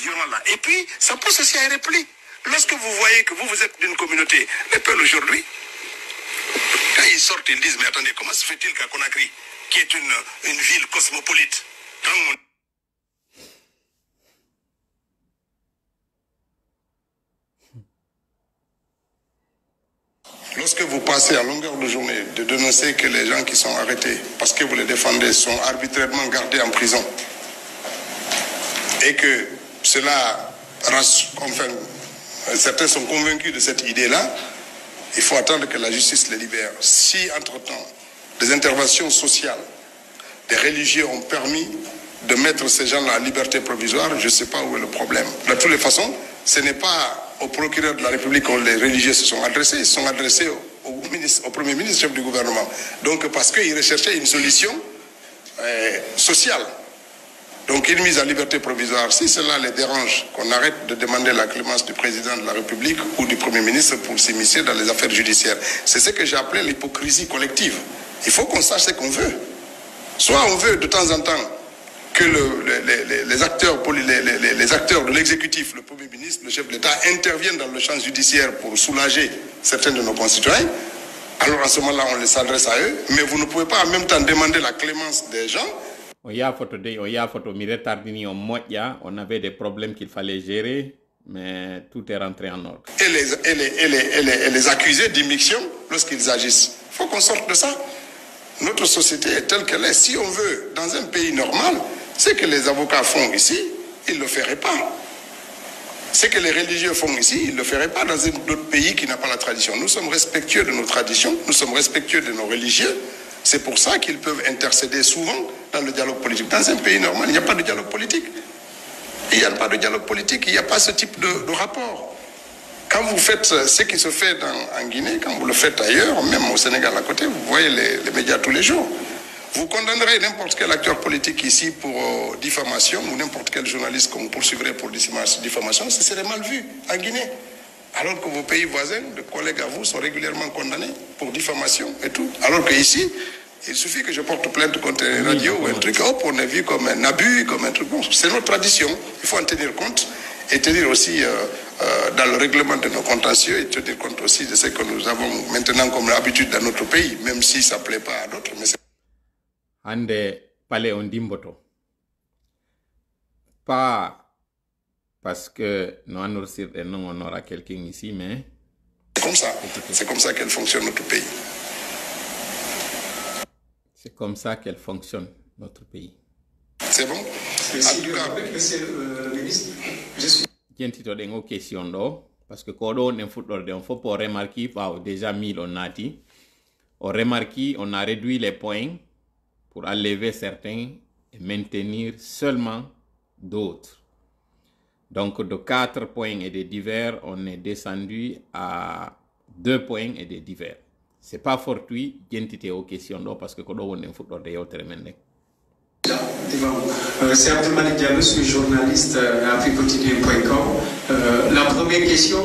violent là Et puis, ça pose aussi un repli. Lorsque vous voyez que vous, vous êtes d'une communauté, les peuples aujourd'hui, quand ils sortent, ils disent, mais attendez, comment se fait-il qu'à Conakry, qui est une, ville cosmopolite, dans monde... Lorsque vous passez à longueur de journée de dénoncer que les gens qui sont arrêtés parce que vous les défendez sont arbitrairement gardés en prison et que cela, enfin, certains sont convaincus de cette idée-là. Il faut attendre que la justice les libère. Si, entre-temps, des interventions sociales, des religieux ont permis de mettre ces gens-là en liberté provisoire, je ne sais pas où est le problème. De toutes les façons, ce n'est pas au procureur de la République que les religieux se sont adressés, ils se sont adressés au, ministre, au Premier ministre, chef du gouvernement. Donc, parce qu'ils recherchaient une solution euh, sociale. Donc une mise en liberté provisoire, si cela les dérange, qu'on arrête de demander la clémence du président de la République ou du Premier ministre pour s'immiscer dans les affaires judiciaires. C'est ce que j'ai appelé l'hypocrisie collective. Il faut qu'on sache ce qu'on veut. Soit on veut de temps en temps que le, les, acteurs, les, les acteurs de l'exécutif, le Premier ministre, le chef de l'État interviennent dans le champ judiciaire pour soulager certains de nos concitoyens. Alors à ce moment-là, on les adresse à eux, mais vous ne pouvez pas en même temps demander la clémence des gens on on avait des problèmes qu'il fallait gérer mais tout est rentré en ordre. Et les, et les, et les, les, accusés d'immixion lorsqu'ils agissent. Il faut qu'on sorte de ça. Notre société est telle qu'elle est. Si on veut, dans un pays normal, ce que les avocats font ici, ils ne le feraient pas. Ce que les religieux font ici, ils ne le feraient pas dans un autre pays qui n'a pas la tradition. Nous sommes respectueux de nos traditions, nous sommes respectueux de nos religieux, c'est pour ça qu'ils peuvent intercéder souvent dans le dialogue politique. Dans un pays normal, il n'y a pas de dialogue politique. Il n'y a pas de dialogue politique, il n'y a pas ce type de, rapport. Quand vous faites ce qui se fait en Guinée, quand vous le faites ailleurs, même au Sénégal à côté, vous voyez les, médias tous les jours. Vous condamnerez n'importe quel acteur politique ici pour euh, diffamation ou n'importe quel journaliste qu'on poursuivrait pour diffamation, ce serait mal vu en Guinée. Alors que vos pays voisins, de collègues à vous, sont régulièrement condamnés pour diffamation et tout. Alors qu'ici, il suffit que je porte plainte contre une radio ou un truc, hop, on est vu comme un abus, comme un truc. Bon, c'est notre tradition, il faut en tenir compte et tenir aussi euh, euh, dans le règlement de nos contentieux et tenir compte aussi de ce que nous avons maintenant comme habitude dans notre pays, même si ça ne plaît pas à d'autres. Ande Palais Pas parce que et non on aura quelqu'un ici, mais. C'est comme ça. C'est comme ça qu'elle fonctionne notre pays. C'est comme ça qu'elle fonctionne notre pays. C'est bon? Monsieur ah, ah. euh, le ministre, je suis. Jentitoɗen o question là, parce que quand on onen fuɗɗorde on faut remarquer remarqui ɓaw déjà mille on dit, on remarqué, on a réduit les points pour enlever certains et maintenir seulement d'autres donc de 4 points et des divers, on est descendu à 2 points et des divers. Ce n'est pas fortuit, que aux questions là parce que quand on est en football, on hein. est euh, c'est Abdelmane Diallo, je suis journaliste euh, à afriquequotidien.com. Euh, la première question,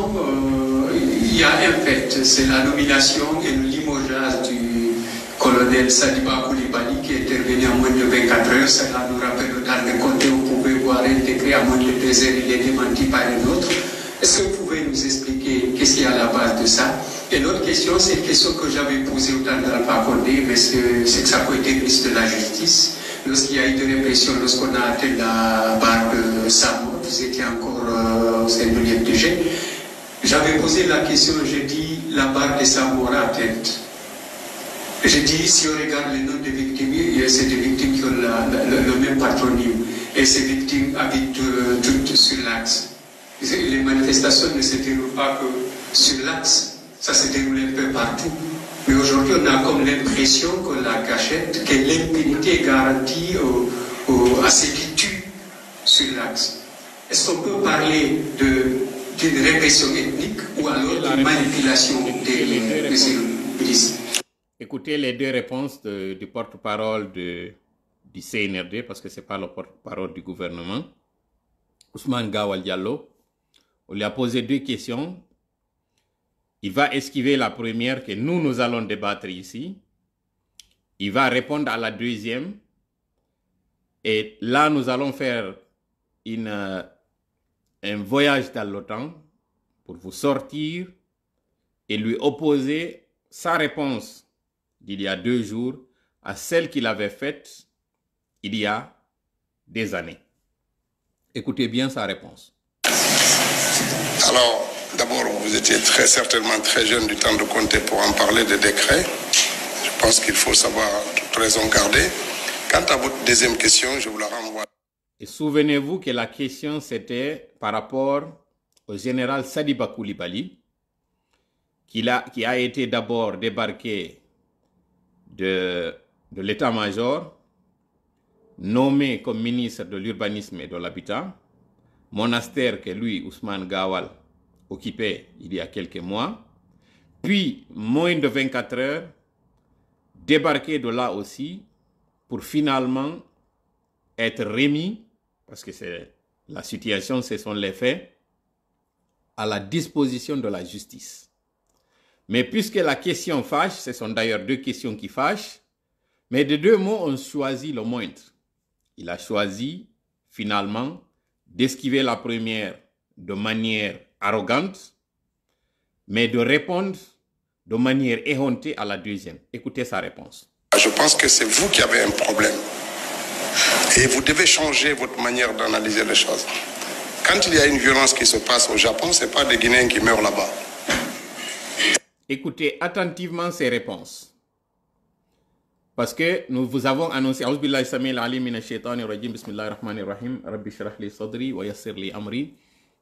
il y a un fait, c'est la nomination et le limogeage du colonel Saliba Koulibaly qui est intervenu en moins de 24 heures. Cela nous rappelle le temps de où vous pouvez voir intégrer à moins de il est démenti par les autre. Est-ce que vous pouvez nous expliquer qu'est-ce qu'il y a à la base de ça Et l'autre question, c'est une question que j'avais posée au temps d'Alpha Condé, mais c'est que ça a être ministre de la Justice. Lorsqu'il y a eu de répression, lorsqu'on a atteint la barre de Samo, vous étiez encore euh, au sein de l'IFDG, j'avais posé la question, j'ai dit, la barre de Samo atteinte. J'ai dit, si on regarde les noms des victimes, il y a ces victimes qui ont le, même patronyme. Et ces victimes habitent euh, toutes sur l'axe. Les manifestations ne se déroulent pas que sur l'axe. Ça se déroule un peu partout. Mais aujourd'hui, on a comme l'impression que la cachette, que l'impunité est garantie à ceux qui tuent sur l'axe. Est-ce qu'on peut parler d'une répression ethnique ou alors d'une manipulation des, des, Écoutez les deux réponses du porte-parole du CNRD, parce que ce n'est pas le porte-parole du gouvernement, Ousmane Gawal Diallo. On lui a posé deux questions. Il va esquiver la première que nous, nous allons débattre ici. Il va répondre à la deuxième. Et là, nous allons faire un voyage dans l'OTAN pour vous sortir et lui opposer sa réponse d'il y a deux jours à celle qu'il avait faite il y a des années Écoutez bien sa réponse. Alors, d'abord, vous étiez très certainement très jeune du temps de compter pour en parler des décrets. Je pense qu'il faut savoir toute raison garder. Quant à votre deuxième question, je vous la renvoie. Et souvenez-vous que la question, c'était par rapport au général Sadi Koulibaly, qui a, qui a été d'abord débarqué de, l'état-major, nommé comme ministre de l'urbanisme et de l'habitat, monastère que lui, Ousmane Gawal, occupait il y a quelques mois, puis moins de 24 heures, débarqué de là aussi pour finalement être remis, parce que c'est la situation, ce sont les faits, à la disposition de la justice. Mais puisque la question fâche, ce sont d'ailleurs deux questions qui fâchent, mais de deux mots, on choisit le moindre. Il a choisi, finalement, d'esquiver la première de manière arrogante, mais de répondre de manière éhontée à la deuxième. Écoutez sa réponse. Je pense que c'est vous qui avez un problème. Et vous devez changer votre manière d'analyser les choses. Quand il y a une violence qui se passe au Japon, ce n'est pas des Guinéens qui meurent là-bas. Écoutez attentivement ces réponses. Parce que nous vous avons annoncé Aoustoubillahi samil alim min ash rajim Bismillah Rahmani rahim rabbi shrah li sadri amri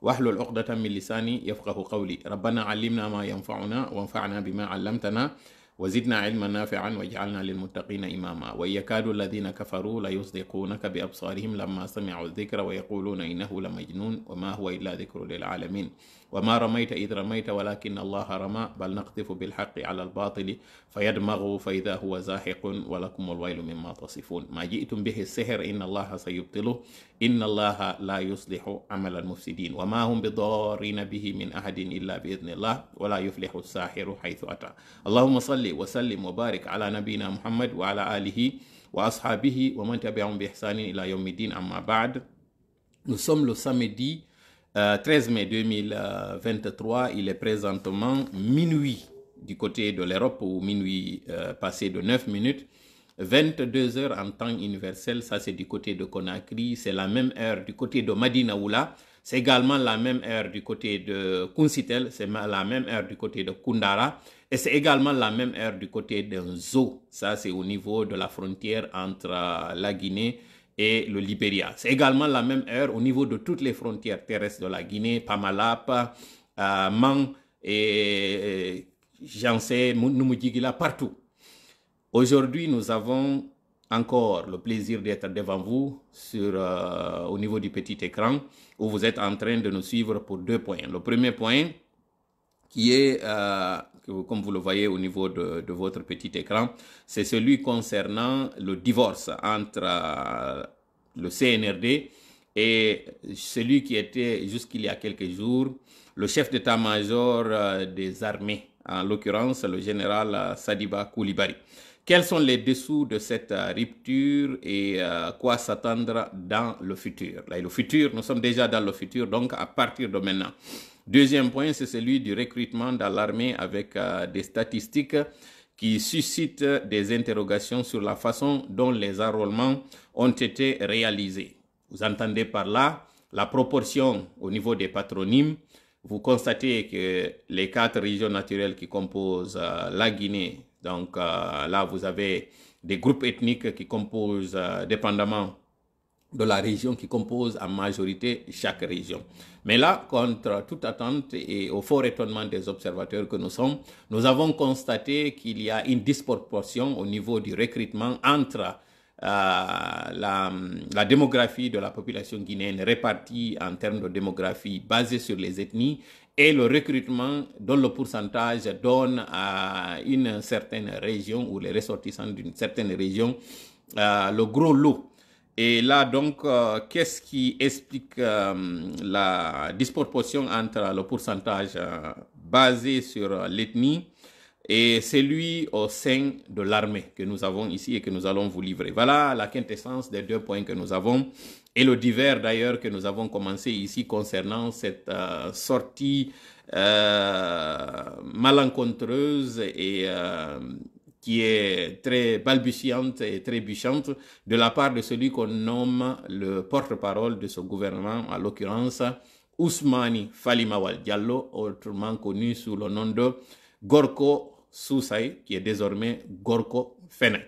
Wahlul Ordata Milisani, min lisani yafqahu qawli rabbana 'allimna ma yanfa'una wanfa'na bima Alamtana, Wazidna zidna 'ilman waj'alna lil-muttaqina imama Wayakadu ladina alladhina kafarou layusdiqunak biabsarihim lamma sami'u adh-dhikra wa yaquluna innahu la majnun wa ma huwa illa dhikrun lil-'alamin. وما رميت إذ رميت ولكن الله رمى بل نقذف بالحق على الباطل فيدمغه فإذا هو زاحق ولكم الويل مما تصفون ما جئتم به السحر إن الله سيبطله إن الله لا يصلح عمل المفسدين وما هم بضارين به من أحد إلا بإذن الله ولا يفلح الساحر حيث أتى اللهم صل وسلم وبارك على نبينا محمد وعلى آله وأصحابه ومن تبعهم بإحسان إلى يوم الدين أما بعد Nous sommes le samedi 13 euh, mai 2023, euh, il est présentement minuit du côté de l'Europe ou minuit euh, passé de 9 minutes. 22 heures en temps universel, ça c'est du côté de Conakry, c'est la même heure du côté de Madinaoula, c'est également la même heure du côté de Kunsitel, c'est la même heure du côté de Kundara et c'est également la même heure du côté d'un zoo. Ça c'est au niveau de la frontière entre la Guinée et le Libéria. C'est également la même heure au niveau de toutes les frontières terrestres de la Guinée, Pamalapa, euh, Mang et sais, là, partout. Aujourd'hui, nous avons encore le plaisir d'être devant vous sur, euh, au niveau du petit écran où vous êtes en train de nous suivre pour deux points. Le premier point qui est euh, comme vous le voyez au niveau de, votre petit écran, c'est celui concernant le divorce entre euh, le CNRD et celui qui était jusqu'il y a quelques jours le chef d'état-major euh, des armées, en l'occurrence le général euh, Sadiba Koulibari. Quels sont les dessous de cette rupture et quoi s'attendre dans le futur Là, Le futur, nous sommes déjà dans le futur, donc à partir de maintenant. Deuxième point, c'est celui du recrutement dans l'armée avec euh, des statistiques qui suscitent des interrogations sur la façon dont les enrôlements ont été réalisés. Vous entendez par là la proportion au niveau des patronymes. Vous constatez que les quatre régions naturelles qui composent euh, la Guinée, donc euh, là vous avez des groupes ethniques qui composent, dépendamment de la région qui compose en majorité chaque région. Mais là, contre toute attente et au fort étonnement des observateurs que nous sommes, nous avons constaté qu'il y a une disproportion au niveau du recrutement entre euh, la, démographie de la population guinéenne répartie en termes de démographie basée sur les ethnies et le recrutement dont le pourcentage donne à une certaine région ou les ressortissants d'une certaine région euh, le gros lot et là, donc, euh, qu'est-ce qui explique euh, la disproportion entre le pourcentage euh, basé sur l'ethnie et celui au sein de l'armée que nous avons ici et que nous allons vous livrer Voilà la quintessence des deux points que nous avons et le divers d'ailleurs que nous avons commencé ici concernant cette sortie malencontreuse et qui est très balbutiante et trébuchante de la part de celui qu'on nomme le porte-parole de ce gouvernement, à l'occurrence Ousmani Falimawal Diallo, autrement connu sous le nom de Gorko Sousaï, qui est désormais Gorko Fenay.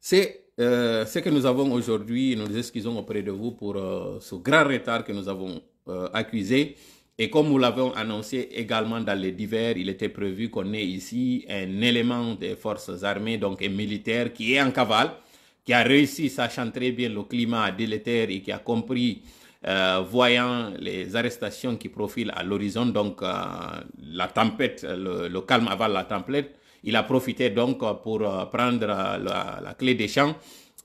C'est euh, ce que nous avons aujourd'hui, nous nous excusons auprès de vous pour euh, ce grand retard que nous avons euh, accusé. Et comme nous l'avons annoncé également dans les divers, il était prévu qu'on ait ici un élément des forces armées, donc un militaire qui est en cavale, qui a réussi, sachant très bien le climat délétère et qui a compris, euh, voyant les arrestations qui profilent à l'horizon, donc euh, la tempête, le, calme avant la tempête, il a profité donc pour euh, prendre la clé des champs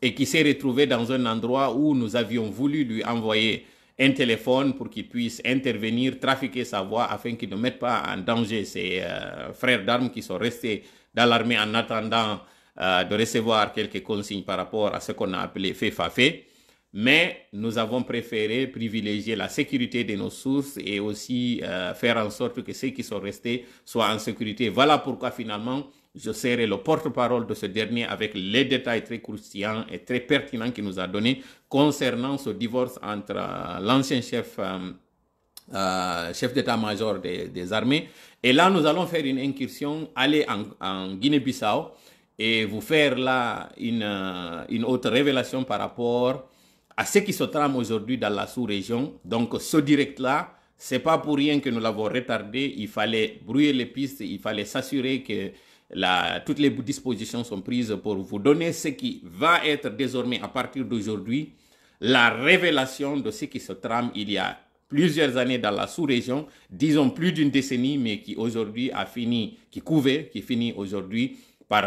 et qui s'est retrouvé dans un endroit où nous avions voulu lui envoyer un téléphone pour qu'il puisse intervenir, trafiquer sa voix afin qu'il ne mette pas en danger ses euh, frères d'armes qui sont restés dans l'armée en attendant euh, de recevoir quelques consignes par rapport à ce qu'on a appelé fait fafé. Mais nous avons préféré privilégier la sécurité de nos sources et aussi euh, faire en sorte que ceux qui sont restés soient en sécurité. Voilà pourquoi finalement je serai le porte-parole de ce dernier avec les détails très croustillants et très pertinents qu'il nous a donnés concernant ce divorce entre euh, l'ancien chef, euh, euh, chef d'état-major des, armées. Et là, nous allons faire une incursion, aller en, Guinée-Bissau et vous faire là une, une autre révélation par rapport à ce qui se trame aujourd'hui dans la sous-région. Donc, ce direct-là, c'est pas pour rien que nous l'avons retardé. Il fallait brouiller les pistes, il fallait s'assurer que toutes les dispositions sont prises pour vous donner ce qui va être désormais à partir d'aujourd'hui la révélation de ce qui se trame il y a plusieurs années dans la sous-région, disons plus d'une décennie, mais qui aujourd'hui a fini, qui couvait, qui finit aujourd'hui par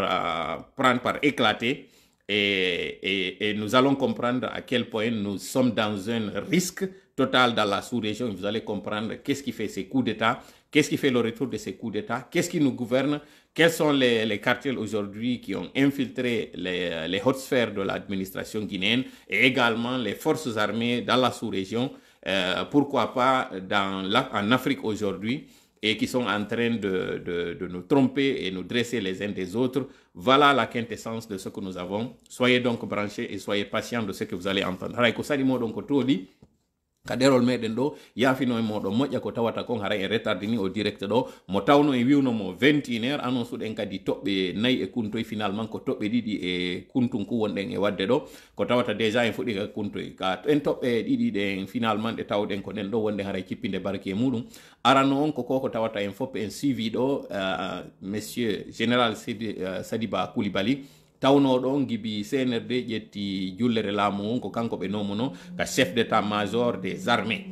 euh, prendre, par éclater. et, et, nous allons comprendre à quel point nous sommes dans un risque total dans la sous-région. Vous allez comprendre qu'est-ce qui fait ces coups d'État, Qu'est-ce qui fait le retour de ces coups d'État Qu'est-ce qui nous gouverne Quels sont les, cartels aujourd'hui qui ont infiltré les, les hautes sphères de l'administration guinéenne et également les forces armées dans la sous-région euh, Pourquoi pas dans en Afrique aujourd'hui et qui sont en train de, de, nous tromper et nous dresser les uns des autres. Voilà la quintessence de ce que nous avons. Soyez donc branchés et soyez patients de ce que vous allez entendre. ka ɗerol meɗen ɗo yaafino e moɗo moƴƴa ko tawata kon haray e retarde ni o direct ɗo mo tawno e wiwnomo 21 heure annonce uɗen kadi toɓɓe nayi e kuntoye finalement ko toɓɓe ɗiɗi e kuntunku wonɗen e wadde ɗo ko tawata déjà en fuɗi ka kuntoye ka en toɓɓe ɗiɗi ɗen finalement ɗe tawɗen ko ɗen ɗo wonde haray cippinde barki e muɗum arano on ko koko tawata en foppe en suivi ɗo uh, monsieur général uh, ah, sadiba koulibaly tawnoɗo on guibi cnrd ƴetti jullere laamu on ko kanko ɓe nomuno ka chef d' état major des armées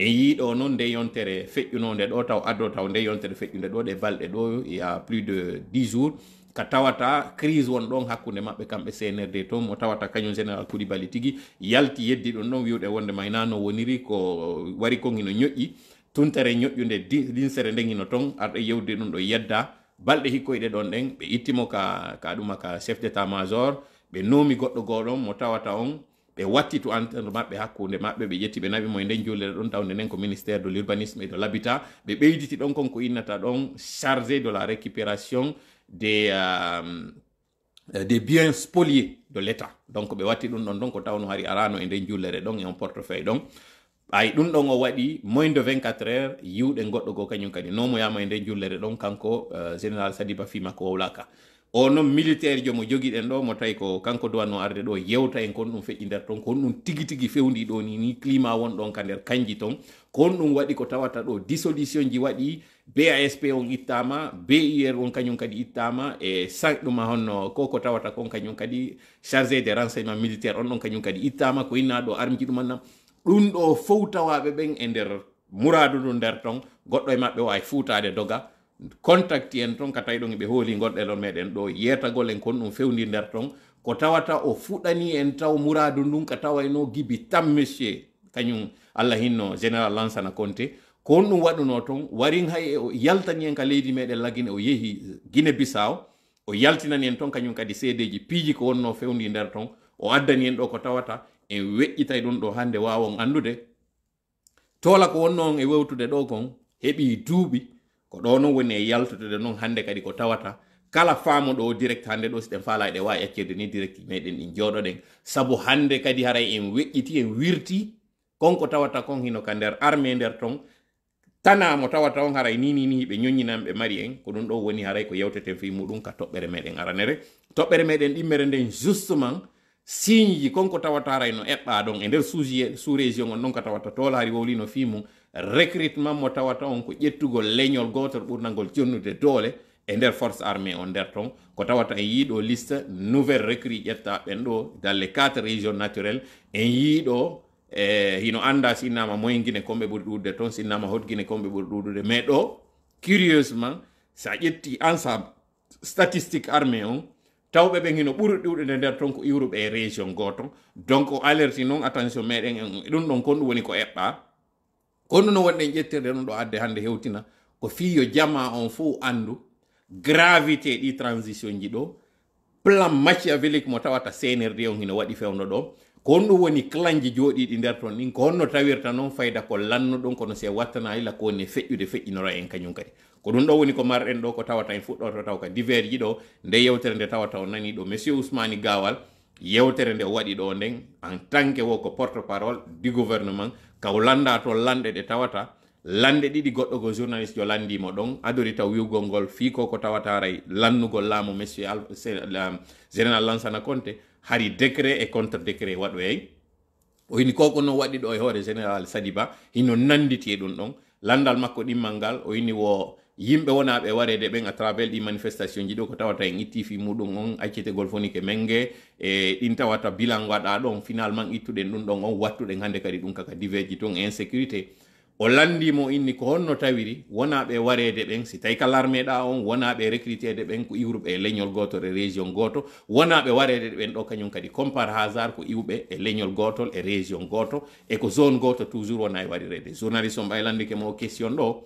en yiiɗo noon nde yontere feƴƴunode ɗo taw addo taw nde yontere feƴƴude ɗo ɗe balɗe ɗo ya plus de 10 jours ka tawata crise won ɗon hakkude maɓɓe kamɓe cnrd toon mo tawata kañum général kuuɗi bali tigui yalti yeddi ɗum ɗon wiwɗe wonde may nano woniri ko wari kon hino ñoƴƴi tuntere ñoƴƴude linsere nden hino toon aɗa yewdi ɗum ɗo yedda balɗe hikkoyɗe e ɗon ɗen ɓe ittimo ka ka ɗuma ka chef d' état major ɓe nomi goɗɗo goɗon mo tawata on ɓe to entendre maɓɓe hakkunde maɓɓe ɓe ƴetti ɓe mo moye nden don ɗon tawde nden ko ministére de l' urbanisme et de l' habitat ɓe ɓeyditi ɗon konko innata ɗon chargé de la récupération des euh, euh, des biens spoliés de l' état donc ɓe watti ɗum ɗon ɗon ko tawno hari arano e nden jullere ɗon e on portefeuille ɗon ayi ɗum ɗon o waɗi moyde 24 heures yiwɗe goɗɗo go kañum kadi nomoyama e nde jullere ɗon kanko uh, général sadiba fi makko wowlaka o noon militaire jomo joguiɗen ɗo mo tawi ko kanko duwanno arde ɗo yewta en kon ɗum feƴƴi nder ton ko honɗum tigui tigui fewndi ɗo ni ni climat wonɗon ka nder kanji ton ko honɗum waɗi ko tawata ɗo dissolution ji waɗi basp on ittama bir on kañum kadi ittama e san ɗuma honno ko ko tawata kon kañum kadi chargé de renseignement militaire on ɗon kañum kadi ittama ko innaɗo arme ji ɗumannam ɗum ɗo fow tawaɓe ɓen e nder muradu ndu nder ton goɗɗo e maɓɓe wawi futade doga contacti en ton ka tawi e ɗon eɓe hooli goɗɗe ɗon meɗen ɗo yetagol en kon ɗum fewdi nder ton ko tawata o fuɗani en taw muradu ndun ka tawayno gibi tam monsieur kañum allah hinno général lansana conté kon ɗum waɗuno ton warin hay e o yaltani en ka leydi meɗen laguine o yeehi guine bisaw o yaltinani en ton kañum kadi seedeji piiji ko wonno fewdi nder ton o addani en ɗo ko tawata en weƴƴitay ɗum ɗo hannde waawon anndude tola ko wonno on e wewtude ɗo kon heɓii duuɓi ko ɗo noon woni e yaltutude noon hannde kadi ko tawata kala faamuɗo direct hannde ɗo siɗen faala eɗen waawi accirde ni direct meɗen ɗin jooɗoɗen sabu hannde kadi haray en weƴƴiti en wirti ko tawata kon hino ka nder arme nder ton tana mo tawata on haray ni ni ni ɓe ñoñinan ɓe mari en ko ɗum ɗo woni haray ko yewteten fi muɗum ka toɓɓere meɗen aranere toɓɓere meɗen ɗimmere nden justement signe ji konko tawata rayno eɓɓa ɗon e nder suji sous région on noon ko tawata tolari wawli no fimu recrutement mo tawata on ko jettugo leñol gotor ɓurnagol jonnude dole e der force armée on der ton ko tawata en liste nouvelle recrue yetta ben do dans les quatre régions naturelles en yiiɗo e hino anda sinama moyen guine komɓe ɓuuri ɗudude toon sinnama hot guine komɓe ɓuuri ɗudude mais ɗo curieusement sa ƴetti ensemble statistique armée on tawɓe ɓen hino ɓuri nde nder ton ko iwruɓe e région goto donc o alerti noon attention meɗen en ɗum ɗon kon ɗum woni ko eɓɓa kono no wonɗen ƴettirde ɗon ɗo adde hannde hewtina ko fii yo jama on fof andu gravité ɗi transition ji ɗo plan machiavélique mo tawata senirde on hino waɗi fewno ɗo ko honɗum woni clanji jooɗiɗi nder toon ɗin ko honno tawirta noon fayda ko lannuɗon kono si wattana hila ko woni feƴƴude feƴƴinora en kañum kadi ko ɗum ɗo woni ko marɗen ɗo ko tawata en fuɗɗoto taw ka divers ji ɗo nde yewtere nde tawata o nani ɗo monsieur ousmani gawal yewtere nde o waɗi ɗo nden en tant que wo ko porte parole du gouvernement kaw landa to lanɗe ɗe tawata lande ɗiɗi goɗɗo go journaliste jo landimo ɗon adori taw wiwgol ngol fi ko ko tawataray lannugol laamu monsieur um, général lansana conte hari décret et contre décret waɗo ey o yini koko no waɗi ɗo e hoore général sadiba hino nanditi e ɗum ɗon landal makko ɗimmal ngal o yini wo yimɓe wona ɓe warede ɓen à travers ɗi manifestation ji ɗo ko tawata en ittifi muɗum on accetegol foni ke menge e ɗin tawata bilan waɗa ɗon finalement ittuɗen ɗum ɗon on wattuɗen hande kadi ɗum kaka diverji ton insécurité o landimo inni ko honno tawiri wona ɓe warede ɓen si tawi kalarmeɗa on wona ɓe recrutede ɓen ko iwruɓe e leñol gotol e région goto wona ɓe warede ɓen ɗo kañum kadi compar par hasard ko iwɓe e leñol gotol e région goto e ko zone goto toujours wona e warirede journaliste on ɓaylandi ke mo question ɗo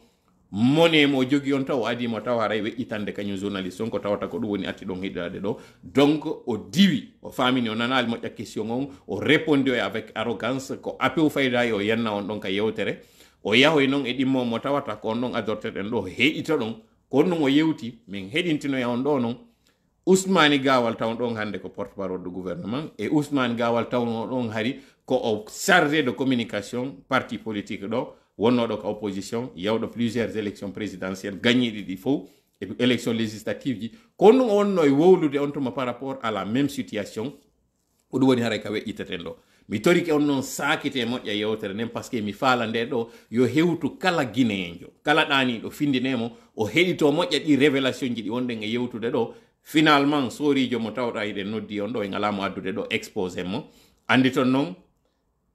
monemo jogi on taw o adimo taw haray itande kañum journaliste on ko tawata ko ɗum woni atti ɗon hiddirade ɗo donc o diwi o famini o nanali moƴƴa question on o répondi o avec arrogance ko apew fayda o yenna on ɗon ka yewtere o yahoy noon e ɗimmo mo tawata ko on ɗon adorteɗen ɗo heƴita ɗon ko on ɗum o yewti min heɗintinoya on ɗo non usmani gawal tawn ɗon hannde ko porte parole du gouvernement e usmani gawal tawno ɗon hari ko o chargé de communication parti politique ɗo wonnoɗo ko opposition yawɗo plusieurs élections présidentielle gagniɗi ɗi fof e élection législative ji ko on o wonno e wowlude on tuma par rapport à la même situation oɗum woni haray ka weƴƴitaten ɗo mi torike on noon sakite moƴƴa yewtere nden par ce que mi faala nde ɗo yo hewtu kala guineenjo kala ɗaniɗo findinemo o heɗito moƴƴa ɗi révélation ji ɗi wonɗen e yewtude ɗo finalement sorijo mo tawɗa eɗen noddi on ɗo e ngalamo addude ɗo exposé mo andi ton noon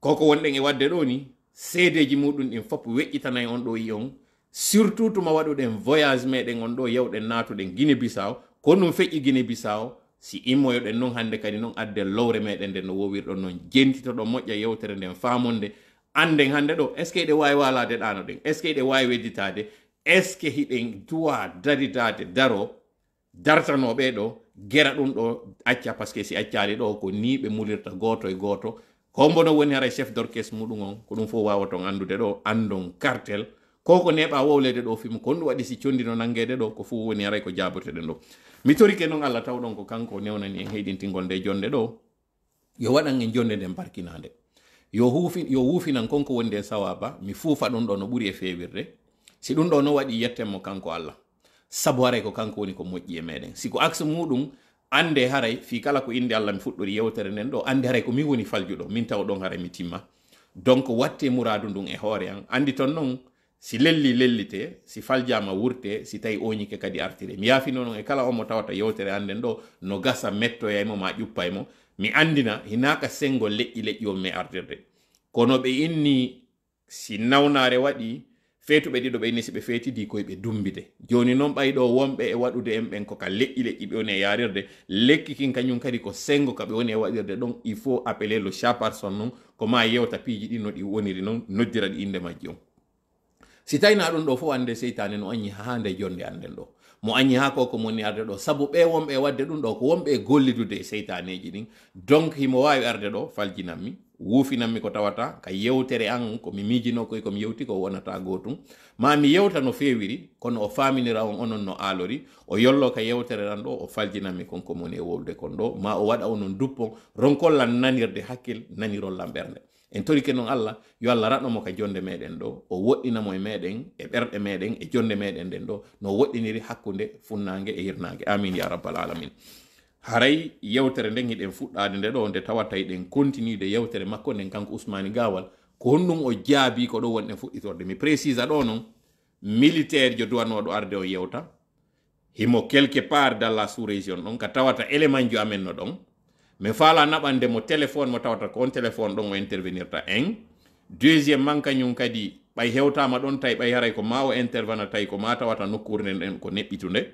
koko wonɗen e wadde ɗo ni seedeji muɗum ɗin fop weƴƴitanayi on ɗo yi on surtout tuma waɗuɗen voyage meɗen on ɗo yewɗen natuɗen guine bisaw ko ɗum feƴƴi guine bisaw si immoyoɗen noon hannde kadi noon adde lowre meɗen nde no wowirɗon noon jentitoɗo moƴƴa yewtere nden famonde anden hannde ɗo est ce que ɗe wawi walade ɗano ɗen est ce que ɗe wawi wedditade est ce que hiɗen duwa daridade daro dartanoɓe ɗo gera ɗum ɗo acca par ce que si accali ɗo ko ni ɓe mulirta goto e goto ko mbono woni hara chef d'orchestre muɗum on ko dum fo wawato andude do andon cartel ko ko neɓa wowlede ɗo film kon ɗum waɗi si condino nangede do ko fu woni haray ko jaboteɗen do mi torike non alla taw don ko kanko newnani en tingol de jonde do yo waɗan en jonde nden barkinande yo hufi yo hufinan konko woni nden sawaba mi fufa don do no buri e fewirde si ɗum do no waɗi yettenmo kanko alla sabu haray ko kanko woni ko moƴƴi e meden si ko axe mudum ande haray fi kala ko inde allah mi fuɗɗori yewtere nden ɗo ande haray ko mi woni faljuɗo min taw don haray mi timma donc watte muradu ndun e hore an andi ton non si lelli lellite si faljama wurte si oñi ke kadi artire mi yafi non e kala o mo tawata yewtere anden ɗo no gasa e mo ma ƴuppa e mo mi andina hinaka sengo leƴƴi leƴƴi o me artirde kono ɓe inni si nawnare waɗi feetuɓe ɗiɗo ɓe ni si ɓe feetidi koye ɓe dumbide joni noon ɓayɗo wonɓe e waɗude en ɓen koka ka leƴƴi leƴƴi ɓe woni e yarirde lekki kin kañum kadi ko sengo ka ɓe woni e waɗirde ɗon il faut appelé le chaparson noon ko ma yewta piiji ɗi no ɗi woniri noon noddira ɗi inde majji on si tawina ɗum ɗo fof ande seytane no añi ha nde jonde anden ɗo mo añi ha koko ko moni arde ɗo sabu ɓe wonɓe e wadde ɗum ɗo ko wonɓe e gollidude e seytaneji ɗin donc himo wawi arde ɗo faljinanmi wufinanmi ko tawata ka yewtere an komi miijino koye komi yewti ko wonata gotum ma mi yewta no feewiri kono o faminira on onon no aalori o yollo ka yewtere ran ɗo o faljinanmi konko moni e wolde kon ɗo ma o waɗa onon duppon ronkollan nanirde hakkil nanirollan ɓernde en torike non allah yo allah raɗomo ka jonde meɗen ɗo o woɗɗinamo e meɗen e ɓerɗe meɗen e jonde meɗen ɗen ɗo no woɗɗiniri hakkunde funnange e hirnange amin ya rabbal alamin haray yewtere nden hiɗen fuɗɗade ah, nde ɗo nde tawata eɗen kontinide yewtere makko nden kanko usmani gawal ko honɗum o jaabi ko ɗo wonɗen fuɗɗitorde mi précise ɗo non militaire jo duwanoɗo arde o yewta himo quelque part dans la sous région ɗon ka tawata élément jo amen no ɗon mi faala naɓande mo téléphone mo tawata ko on téléphone ɗon o intervenirta en deuxiémement kañum kadi ɓay hewtama ɗon tawi ɓay haray ko ma o intervana tawi ko ma tawata nokkure nden ɗen ko neɓɓitu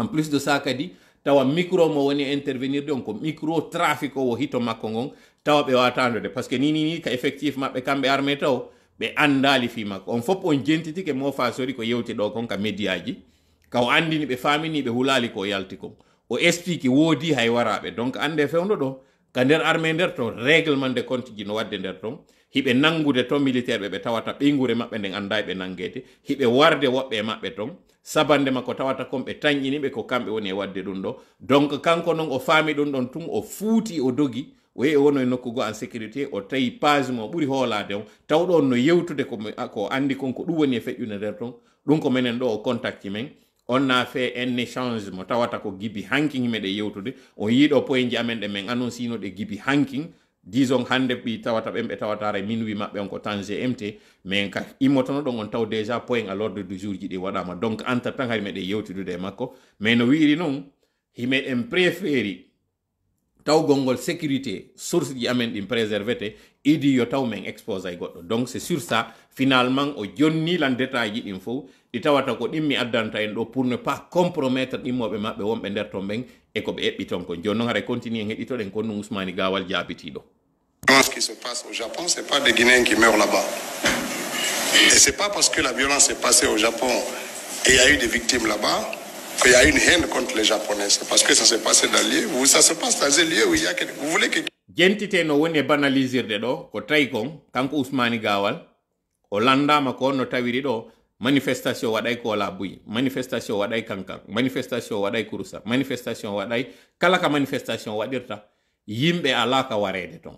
en plus de ça kadi tawa micro mo woni intervenir ɗon ko micro trafic o wo hito makko ngon tawa ɓe watandude par ce que ni ni ni ka effectif maɓɓe kamɓe armé taw ɓe andali fi makko on fof on jentitike mofa sori ko yewti ɗo kon ka média ji ka o andini ɓe famini ɓe hulali ko yalti kon o explique woodi hay waraɓe donc ande fewno ɗo ka nder armé nder to règlement de compte ji no wadde nder ton hiɓe nangude to militaire ɓe ɓe tawata ɓeygure maɓɓe nden annda ɓe nangede hiɓe warde woɓɓe e maɓɓe ton sabandema ko tawata kon ɓe tañƴiniɓe ko kamɓe woni e wadde ɗum ɗo donc kanko noon o faami ɗum ɗon tun o fuuti o dogi o yehi wono e nokkugo en sécurité o tawi page mo ɓuri hoolade on taw ɗon no yewtude ko andi kon ko ɗum woni e feƴƴude nder ton ɗum ko menen ɗo o contacti men on nafe en échange mo tawata ko gibi hankin meɗe yewtude on yiiɗo poyji amen ɗe men annoncino ɗe gibi hankin disons hande ɓi tawata ɓen ɓe tawatara min wima on ko temps gmt mais ka immotono ɗon on taw déjà point à l'ordre du jour ji ɗi waɗama donc entre temps hay meɗen yewtidude e makko mais no wiri noon himeɗen préféri taw gongol sécurité source ji amen ɗin préservete idi yo taw men expose ay goɗɗo donc c'est sur ça finalement o jonni lan détail ji ɗin fof ɗi tawata ko ɗimmi addanta en ɗo pour ne pas compromettre ɗimmoɓe maɓɓe wonɓe nder ton ɓen e ko kon joni noon continue en heɗitoɗen kon ɗum ousmani gawal jaabitiɗo Ce qui se passe au Japon, c'est pas des Guinéens qui meurent là-bas. Et c'est pas parce que la violence est passée au Japon et il y a eu des victimes là-bas qu'il y a une haine contre les Japonais. C'est parce que ça s'est passé dans lieu où ça se passe dans un lieu où il y a quelque... Vous voulez que... jentite no woni e banalisirde ɗo ko tawi kon kanko usmani gawal o landama ko no tawiri ɗo manifestation waɗay ko wala buyi manifestation waɗay kankan manifestation waɗay kurusa manifestation waɗay kala ka manifestation waɗirta yimɓe ala ka warede ton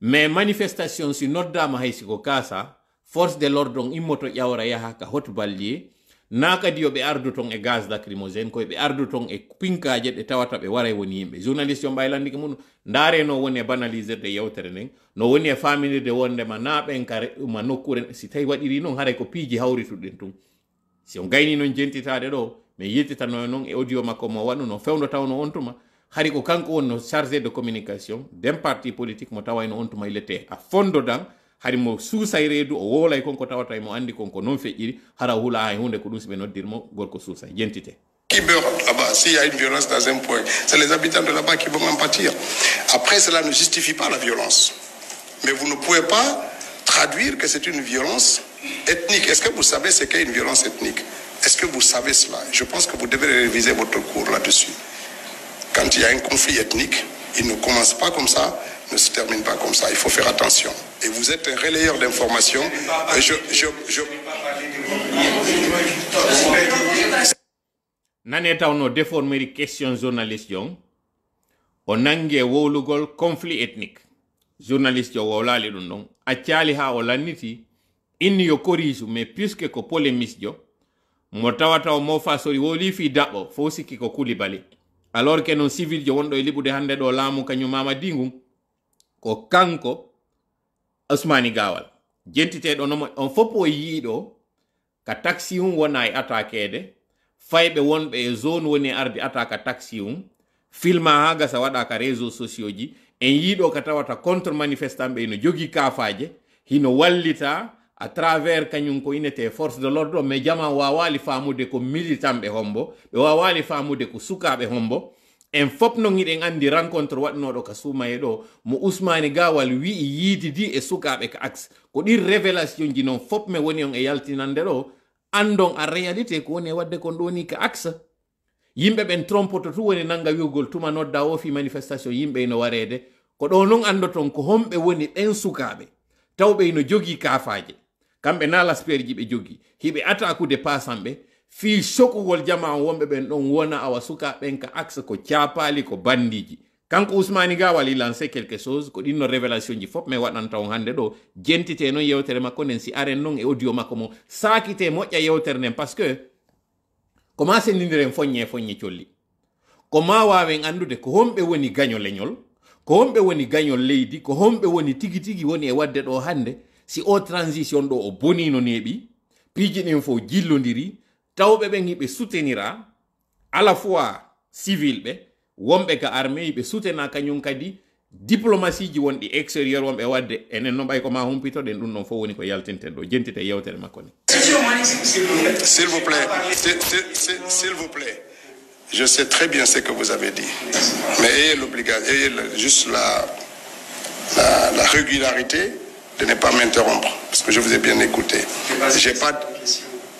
mais manifestation si noddama hay siko kasa force de l'ordre on immoto ƴawra yaha ka hot ballier na kadi yo ɓe ardu ton e gaz lacrymogéne koye ɓe ardu ton e pinkaje ɗe tawata ɓe wara woni yimɓe journaliste yo mbaylandike e mum ndaare no woni e banalisirde yewtere nden no woni e faminirde wondema na ɓen ka reɗuma nokkure si tawi waɗiri noon haray ko piiji hawrituɗen tun si on gayni noon jentitade ɗo min yettitanoyo noon e audio makko mo waɗu no fewdo tawno on tuma hari ko kanko wonno chargé de communication d'un parti politique mo tawayno on tuma il e fondo dan hari qui meurt là-bas. S'il y a une violence dans un point, c'est les habitants de là-bas qui vont en pâtir. Après, cela ne justifie pas la violence. Mais vous ne pouvez pas traduire que c'est une violence ethnique. Est-ce que vous savez ce qu'est une violence ethnique Est-ce que vous savez cela Je pense que vous devez réviser votre cours là-dessus. Quand il y a un conflit ethnique, il ne commence pas comme ça ne se termine pas comme ça. Il faut faire attention. Et vous êtes un relayeur d'informations. Je, je, je... nanetawno deformiri question journaliste jon o nange wowlugol conflit ethnique journaliste o wowlali ɗum ɗon accali ha o lanniti inni yo koriju mais puisque ko polémiste yo. mo tawata o mofa sori wowli fi daɓɓo fof sikki ko kulibali alors que noon civil yo wonɗo e liɓude hannde ɗo laamu kañum mama dingum ko kanko usmani gawal jentiteɗo nomo on fof o yiiɗo ka taxi um wona e attaquede fayɓe wonɓe e zone woni e ardi attaka taxi um filma ha gasa waɗa ka réseau sociaux ji en yiiɗo ka tawata contre manifestant ɓe ino jogi kafaje hino wallita à travers kañum ko inete force de l'ordre mais jama wawali famude ko militant ɓe hombo ɓe wawali famude ko sukaɓe hombo en fop no giɗen andi rencontre waɗnoɗo ka sumaye ɗo mo usmani gawal wi'i yiididi e sukaɓe ka axe ko ɗin révélation ji noon fop mi woni on e yaltinande ɗo andon a réalité ko woni e wadde kon ɗoni ka axe yimɓe ɓen trompoto tu woni nanga wiwgol tuma nodda o fi manifestation yimɓe ino warede ko ɗo noon andoton ko homɓe woni ɓen sukaɓe tawɓe ino jogui kaafaje kamɓe na laspere ji ɓe jogui hiɓe attaque de passanɓe fi sokugol jama wonɓe ɓen ɗon wona awa sukaɓen ka axe ko capali ko bandiji kanko usmani ga wali lancé quelque chose ko ɗinno révélation ji fof mai waɗanta on hannde ɗo jentite noon yewtere makko nden si aren noon e audio makko mo sakite moƴƴa yewtere nden par ce que ko ma sendidiren foññe foññe colli ko ma wawen andude ko honɓe woni gaño leñol ko honɓe woni gañol leydi ko homɓe woni tigi tigi woni e wadde ɗo hannde si o transition ɗo o bonino neeɓi piiji ɗin fof jillodiri be ɓen hiɓe soutenira la fois civil be wombe ka armée hiɓe soutena kañum kadi diplomatie ji wondi extérieur wombe wadde enen no bay ko ma den dun noon fo woni ko yaltinten do jentite yewtere makko ni s'il vous plaît s'il vous plaît je sais très bien ce que vous avez dit mais ayez l'obligation juste la, la, la régularité de ne pas m'interrompre parce que je vous ai bien écouté j'ai pas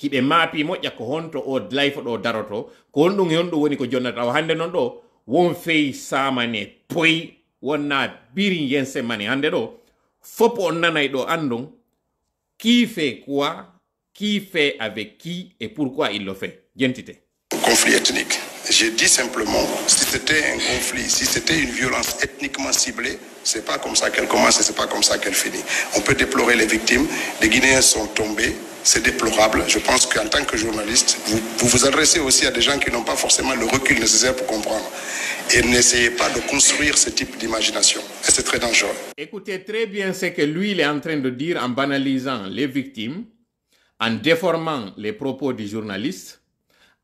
hiɓe maapi moƴƴa ko honto o layfo ɗo daroto ko honɗum e honɗum woni ko jonnata taw hannde noon ɗo won feyi samane poyi wonna yen yense mane hannde ɗo fop on nanay ɗo andon ki fait quoi ki fe avec qui et pourquoi il le fait jentite conflit ethnique J'ai dit simplement, si c'était un conflit, si c'était une violence ethniquement ciblée, c'est pas comme ça qu'elle commence et c'est pas comme ça qu'elle finit. On peut déplorer les victimes. Les Guinéens sont tombés. C'est déplorable. Je pense qu'en tant que journaliste, vous, vous vous adressez aussi à des gens qui n'ont pas forcément le recul nécessaire pour comprendre. Et n'essayez pas de construire ce type d'imagination. Et c'est très dangereux. Écoutez très bien ce que lui, il est en train de dire en banalisant les victimes, en déformant les propos du journaliste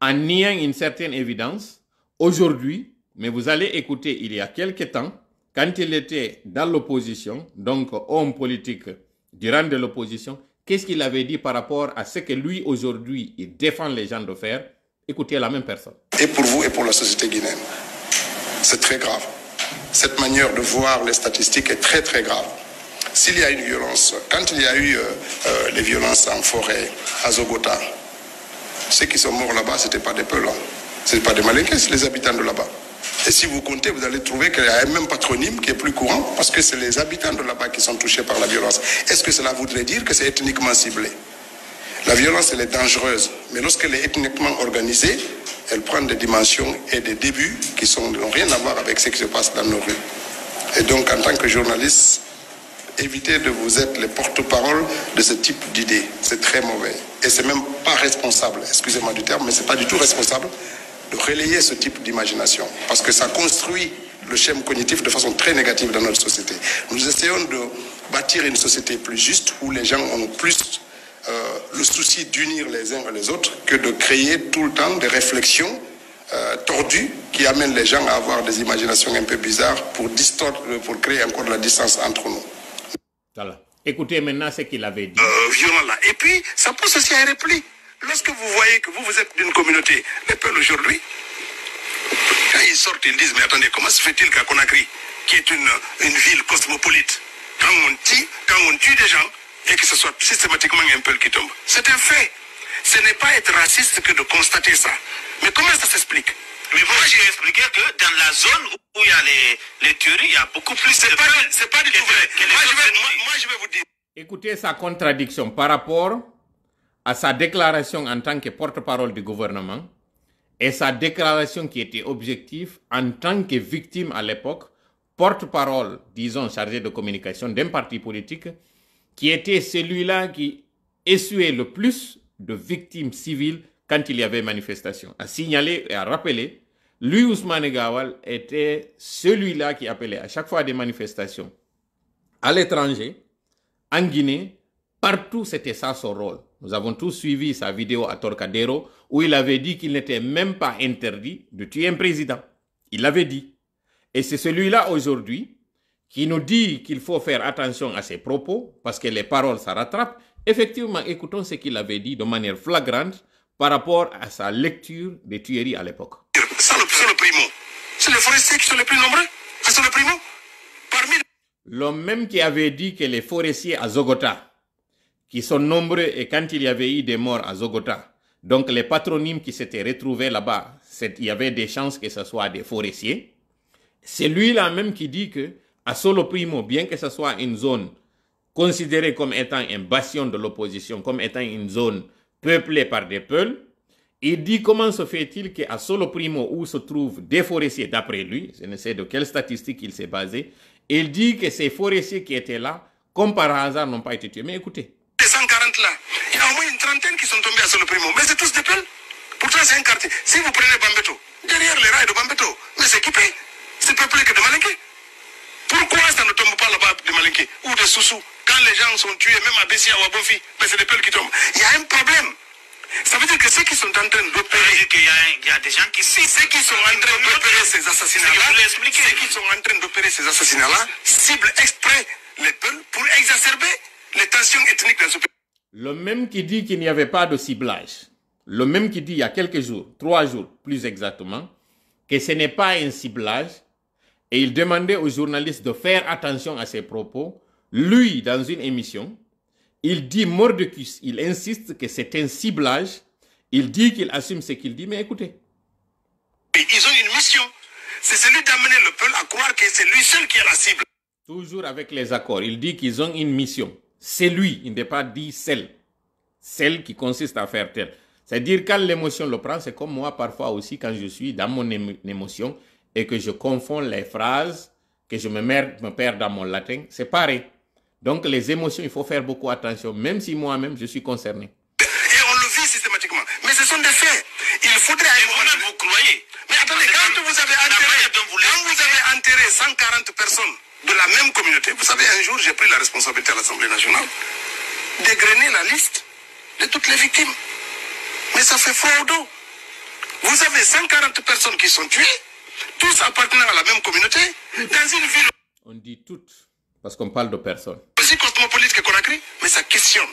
en niant une certaine évidence, aujourd'hui, mais vous allez écouter il y a quelques temps, quand il était dans l'opposition, donc homme politique durant de l'opposition, qu'est-ce qu'il avait dit par rapport à ce que lui aujourd'hui il défend les gens de faire Écoutez la même personne. Et pour vous et pour la société guinéenne, c'est très grave. Cette manière de voir les statistiques est très très grave. S'il y a une violence, quand il y a eu euh, euh, les violences en forêt, à Zogota, ceux qui sont morts là-bas, ce n'étaient pas des peuples, hein. Ce pas des ce c'est les habitants de là-bas. Et si vous comptez, vous allez trouver qu'il y a un même patronyme qui est plus courant parce que c'est les habitants de là-bas qui sont touchés par la violence. Est-ce que cela voudrait dire que c'est ethniquement ciblé La violence, elle est dangereuse, mais lorsqu'elle est ethniquement organisée, elle prend des dimensions et des débuts qui n'ont rien à voir avec ce qui se passe dans nos rues. Et donc, en tant que journaliste, évitez de vous être les porte-parole de ce type d'idées. C'est très mauvais. Et c'est même pas responsable, excusez-moi du terme, mais c'est pas du tout responsable de relayer ce type d'imagination. Parce que ça construit le schéma cognitif de façon très négative dans notre société. Nous essayons de bâtir une société plus juste où les gens ont plus euh, le souci d'unir les uns et les autres que de créer tout le temps des réflexions euh, tordues qui amènent les gens à avoir des imaginations un peu bizarres pour, distordre, pour créer encore de la distance entre nous. Voilà. Écoutez maintenant ce qu'il avait dit. Euh, violent là. Et puis, ça pousse aussi à un repli. Lorsque vous voyez que vous, vous êtes d'une communauté, les peuples aujourd'hui, quand ils sortent, ils disent, mais attendez, comment se fait-il qu'à Conakry, qui est une, ville cosmopolite, quand on, tue, quand on tue des gens, et que ce soit systématiquement un peuple qui tombe. C'est un fait. Ce n'est pas être raciste que de constater ça. Mais comment ça s'explique mais moi, j'ai expliqué que dans la zone où il y a les, les tueries, il y a beaucoup plus de... Pas, c'est pas du tout vrai. moi, je vais, moi, je vais vous dire... Écoutez sa contradiction par rapport à sa déclaration en tant que porte-parole du gouvernement et sa déclaration qui était objective en tant que victime à l'époque, porte-parole, disons, chargé de communication d'un parti politique, qui était celui-là qui essuyait le plus de victimes civiles quand il y avait manifestation, à signaler et à rappeler. lui, Ousmane Gawal, était celui-là qui appelait à chaque fois à des manifestations à l'étranger, en Guinée, partout, c'était ça son rôle. Nous avons tous suivi sa vidéo à Torcadero où il avait dit qu'il n'était même pas interdit de tuer un président. Il l'avait dit. Et c'est celui-là aujourd'hui qui nous dit qu'il faut faire attention à ses propos parce que les paroles, ça rattrape. Effectivement, écoutons ce qu'il avait dit de manière flagrante par rapport à sa lecture des tueries à l'époque. C'est C'est les forestiers qui sont les plus nombreux. C'est le Parmi... L'homme même qui avait dit que les forestiers à Zogota, qui sont nombreux et quand il y avait eu des morts à Zogota, donc les patronymes qui s'étaient retrouvés là-bas, il y avait des chances que ce soit des forestiers. C'est lui-là même qui dit que à Solo Primo, bien que ce soit une zone considérée comme étant un bastion de l'opposition, comme étant une zone Peuplé par des peuls. Il dit comment se fait-il qu'à Solo Primo, où se trouvent des forestiers d'après lui, je ne sais de quelle statistique il s'est basé, il dit que ces forestiers qui étaient là, comme par hasard, n'ont pas été tués. Mais écoutez. là, il y a au moins une trentaine qui sont tombés à Solo Primo, mais c'est tous des peuls. Pourtant, c'est un quartier. Si vous prenez Bambeto, derrière les rails de Bambeto, mais c'est qui paye C'est peuplé que de Malinke. Pourquoi ça ne tombe pas là-bas de Malinke ou des Soussou quand les gens sont tués, même à Bessie, à Wabofi, mais c'est des peuples qui tombent. Il y a un problème. Ça veut dire que ceux qui sont en train d'opérer. Il, y, a des gens qui. Si ceux qui sont en train d'opérer ces assassinats-là, ceux qui sont en train d'opérer ces assassinats-là ciblent exprès les peuples pour exacerber les tensions ethniques dans ce pays. Le même qui dit qu'il n'y avait pas de ciblage, le même qui dit il y a quelques jours, trois jours plus exactement, que ce n'est pas un ciblage, et il demandait aux journalistes de faire attention à ses propos, lui, dans une émission, il dit Mordecus, il insiste que c'est un ciblage, il dit qu'il assume ce qu'il dit, mais écoutez. Ils ont une mission, c'est celui d'amener le peuple à croire que c'est lui seul qui est la cible. Toujours avec les accords, il dit qu'ils ont une mission. C'est lui, il n'est pas dit celle. Celle qui consiste à faire tel. C'est-à-dire quand l'émotion le prend, c'est comme moi parfois aussi quand je suis dans mon émotion et que je confonds les phrases, que je me perds dans mon latin, c'est pareil. Donc les émotions, il faut faire beaucoup attention, même si moi-même, je suis concerné. Et on le vit systématiquement. Mais ce sont des faits. Il faudrait... Et vous, vous croyez. Mais attendez, quand vous avez enterré, 140 personnes de la même communauté, vous savez, un jour, j'ai pris la responsabilité à l'Assemblée nationale d'égrener la liste de toutes les victimes. Mais ça fait froid au dos. Vous avez 140 personnes qui sont tuées, tous appartenant à la même communauté, dans une ville... On dit toutes. Parce qu'on parle de personne. C'est cosmopolite que Conakry, mais ça questionne.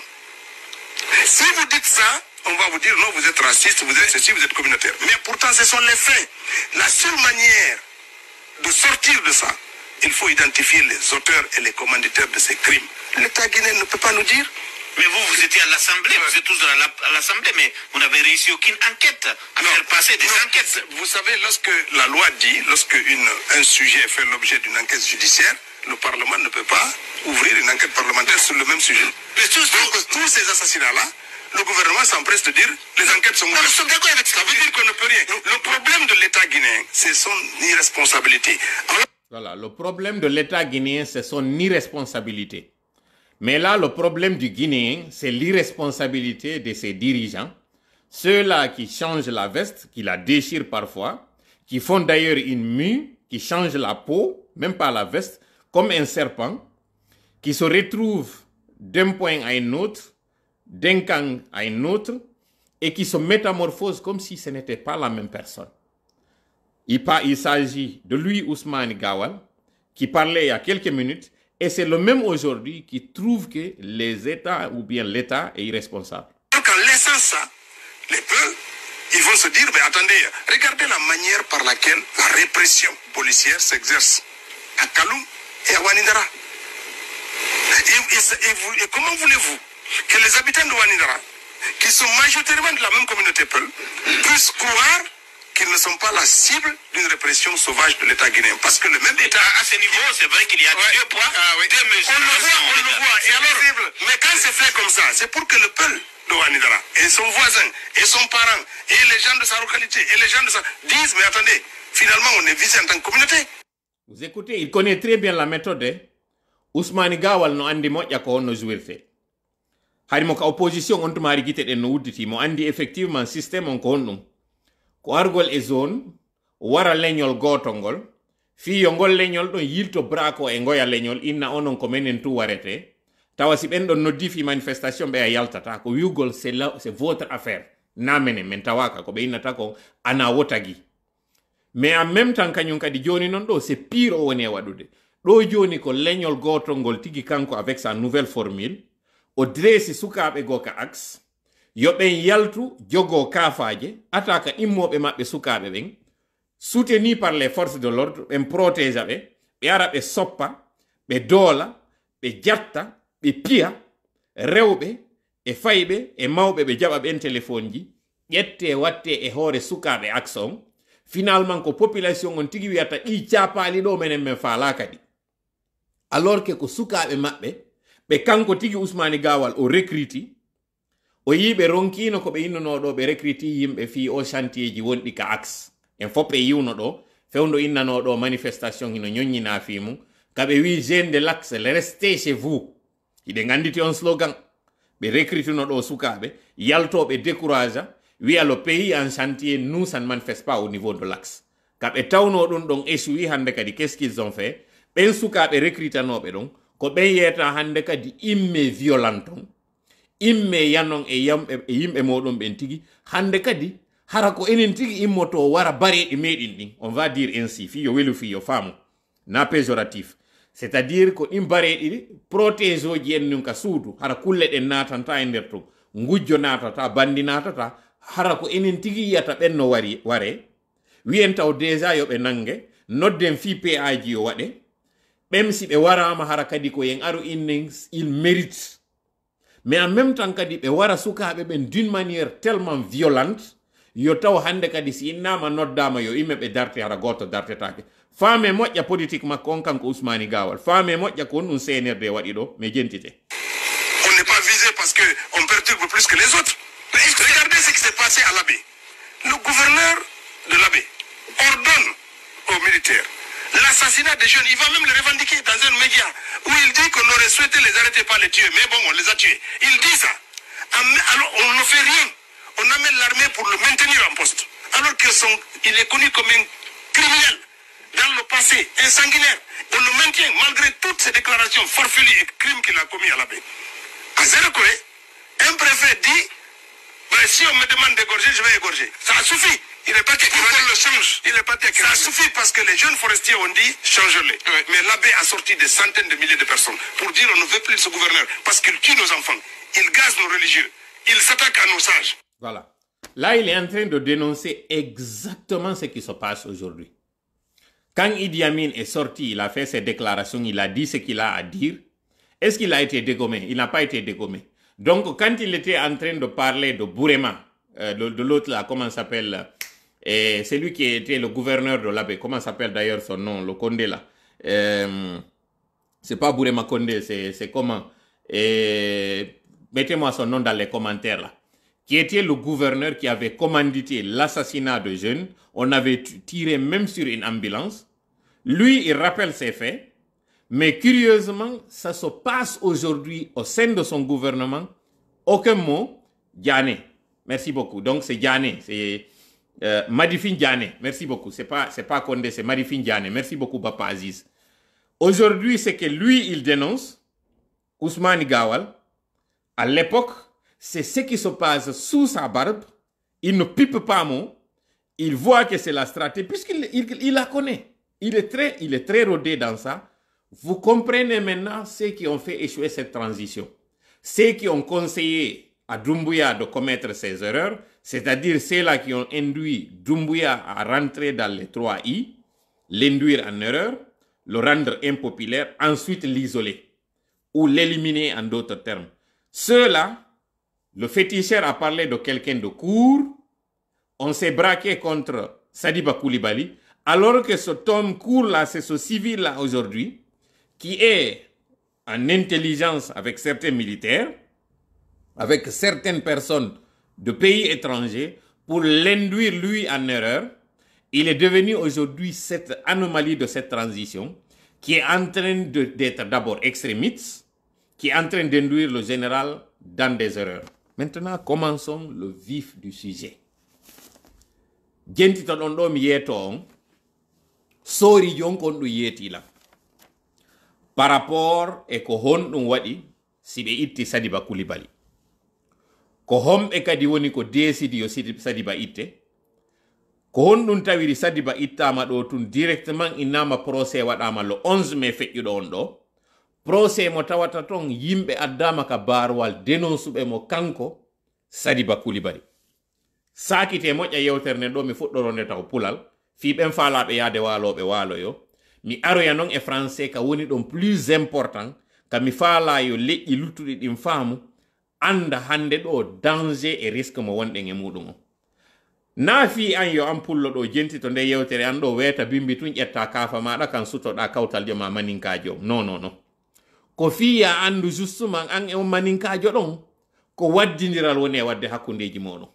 Si vous dites ça, on va vous dire non, vous êtes raciste, vous êtes ceci, vous êtes communautaire. Mais pourtant, ce sont les faits. La seule manière de sortir de ça, il faut identifier les auteurs et les commanditaires de ces crimes. L'État guinéen ne peut pas nous dire mais vous, vous étiez à l'Assemblée, vous êtes tous à l'Assemblée, mais vous n'avez réussi aucune enquête à faire passer des enquêtes. Vous savez, lorsque la loi dit, lorsque une, un sujet fait l'objet d'une enquête judiciaire, le Parlement ne peut pas ouvrir une enquête parlementaire sur le même sujet. Mais tous, Donc, tous ces assassinats-là, le gouvernement s'empresse de dire les enquêtes sont non, nous sommes d'accord avec ça. Ça veut dire qu'on ne peut rien. Le problème de l'État guinéen, c'est son irresponsabilité. Voilà, le problème de l'État guinéen, c'est son irresponsabilité. Mais là, le problème du Guinéen, c'est l'irresponsabilité de ses dirigeants, ceux-là qui changent la veste, qui la déchirent parfois, qui font d'ailleurs une mue, qui changent la peau, même pas la veste, comme un serpent, qui se retrouvent d'un point à un autre, d'un camp à un autre, et qui se métamorphosent comme si ce n'était pas la même personne. Il, s'agit de lui, Ousmane Gawal, qui parlait il y a quelques minutes et c'est le même aujourd'hui qui trouve que les États ou bien l'État est irresponsable. Donc en laissant ça, les peuples, ils vont se dire, mais attendez, regardez la manière par laquelle la répression policière s'exerce à Kaloum et à Wanindara. Et, comment voulez-vous que les habitants de Wanindara, qui sont majoritairement de la même communauté peul, puissent croire qu'ils ne sont pas la cible d'une répression sauvage de l'État guinéen. Parce que le même État... À ce niveau, c'est vrai qu'il y a deux points. Ah deux mesures. On le voit, on le voit. Et alors, mais quand c'est fait comme ça, c'est pour que le peuple de Wanidara et son voisin et son parent et les gens de sa localité et les gens de sa... disent, mais attendez, finalement, on est visé en tant que communauté. Vous écoutez, il connaît très bien la méthode. Hein. Ousmane Gawal no andi moƴƴa fait. Il jouirte harimo ka opposition on tumari et no Il mo andi effectivement un on ko non. ko argol e zone wara leñol gotol ngol fi yo ngol leñol ɗon yilto brako e ngoya leñol inna onon ko menen tu warete tawa si ɓen ɗon noddi fi manifestation ɓe a yaltata ko wiugol c'est votre affaire na menen min tawaka ko ɓe innata ko ana wotagi mais en même temps kañum kadi joni non ɗo c'est pire o woni e waɗude ɗo joni ko leñol gotol ngol tigi kanko avec sa nouvelle formule o dresi sukaɓe go ka axe yo ɓen yaltu jogoo kaafaje ataka immoɓe maɓɓe sukaaɓe ɓen soutenu par les forces de l'ordre ɓen protéja ɓe ɓe ara ɓe soppa ɓe doola ɓe jatta ɓe piya rewɓe e fayɓe e mawɓe ɓe jaɓa ɓen téléphone ji ƴette watte e hoore sukaaɓe axe on finalement ko population on tigi wiyata ɗi capaali ɗo menen min faala kadi alors que ko sukaaɓe maɓɓe ɓe kanko tigi usmani gawal o recruti o yi ronkino ko ɓe innonoɗo ɓe recruti yimɓe fi o chantier ji wonɗi ka axe en fo ɓe yiwno ɗo fewdo innanoɗo manifestation hino ñoññina fi mum ka wi gene de l'axe le restez chez vous iɗe ganditi un slogan ɓe do ɗo sukaɓe yaltoɓe découragea wiya lo pays en chantier nous ça ne manifeste pas au niveau de l'axe ka ɓe tawno ɗum ɗon échoui hande kadi qu'est ce qu'ils ont fait ɓen sukaɓe no ɗon ko ɓen di hande kadi imme violenton. imme yanon e yam e, e yimɓe moɗon ɓen tigi hande kadi hara ko enen tigi immoto wara bareɗi e meɗen ɗin on va dire ainsi fi yo welu fi yo faamu na péjoratif c'est à dire ko ɗin bareɗi ɗi protége oji en nun ka suudu hara kulle ɗen natanta e nder to gujjo natata bandi natata hara ko enen tigi yiyata ɓenno wari ware wiyen taw déjà yoɓe nangue nodden fi pa ji yo waɗe ɓemsi ɓe warama hara kadi ko yen aru innen il mérite mais en même temps kadi be wara be ben d'une manière tellement violente yo taw hande kadi si ma noddama yo imɓe ɓe darte hara goto dartetake famé moƴƴa politique makko konkan ko Ousmane gawal famé moƴƴa ko on ɗum cnrd wadi do mais jentité on n'est pas visé parce que on perturbe plus que les autres regardez ce qui s'est passé à l'abbé le gouverneur de l'abbé ordonne aux militaires L'assassinat des jeunes, il va même le revendiquer dans un média où il dit qu'on aurait souhaité les arrêter par les tuer. Mais bon, on les a tués. Il dit ça. Alors, on ne fait rien. On amène l'armée pour le maintenir en poste. Alors qu'il est connu comme un criminel dans le passé, un sanguinaire. On le maintient malgré toutes ces déclarations farfelues et crimes qu'il a commis à la baie. À un préfet dit ben, si on me demande d'égorger, je vais égorger. Ça suffit. Il n'est pas le change. Ça suffit parce que les jeunes forestiers ont dit changez les Mais l'abbé a sorti des centaines de milliers de personnes pour dire on ne veut plus ce gouverneur parce qu'il tue nos enfants, il gaze nos religieux, il s'attaque à nos sages. Voilà. Là, il est en train de dénoncer exactement ce qui se passe aujourd'hui. Quand Idi Amin est sorti, il a fait ses déclarations, il a dit ce qu'il a à dire. Est-ce qu'il a été dégommé Il n'a pas été dégommé. Donc, quand il était en train de parler de Bourema, euh, de, l'autre là, comment s'appelle et eh, c'est lui qui était le gouverneur de l'abbé. Comment s'appelle d'ailleurs son nom, le Condé là euh, C'est pas Bourema Condé, c'est comment eh, mettez-moi son nom dans les commentaires là. Qui était le gouverneur qui avait commandité l'assassinat de jeunes. On avait tiré même sur une ambulance. Lui, il rappelle ses faits. Mais curieusement, ça se passe aujourd'hui au sein de son gouvernement. Aucun mot. Ghané. Merci beaucoup. Donc c'est Ghané. C'est euh, Madifin Diane, merci beaucoup. C'est pas c'est pas Condé, c'est Madifin Diane. Merci beaucoup, Papa Aziz. Aujourd'hui, c'est que lui, il dénonce Ousmane Gawal. À l'époque, c'est ce qui se passe sous sa barbe. Il ne pipe pas mot. Il voit que c'est la stratégie, puisqu'il il la connaît. Il est, très, il est très rodé dans ça. Vous comprenez maintenant ceux qui ont fait échouer cette transition. Ceux qui ont conseillé à Doumbouya de commettre ses erreurs, c'est-à-dire ceux-là qui ont induit Doumbouya à rentrer dans les 3 I, l'induire en erreur, le rendre impopulaire, ensuite l'isoler ou l'éliminer en d'autres termes. Ceux-là, le féticheur a parlé de quelqu'un de court, on s'est braqué contre Sadiba Koulibaly, alors que ce homme court-là, c'est ce civil-là aujourd'hui, qui est en intelligence avec certains militaires, avec certaines personnes de pays étrangers pour l'induire lui en erreur. Il est devenu aujourd'hui cette anomalie de cette transition qui est en train d'être d'abord extrémiste, qui est en train d'induire le général dans des erreurs. Maintenant, commençons le vif du sujet. mi par rapport eko wadi, sadiba E ko homɓe kadi woni ko desidi yo sadiba itte ko honɗum tawiri sadiba ittama ɗo tun directement innama procé waɗama lo 11 mai feƴƴuɗo on ɗo procé mo tawata ton yimɓe addama ka barowal denonsuɓe mo kanko sadiba kulibari sakite moƴƴa yewtere nde ɗo mi fuɗɗoro nde taw pulal fi ɓen falaɓe yaade waloɓe waloyo mi aroya non e français ka woni ɗon plus important ka mi faala yo leƴƴi luttuɗi ɗin faamu anda hande ɗo danger e risque mo wonɗen e muɗum o naafi an yo an pullo ɗo jenti to nde yewtere an ɗo weeta bimbi tun ƴetta kaafa maɗa kan sutoɗa kawtal joma maninkajo no no no ko fiya andu justement an e maninkajo ɗon ko waddidiral woni e wadde hakkundeji moɗon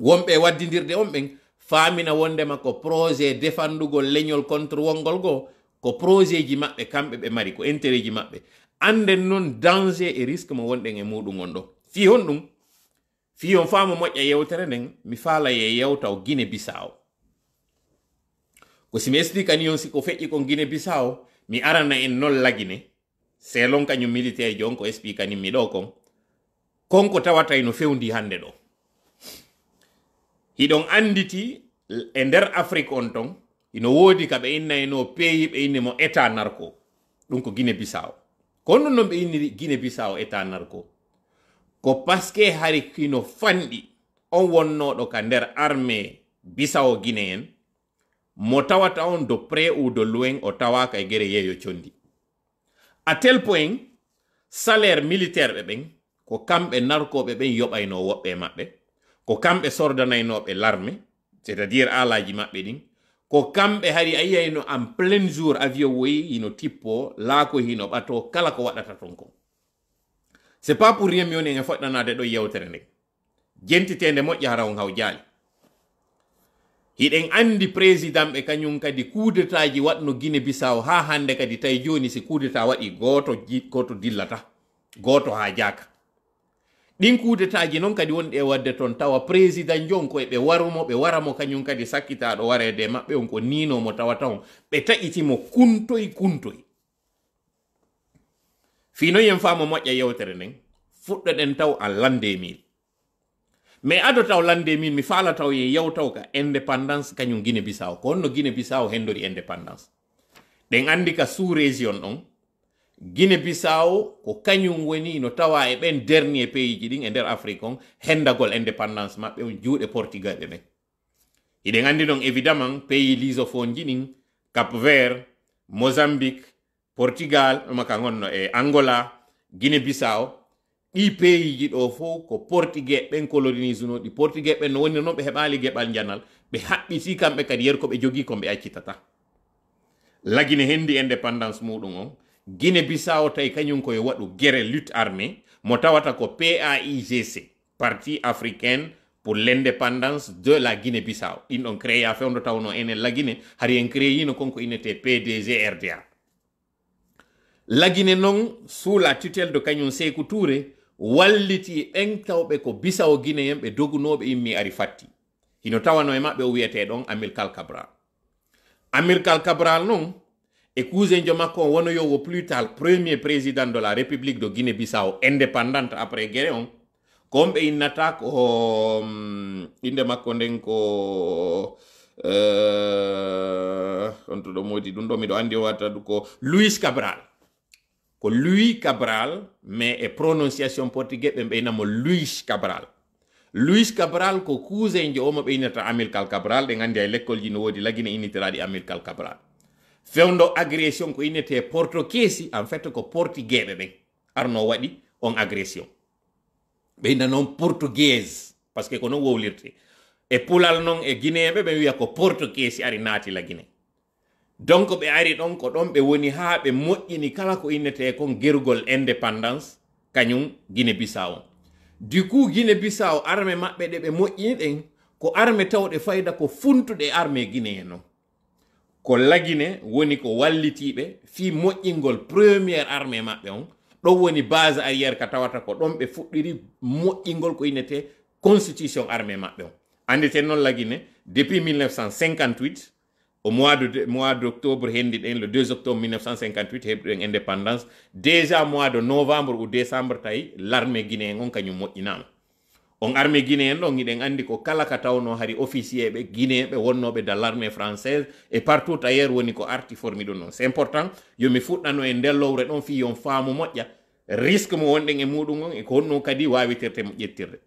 wonɓe waddidirde on ɓen faamina wondema ko projet defandugol leñol contre wongol go ko projet ji maɓɓe kamɓe ɓe mari ko intérêt ji maɓɓe anden non danger e risque mo wonɗen e muɗum on ɗo fi hon ɗum fi on mo moƴƴa yewtere nden mi faala yewta o guine bisao ko simi esli kaniyon siko feƴƴi kon guine bisao mi arana en non lagine selon kañum militaire jon ko espi kanin mi ɗo kon konko tawatay no fewndi hannde ɗo hiɗon anditi e nder afrique on ton ino woodi ka ɓe inna eno peyi ɓe inni mo état narko ɗum ko guine bisao kono no ɓe inniri guine bisaw etanarko ko paske hari kino fanɗi on wonnoɗo ka nder arme bisawo guine en mo tawata on do pré ou de loin o tawaka e gere yeyo condi a tel point salaire militaire ɓe ɓen ko kamɓe narkoɓe ɓen yoɓayno woɓɓe maɓɓe ko kamɓe sordanaynoɓe larme c'est à dire alaji maɓɓe ɗin ko kamɓe hari a yiyay no en plein jour avion woyi hino tippo laako hino ɓato kala ko waɗata ton kon c' est pas pour rien mioni en foɗɗanade ɗo yewtere nde jentitede moƴƴa haraw haw jaali hiɗen andi président ɓe kañum kadi kudetaji watno guine bisaw ha hande kadi tawi joni si kudeta waɗi goto koto dillata goto ha jaaka ɗin kudetaji noon kadi wonɗe wadde toon tawa président jon koye warumo ɓe waramo kañum kadi sakkitaɗo warede maɓɓe on ko ninomo tawa tawon ɓe taƴitimo kuntoi kuntoi fino yen faamo moƴƴa yewtere nden fuɗɗoɗen taw an lande mil mais ado taw lande mil mi faala taw ye yaw taw ka indépendance kañum guine bisaw ko honno guine bisaw hendori indépendance ɗen andi ka sous région ɗon guine bissau ko kañum woni no tawa e ɓen dernier pays ji ɗin e nder afrique on hendagol indépendance maɓɓe on juuɗe portugal ɓe ɓen iɗen andi non évidemment pays lisophone ji ɗin cap vert mozambique portugal maka gonno e angola guine bissau ɗi pays ji ɗo fof ko portugais ɓen colonise no ɗi portugais ɓen no wonino noon ɓe heɓali geɓal janal ɓe haɓɓiti kamɓe kadi yer ko ɓe jogii ko ɓe accitata lagine hendi indépendance muɗum on guine bissau tawi kañum koye waɗu guere lutte armée mo tawata ko paigc parti africaine pour l'indépendance de la guinée bissau ɗin ɗon créa fewdo tawno enen laguine hari en créyino konko innete pdg rda lagine non sous la tutelle de kañum seku touré walliti ɓen tawɓe ko bisawo guine yen ɓe dogunoɓe immi ari fatti hino tawano e maɓɓe o wiyete ɗon amir cabral amir cabral non Et Ekuze Ndiomako wono au plus tard premier président de la République de Guinée-Bissau indépendante après Guéréon comme il attaque au oh, hum, inde makonden ko euh on to modi dum andi ko Luis Cabral ko Luis Cabral mais en prononciation portugais ɓe il Luis Cabral Luis Cabral ko cousin jo omo ɓeynata Amilcar Cabral il gandi ay l'école ji no wodi lagine initiraɗi Amilcar Cabral fewndo agression ko inete porto kesi en fait ko gebe ɓen arno waɗi on agression ɓeyda noon portugaise par ce que ko noon wowlirte e pulal non e guinéɓe ɓe wiya ko kesi ari naati la guiné donc ɓe ari ɗon ko ɗon ɓe woni ha ɓe moƴƴini kala ko innete kon gerugol indépendance kañum guiné bisa on du coup guiné bisa o arme maɓɓe ɗe ɓe moƴƴini ɗen ko arme tawɗe fayda ko funtuɗe arme guiné en noon ko lagine woni ko wallitiɓe fi moƴƴingol premiére armée maɓɓe on ɗon woni base arrière ka tawata ko ɗon ɓe fuɗɗiri moƴƴingol ko inete constitution armée maɓɓe on andeten noon lagine depuis 1958 au mois de mois d'octobre hendi ɗen le 2 octobre 1958 heɓɗen indépendance déjà mois de novembre ou décembre tawi l'armée guinéen on kañum moƴƴinama on armée guinéenne, en ɗon andi ko kala ka tawno hari officier ɓe guiné ɓe wonnoɓe dans l'armée française et partout ailleurs woni ko arti formi ɗum c'est important yomi fuɗɗano e ndellowre ɗon fi yon faamu moƴƴa risque mo wonɗen e muɗum on e ko honno kadi wawitirte mo ƴettirde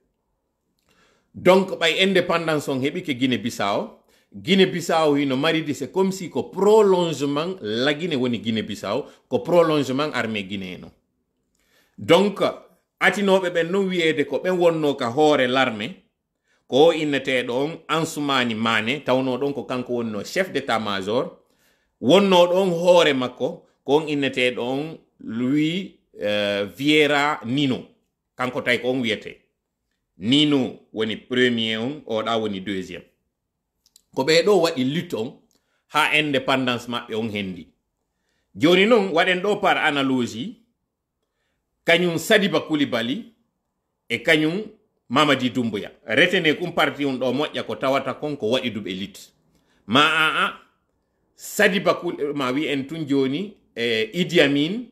donc ɓay indépendance on heɓi ke guinée bissao guinée bissao hino maridi c'est comme si ko prolongement lagine woni guinée bissao ko prolongement armée guinéen donc atinoɓe ɓen non wiyeede ko ɓen wonno ka hoore larme ko inneteɗon ansumani mane tawno ɗon ko kanko wonno chef d' état major wonno ɗon hoore makko kon inneteɗon louis uh, eh, viera nino kanko tawi ko on wiyete nino woni premier on oɗa woni deuxiéme ko ɗo waɗi lutte on ha indépendance maɓɓe on hendi joni noon waɗen ɗo par analogie kañum sadiba koulibaly e kañum mamadi doumbouya retene kum parti un ɗo moƴƴa ko tawata kon ko waɗi ɗum élite ma a sadiba ma wi en tun joni e idi amin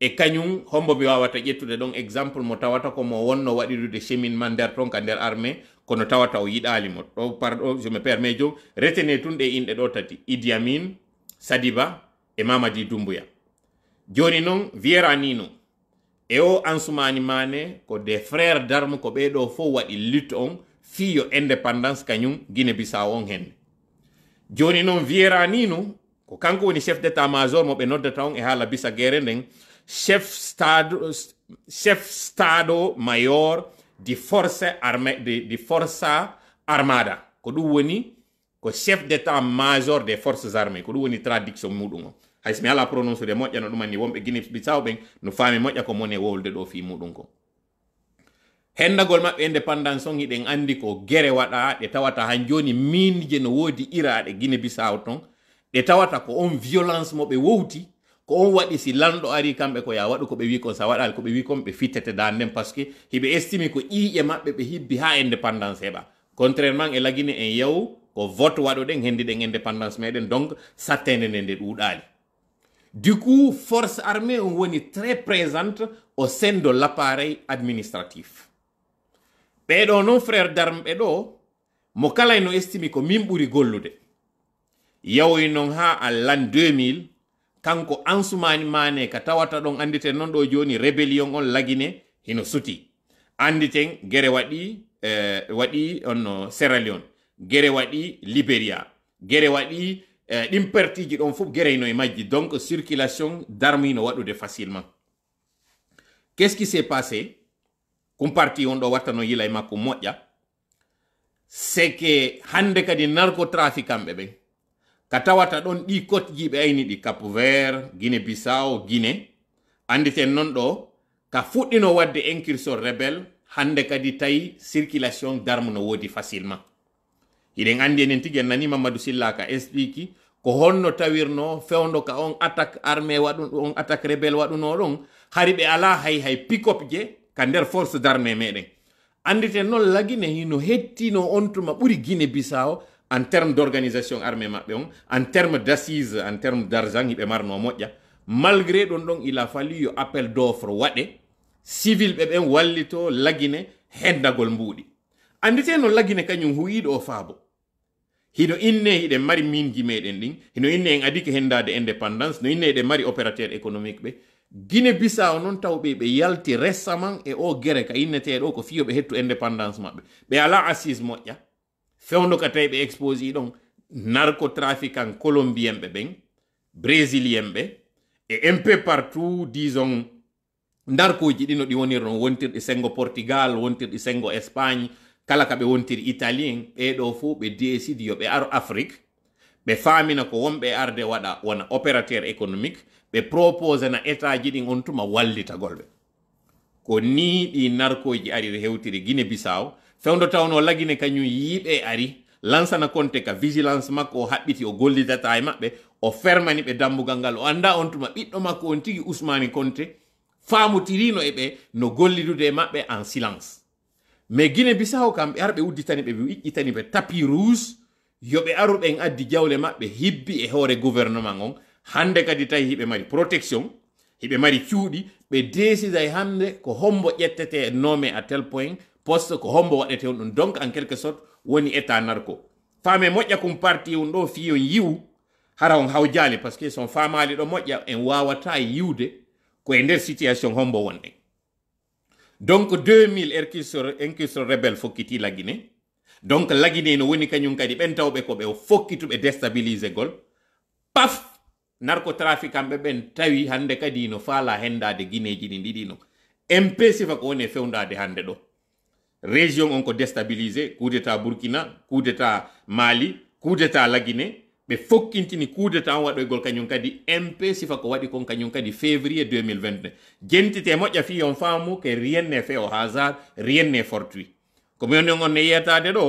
e kañum hombo mi wawata ƴettude ɗon exemple mo tawata ko mo wonno waɗiɗude chemine nder ton ka nder armée kono tawata o yiɗali mo ɗo parɗo je me permets jo retene tun ɗe inɗe ɗo tati idi amin sadiba e mamadi doumbouya joni noon wiyera nino e o ansumani mane ko des frères d'arme ko ɓeɗo fo waɗi lutte on fiyo indépendance kañum guine bisa on hen joni noon nino ko kanko woni chef d' état major mo ɓe noddata on e haala bisa guere nden chef stade chef stado mayor di force armé di, di força armada ko ɗum woni ko chef d' état major des forces armées ko ɗum woni traduction muɗum o hay so mi ala prononcére moƴƴa no ɗumanni wonɓe guinis bisaw ɓen no faami moƴƴa ko mone wowlude ɗo fi muɗum ko hendagol maɓɓe indépendance on hiɗen andi ko gere waɗa ɗe tawata han joni minje no woodi iraɗe guine bisaw ton ɗe tawata ko on violence mo ɓe wowti ko on waɗi si lanɗo ari kamɓe ko ya waɗu ko ɓe wi kon sa waɗali ko ɓe wi kon ɓe fittete da nden par ce que hiɓe estimi ko ƴiƴe maɓɓe ɓe hibbi ha indépendance heɓa contrairement e lagine en yawu ko vote waɗoɗen hendiɗen indépendance meɗen donc sattede nde nde ɗuɗali Du coup, forces armées woni très présente au sein de l'appareil administratif. ɓeɗo noon frère darmɓe ɗo mo kala no estimi ko min ɓuri gollude yawoy noon ha à l'an 2000 kanko ansumani mane ka tawata ɗon anditen non ɗo joni rébellion on lagine hino suti anditen gere waɗi eh, waɗi on sierra leone gere waɗi liberia gere waɗi Eh, ɗin pertiji ɗon fof gereyno e majji donc circulation darmino waɗude facilement qu'est ce qui s'est passé kon parti on ɗo wattano yila e makko moƴƴa c'est que hande kadi narcotrafic kamɓe ɓen ka tawata ɗon ɗi cote ɓe ayni ɗi cap vert guine bissau guine anditen noon ɗo ka fuɗɗino wadde incursion rebel hande kadi tawi circulation d' no woodi facilement iɗen andi enen tigi en nani mamadou silla ka expliqui ko honno tawirno fewndo ka on attaque armé waɗu on attaque rebelle waɗuno ɗon hari ɓe ala hay hay picop je ka nder force d' armé meɗen anditen noon lagine hino hettino on tuma ɓuri guine bisao en terme d' organisation armé maɓɓe on en terme d' assise en terme d' argent hiɓe marno moƴƴa malgré ɗon ɗon il a fallu yo appel d' offre waɗe civil ɓe ɓen wallito lagine hendagol mbuuɗi andite no lagine kañum huyiɗo o faabo hino inne iɗen mari mingi meɗen ɗin hino inne en adike hendade indépendance no inne eɗen mari opérateur économique ɓe guine bissau noon tawɓe ɓe yalti récemment e o guere ka inneteɗo ko fiyoɓe hettu indépendance maɓɓe ɓe ala assise moƴƴa fewdo ka tawi ɓe exposi ɗon narco trafican colombien ɓe ɓen brésilien ɓe e un peu partout disons darkuji ɗi no ɗi wonir non wontirɗi sengo portugal wontirɗi sengo espagne kala ka ɓe wontiri italien ɓeɗo fuu ɓe décide yo ɓe ar afrique ɓe famina ko wonɓe arde waɗa wona opérateur économique ɓe propose na état ji ɗin on tuma wallita golɓe ko ni ɗi narkoji ariri hewtiri guine bisaw fewdo tawno laguine kañum yiiɓe ari lansana konte ka vigilance makko o haɓɓiti o gollidata e maɓɓe o fermani ɓe dambugal ngal o anda on tuma ɓiɗɗo makko on tigui ousmani konte famutirino e ɓe no gollidude e maɓɓe en silence mais guine bisaho kam arɓe udditani ɓe ɓe ɓe tapi rus yo ɓe aruɓen addi jawle maɓɓe hibbi e hoore gouvernement on hande kadi tawi hiɓe mari protection hiɓe mari cuuɗi ɓe déciday hande ko hombo ƴettete e nome à tel point poste ko hombo waɗete on ɗum donc en quelque sorte woni état narco faame moƴƴa kon parti on ɗo fi on yiwu hara on hawjaali par ce que son faamaali ɗo moƴƴa en wawata yiwde koye nder situation hombo wonɗen donc 2000 rebelles faut quitter la Guinée. donc la no woni kañum kadi ben tawɓe ko ɓe fokkituɓe déstabiliser gol paf le trafic kamɓe tawi hande kadi no faala hendade Guinée jini ɗiɗi no mp sifa ko woni e fewdade hande do. région on ko déstabilisé coup d'état burkina coup d'état mali coup d'état Guinée. ɓe fokkintini kuude tan waɗoygol kañum kadi mp sifa ko waɗi kon kañum kadi février 2022 jentite moƴƴa fi on faamu ke rien fe fait au hasard rien fortuit ko minen on ne yiyatade ɗo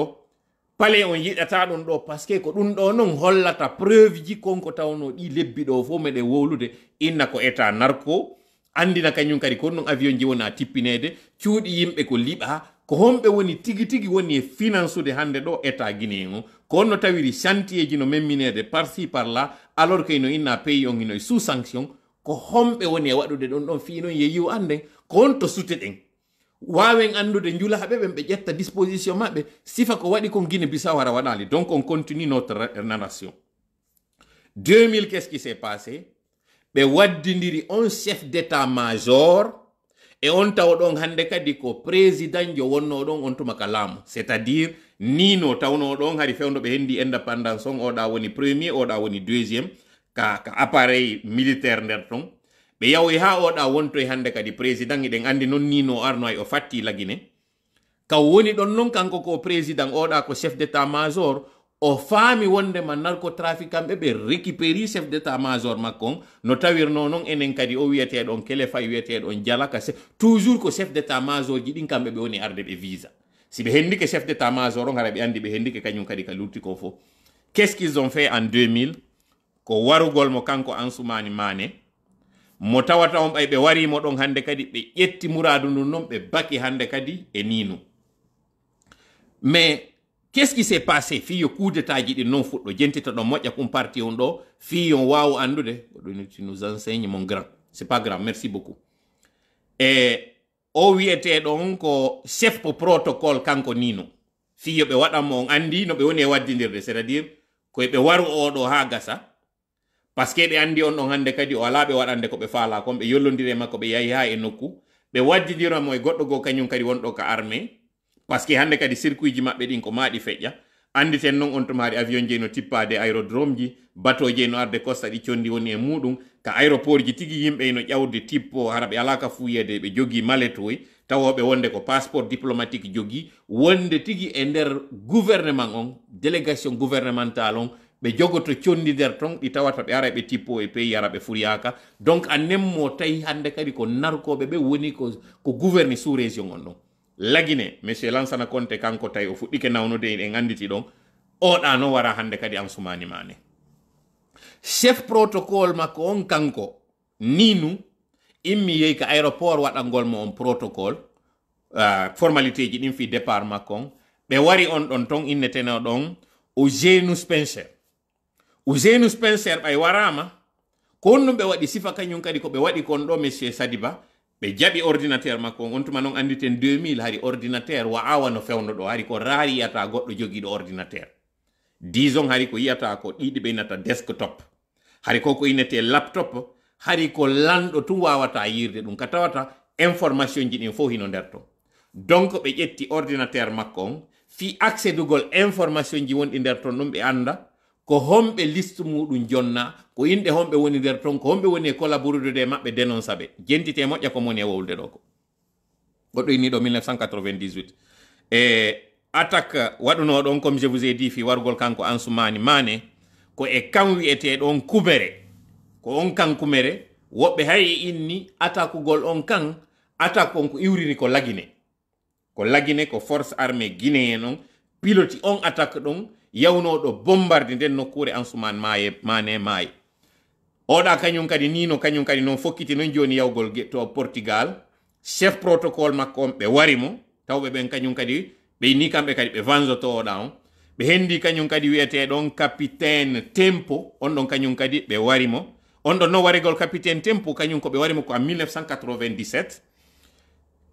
pale on yiɗata ɗum ɗo par ce que ko ɗum ɗo non hollata preuve ji konko tawno ɗi lebbi ɗo fof meɗen wowlude inna ko eta narko andina kañum kadi kon non avion ji wona tippinede cuuɗi yimɓe ko liɓa ko homɓe woni tigi tigi woni e finansude hannde ɗo état guinéen o ko on tawiri chantier ji no memminede par ci par là alors que ino inna pays on ino e sous sanction ko homɓe woni e waɗude ɗon ɗon fi noon yeyiw anden ko ding to suteɗen wawen andude njulaɓe ɓen ɓe ƴetta disposition maɓɓe sifa ko waɗi ko guine bisa wara waɗali donc on continue notre narration 2000 qu'est ce qui s'est passé ɓe waddidiri on chef d'état major e on taw ɗon hannde kadi ko président jo wonno ɗon on tuma ka laamu c'est à dire ni no tawno ɗon hari fewno ɓe henndi indépendance on oɗa woni premier oɗa woni deuxiéme ka, ka appareil militaire nder ton ɓe yawoy ha oɗa wontoy e hannde kadi président eɗen anndi noon ni no arno o fatti lagine ka woni ɗon noon kanko ko président oɗa ko chef d' état major o faami wonde ma narco trafic kamɓe ɓe récupéri chef d' état major makko on no tawirno noon enen kadi o wiyeteɗon kelefa wiyeteɗon dialaka toujours ko chef d' état major ji ɗin kamɓe ɓe woni arde ɓe visa si ɓe hendike chef d' état major o hara ɓe andi ɓe hendike kañum kadi ka lurti kon foof qu' est ce qu'ils ont fait en 2000 ko warugol mo kanko ansumani mane mo tawata on ɓay ɓe warimo ɗon hande kadi ɓe ƴetti muradu ndun noon ɓe baki hande kadi e ninu mais qu'est-ce qui s'est passé fiyo kudetaji ɗi noon fuɗɗo jentita ɗon moƴƴa kum parti on ɗo fiyon wawa andude tu nous enseigne mon grand c'est pas grave merci beaucoup e o wiyeteɗo on ko chef pour protocole kanko nino fiyo ɓe waɗanmo on andi no ɓe woni e waddidirde c'est à dire koye ɓe waru oɗo ha gasa par ce que ɓe andi on ɗon hande kadi wala be wadande ko be fala ko be yollondire makko be yayi ha e nokku be ɓe waddidiramo e goddo go kanyum kadi wonɗo ka armée paske hande kadi ji maɓɓe ɗin ko maɗi feƴƴa anditen non on to avion avion no tippade aérodrome ji bateau jeyno arde costa ɗi condi woni e muɗum ka aéroport ji tigi yimɓe no ƴawde tippo hara ɓe alaka fuyede ɓe jogii maletoy tawoɓe wonde ko passeport diplomatique jogi wonde tigi e nder gouvernement on délégation gouvernemental on ɓe jogoto condi nder ton ɗi tawata ɓe ara ɓe tippo e pays ara ɓe furyaka donc annen tawi hande kadi ko narkoɓe ɓe woni ko ko gouverni sous région on ɗon lagine monsieur lansana konte kanko tawi o fuɗɗike nawnude eɗen anditi ɗon oɗa no wara hande kadi an sumani mane chef protocole makko on kanko ninu immi yehi ka aéroport waɗangol mo on protocole uh, ah, formalité ji ɗin fi départ makko on ɓe wari on ɗon ton inneteno ɗon spencer penser genu penser ɓay warama ko honɗum ɓe waɗi sifa kañum kadi ko ɓe waɗi kon ɗo monsieur sadiba ɓe jaɓi ordinateur makko on tuma noon anditen 2000 hari ordinateur wa awa no fewno ɗo hari ko raari yiyata goɗɗo jogiiɗo ordinateur disons hari ko yiyata ko ɗiɗi ɓe nata desktop hari ko ko inete laptop hari ko lanɗo tun wawata yirde ɗum ka tawata information ji ɗin fof hino nder ton donc ɓe ƴetti ordinateur makko on fi accédugol information ji wonɗi nder ton ɗum ɓe anda ko homɓe liste muɗum jonna ko yimɓe homɓe woni nder ton ko homɓe woni e collaborude e maɓɓe dénonce ɓe jentite e moƴƴa ko moni e wowde ɗo ko goɗɗo yiniɗo 1998 e attaque waɗunoɗon comme je vous ai dit fi wargol kanko ansumani mane ko e kan wi'eteɗon kumere ko on kan kumere woɓɓe hay e inni attaquegol on kan attaque on ko iwrini ko lagine ko lagine ko force armée guinéen on piloti on attaque ɗon yawnoɗo bombarde nden nokkure ansuman maye mane maye oɗa kañum kadi nino kañum kadi noon fokkiti noon joni yawgol to portugal chef protocole makko on ɓe wari mo tawɓe ɓen kañum kadi ɓe ni kamɓe kadi ɓe vanzoto oɗa on ɓe hendi kañum kadi wiyeteɗon capitaine tempo on ɗon kañum kadi ɓe wari mo on ɗon noon warigol capitaine tempo kañum ko ɓe wari mo ko en 1997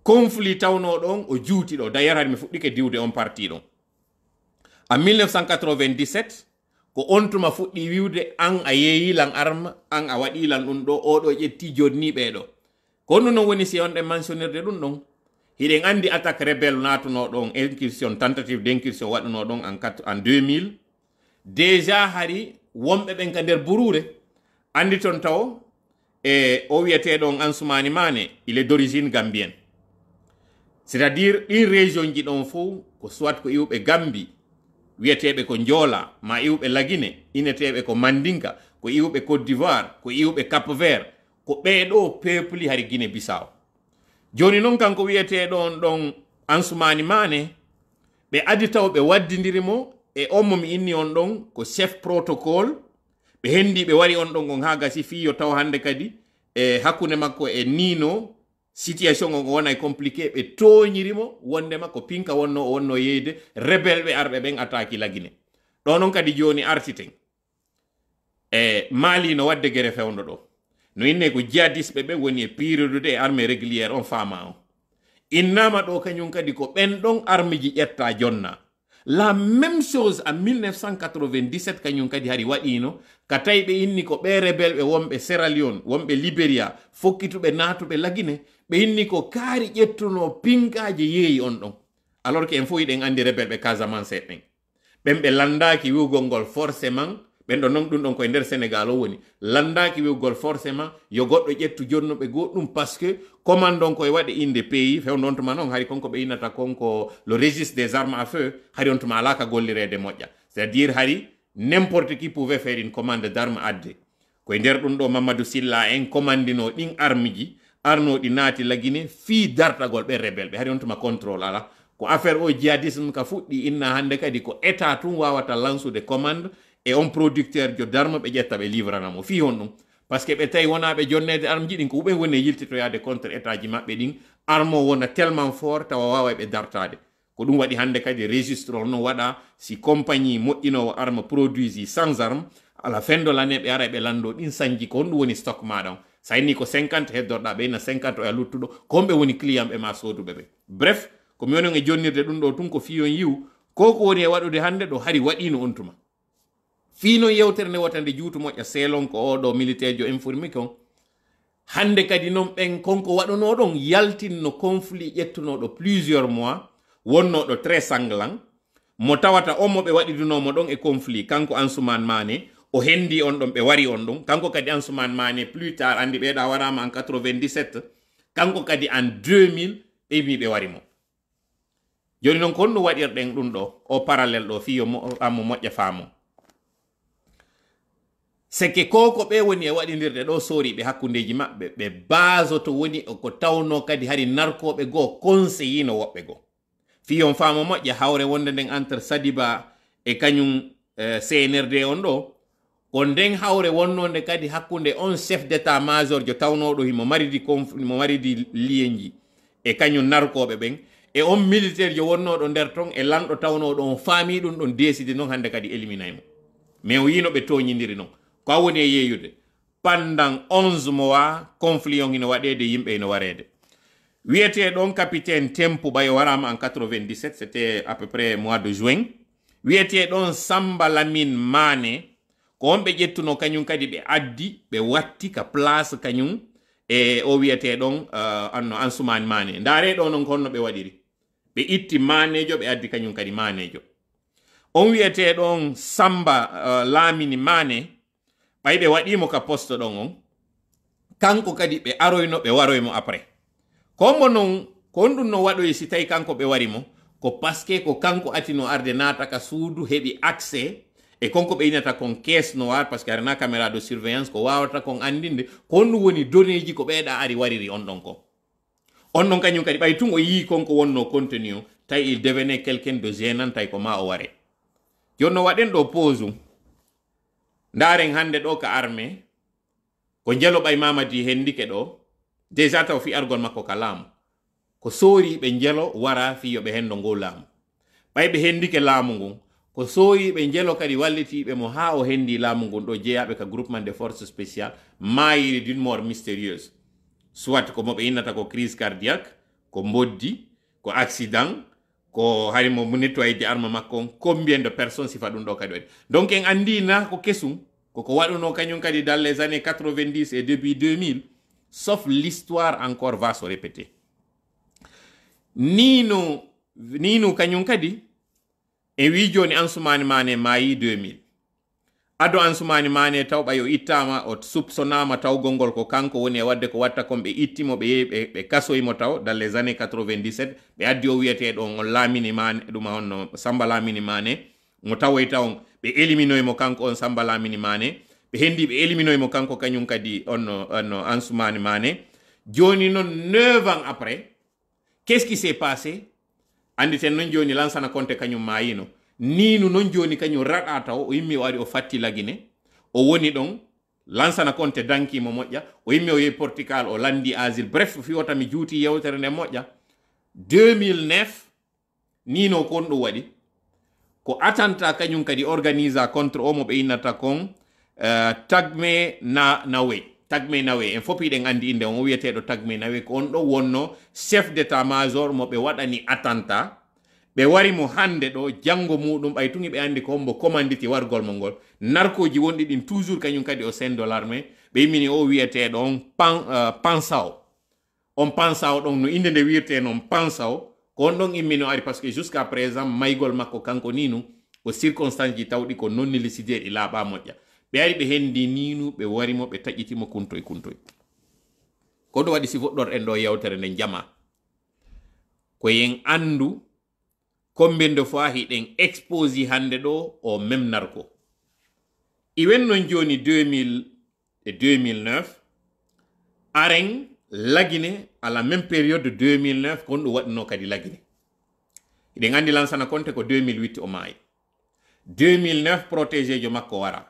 conflit tawno ɗon o juuti ɗo dayar hade mi fuɗɗike diwde on parti ɗon en 1997 ko on tuma fuɗɗi wiwde an a yeyilan arma an a waɗilan ɗum ɗo oɗo ƴetti jonni ɓeɗo ko honnu non woni si on ɗe mentionnirde ɗum ɗon hiɗen andi attaque rebel natuno ɗon incursion tentative d' waɗuno ɗon en, en 2000 déjà hari wonɓe ɓen ka nder burure andi ton taw e o wiyeteɗon ansumani mane il est d' gambienne c'est à dire ɗin région ji ɗon fo ko soit ko iwɓe gambi wiyeteɓe ko njoola ma iwɓe lagine ineteɓe ko mandinka ko iwɓe côte d'ivoire ko iwɓe cap vert ko ɓeeɗo peupli hari guine bisaw joni noon kanko wiyeteɗon ɗon ansumani mane ɓe adi taw ɓe waddidiri mo e on mo mi inni on ɗon ko chef protocole ɓe henndi ɓe wari on ɗon on ha gasi fiyo taw hande kadi e hakkunde makko e nino situation o wonay compliqué ɓe toñirimo wondema ko pinka wonno o wonno yeyde rebelɓe arɓe ɓen attaque lagine ɗo noon kadi joni artiten e mali no wadde gere fewndo ɗo no inne ko jihadisɓe ɓe woni e piridude e armée régulière on fama on innama ɗo kañum kadi ko ɓen ɗon armiji ƴetta jonna la même chose en 1997 kañum kadi hari waɗino ka tawi ɓe inni ko ɓe rebelɓe wonɓe sierra leone wonɓe liberia fokkituɓe naatuɓe lagine ɓe hinni ko kaari ƴettuno pinkaji yeeyi on ɗon alors que en fof iɗen andi rebel ɓe casamance ɓen ɓen ɓe landaki wiwgol ngol forcément ɓen ɗo noon ɗum ɗon koye nder sénégal o woni landaki wiwgol forcément yo goɗɗo ƴettu jonnuɓe goɗɗum par ce que commande on koye waɗe inde pays tuma noon hay konko ɓe innata konko le registre des armes à feu hari on tuma alaka gollirede moƴƴa c'est à dire hari importe qui pouvait faire une commande d' arme adde koye nder ɗum ɗo mamadou silla en commandino ɗin arme ji arnoɗi naati lagine fii dartagol ɓe rebelɓe hari on tuma contrôle ala ko affaire o djihadisme ka fuɗɗi inna hannde kadi ko état tun wawata lansude commande e on producteur jo darma ɓe ƴetta ɓe livranamo fii hon ɗum par ce que ɓe tawi wona jonnede arme ji ɗin ko ɓen woni e yiltitoyade contre état ji maɓɓe ɗin armo wona tellement fort tawa wawa ɓe dartade ko ɗum waɗi hannde kadi registre on noon waɗa si compagnie moƴƴinowo arme produisi sans arme ala fin de l'année ɓe ara ɓe lando ɗin sañji ko honɗum woni stock maɗa o so yinni ko 50 heddorɗa ɓe yina 50 o ya luttuɗo ko homɓe woni cliyam e ma soduɓe ɓe bref komi woni on e jonnirde ɗum ɗo tun ko fiyon yiwu ko ko woni e waɗude hannde ɗo hari waɗino on tuma finon yewtere nde wotande juutumoƴƴa selonko oɗo militaire jo informique on hannde kadi noon ɓen konko waɗanoɗon yaltinno conflit ƴettunoɗo plusieurs mois wonnoɗo très sanglant mo tawata omo ɓe waɗidunomo ɗon e conflit kanko ansuman mane o henndi on ɗon ɓe wari on ɗum kanko kadi an suman mane plus tard anndi ɓeeɗa warama en 97 kanko kadi en 2000 ɓe wi ɓe wari mo joni noon ko honno waɗirɗen ɗum ɗo o parallel ɗo fi yo amo moƴƴa faamo sekke ko ko ɓe woni e waɗidirde ɗo sooriɓe hakkundeji maɓɓe ɓe baaso to woni ko tawno kadi hari narkoɓe goo conseyino woɓɓe goo fiyon faamo moƴƴa hawre wonde nden entre sadiba e kañum eh, cnrd on ɗo kon nden hawre wonnonde kadi hakkunde on chef d' état major jo tawnoɗo himo maridi conf mo maridi lien ji e kañum narkoɓe ɓen e on militaire jo wonnoɗo nder ton e lanɗo tawnoɗo on faami ɗum ɗon décidé noon hande kadi éliminaymo mais o yino ɓe toñidiri noon ko awoni e yeeyude pendant 11 mois conflit on ina waɗede yimɓe ina warede wiyete ɗon capitaine tempo ɓayo warama en 97 c'était à peu près mois de juin wiyete ɗon samba lamine mane ko on ƴettuno kañum kadi ɓe addi ɓe watti ka place kañum e o wiyete ɗon uh, anno ansumani mane ndaare ɗo non ko ɓe waɗiri ɓe itti manejo ɓe addi kañum kadi manejo on wiyete ɗon samba uh, eh, laamini mane ɓay ɓe waɗimo ka poste ɗon on kanko kadi ɓe aroyno ɓe waroymo après kombo non ko ɗum no waɗoy si tawi kanko ɓe warimo ko paske ko kanko atino arde nataka ka suudu heɓi accès e konko ɓe inata kon kees no war par ce que arana caméra surveillance ko wawata kon andinde kon woni donné ji ko ɓeeɗa ari wariri on ɗon ko on ɗon kañum kadi ɓay tun o yii konko wonno contenu tawi il devenait quelqu'un de gênant tawi ko ma o ware no waɗen ɗo pose ndaren hande ɗo ka armée ko njeloɓay mamadi hendike ɗo déjà taw fi argol makko ka laamu ko soori ɓe njelo wara fiyoɓe hen ɗo ngol laamu ɓay ɓe hendike laamu ngun o soyi ɓe jelo kadi wallitiɓe mo ha o hendi laamu ngon ɗo jeeyaɓe ka groupement de force spécial mayiri d'une mort mystérieuse soit ko une innata ko crise cardiaque ko mboddi ko accident ko hari mo armes arme makko combien de personnes sifa ɗum ɗo kadi donc en andi na ko kesum koko waɗuno kañum kadi dans les années 90 et début 2000 sauf l'histoire encore va se répéter nino nino kañum kadi en wi joni ansumani mane mayi 2000 ado ansumani mane taw ɓayo ittama o soupsonama taw gongol ko kanko woni e wadde ko watta kon ɓe ittimo ɓe yehi ɓe kasoyimo taw dans les années 97 ɓe addi o wiyete ɗon on lamini mane ɗuma honno samba lamini mane mo tawoy taw ɓe eliminoyimo kanko on samba lamini mane ɓe hendi ɓe eliminoyimo kanko kañum kadi onno onno ansumani mane joni noon 9 ans après qu'est ce qui s'est passé anditen noon joni lansana konte kañum mayino ninu non joni kañum raɗa taw o yimmi o ari o fatti lagine o woni ɗon lansana konte dankimo moƴƴa o yimmi o yehi portugal o landi asil bref fiwota mi juuti yewtere nde moƴƴa 2009 nino kon ɗum waɗi ko atanta kañum kadi organisa contre o mo ɓe innata kon uh, tagme na nawe tagminawe en fopi iɗen andi inde on wiyeteɗo tagminawe ko on ɗo wonno chef d' état major mo ɓe waɗani attanta ɓe wari mo hande ɗo jango muɗum ɓay tugi ɓe andi ko hombo commanditi wargol mo ngol narkoji wonɗi ɗin toujours kañum kadi o sen dollar me ɓe yimini o wiyeteɗo on pan, uh, pansao on pansao ɗon no inde nde wirte non pansao ko on ɗon immino ari par ce que jusqu'à présent maygol makko kanko ni nu ko circonstance ji tawɗi ko nonni lisideɗi laaɓa moƴƴa ɓe ari ɓe hendi ninu ɓe warimo ɓe taƴitimo kuntoy kuntoy ko ɗum waɗi si fuɗɗorɗen ɗo yewtere nde jama ko yen andu kombinde fois hiɗen exposi hande ɗo o memnarko iwen non joni 2000 e 2009 aren lagine à la même période de 2009 kon ɗum waɗino kadi lagine iɗen andi lansana konte ko 2008 o maayi 2009 protégé jo makko wara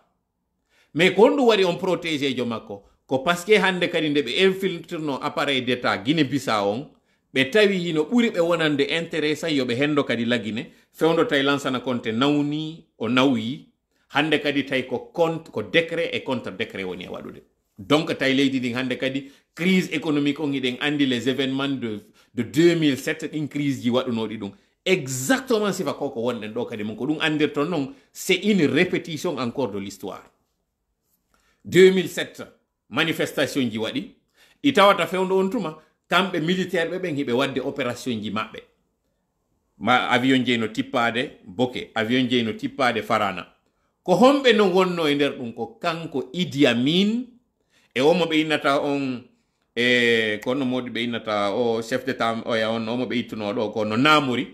mais ko honɗum waɗi on protégé jo makko ko par ce que hannde kadi nde ɓe infiltre no appareil d' état guine bisa on ɓe tawi hino ɓuri ɓe wonande intéressant yo ɓe henndo kadi lagine fewndo tawi lansana konte nawni o nawyi hannde kadi tawi ko compte ko décret et contre décret woni e waɗude donc tawi leydi ndin hannde kadi crise économique on iɗen anndi les événements de de 2007 ɗin crise ji waɗunoɗi ɗum exactement sifa koko wonɗen ɗo kadi mum ko ɗum anndirton noon c'est une répétition encore de l'histoire 2007 manifestation ji waɗi itawata fewndo on tuma kamɓe militaire ɓe ɓen hiɓe wadde opération ji maɓɓe ma avion jeyno tippade boke avion jeyno tippade farana ko homɓe no wonno e nder ɗum ko kanko idiamin e omo ɓe innata on e kono modi ɓe innata o chef de tam oya on omo ɓe ittuno ɗo ko no namori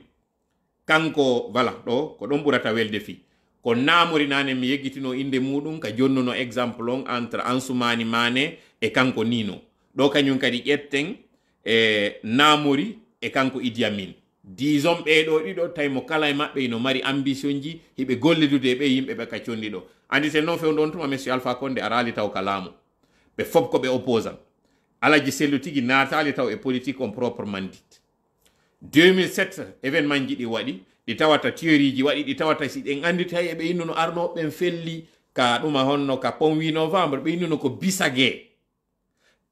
kanko voilà ɗo ko ɗon ɓurata welde fii ko namori nane mi yeggitino inde muɗum ka jonnuno exemple on entre ansumani mane e kanko nino ɗo kañum kadi ƴetten e namori e kanko idiamin dison ɓeɗo ɗiɗo tawi mo kala e maɓɓe no mari ambition ji hiɓe gollidude ɓe yimɓe ɓe ka condi ɗo andi sen noon fewndo on tuma monsieur alpha conde arali taw ka laamu ɓe fof ko ɓe opposant alaji sellu tigi natali taw e politique on proprement dit 2007 événement ji ɗi waɗi ɗi tawata ji waɗi ɗi tawata si ɗen andita eɓe innuno arnoɓeɓen felli ka ɗuma honno ka pon wi novembre ɓe innuno ko bisage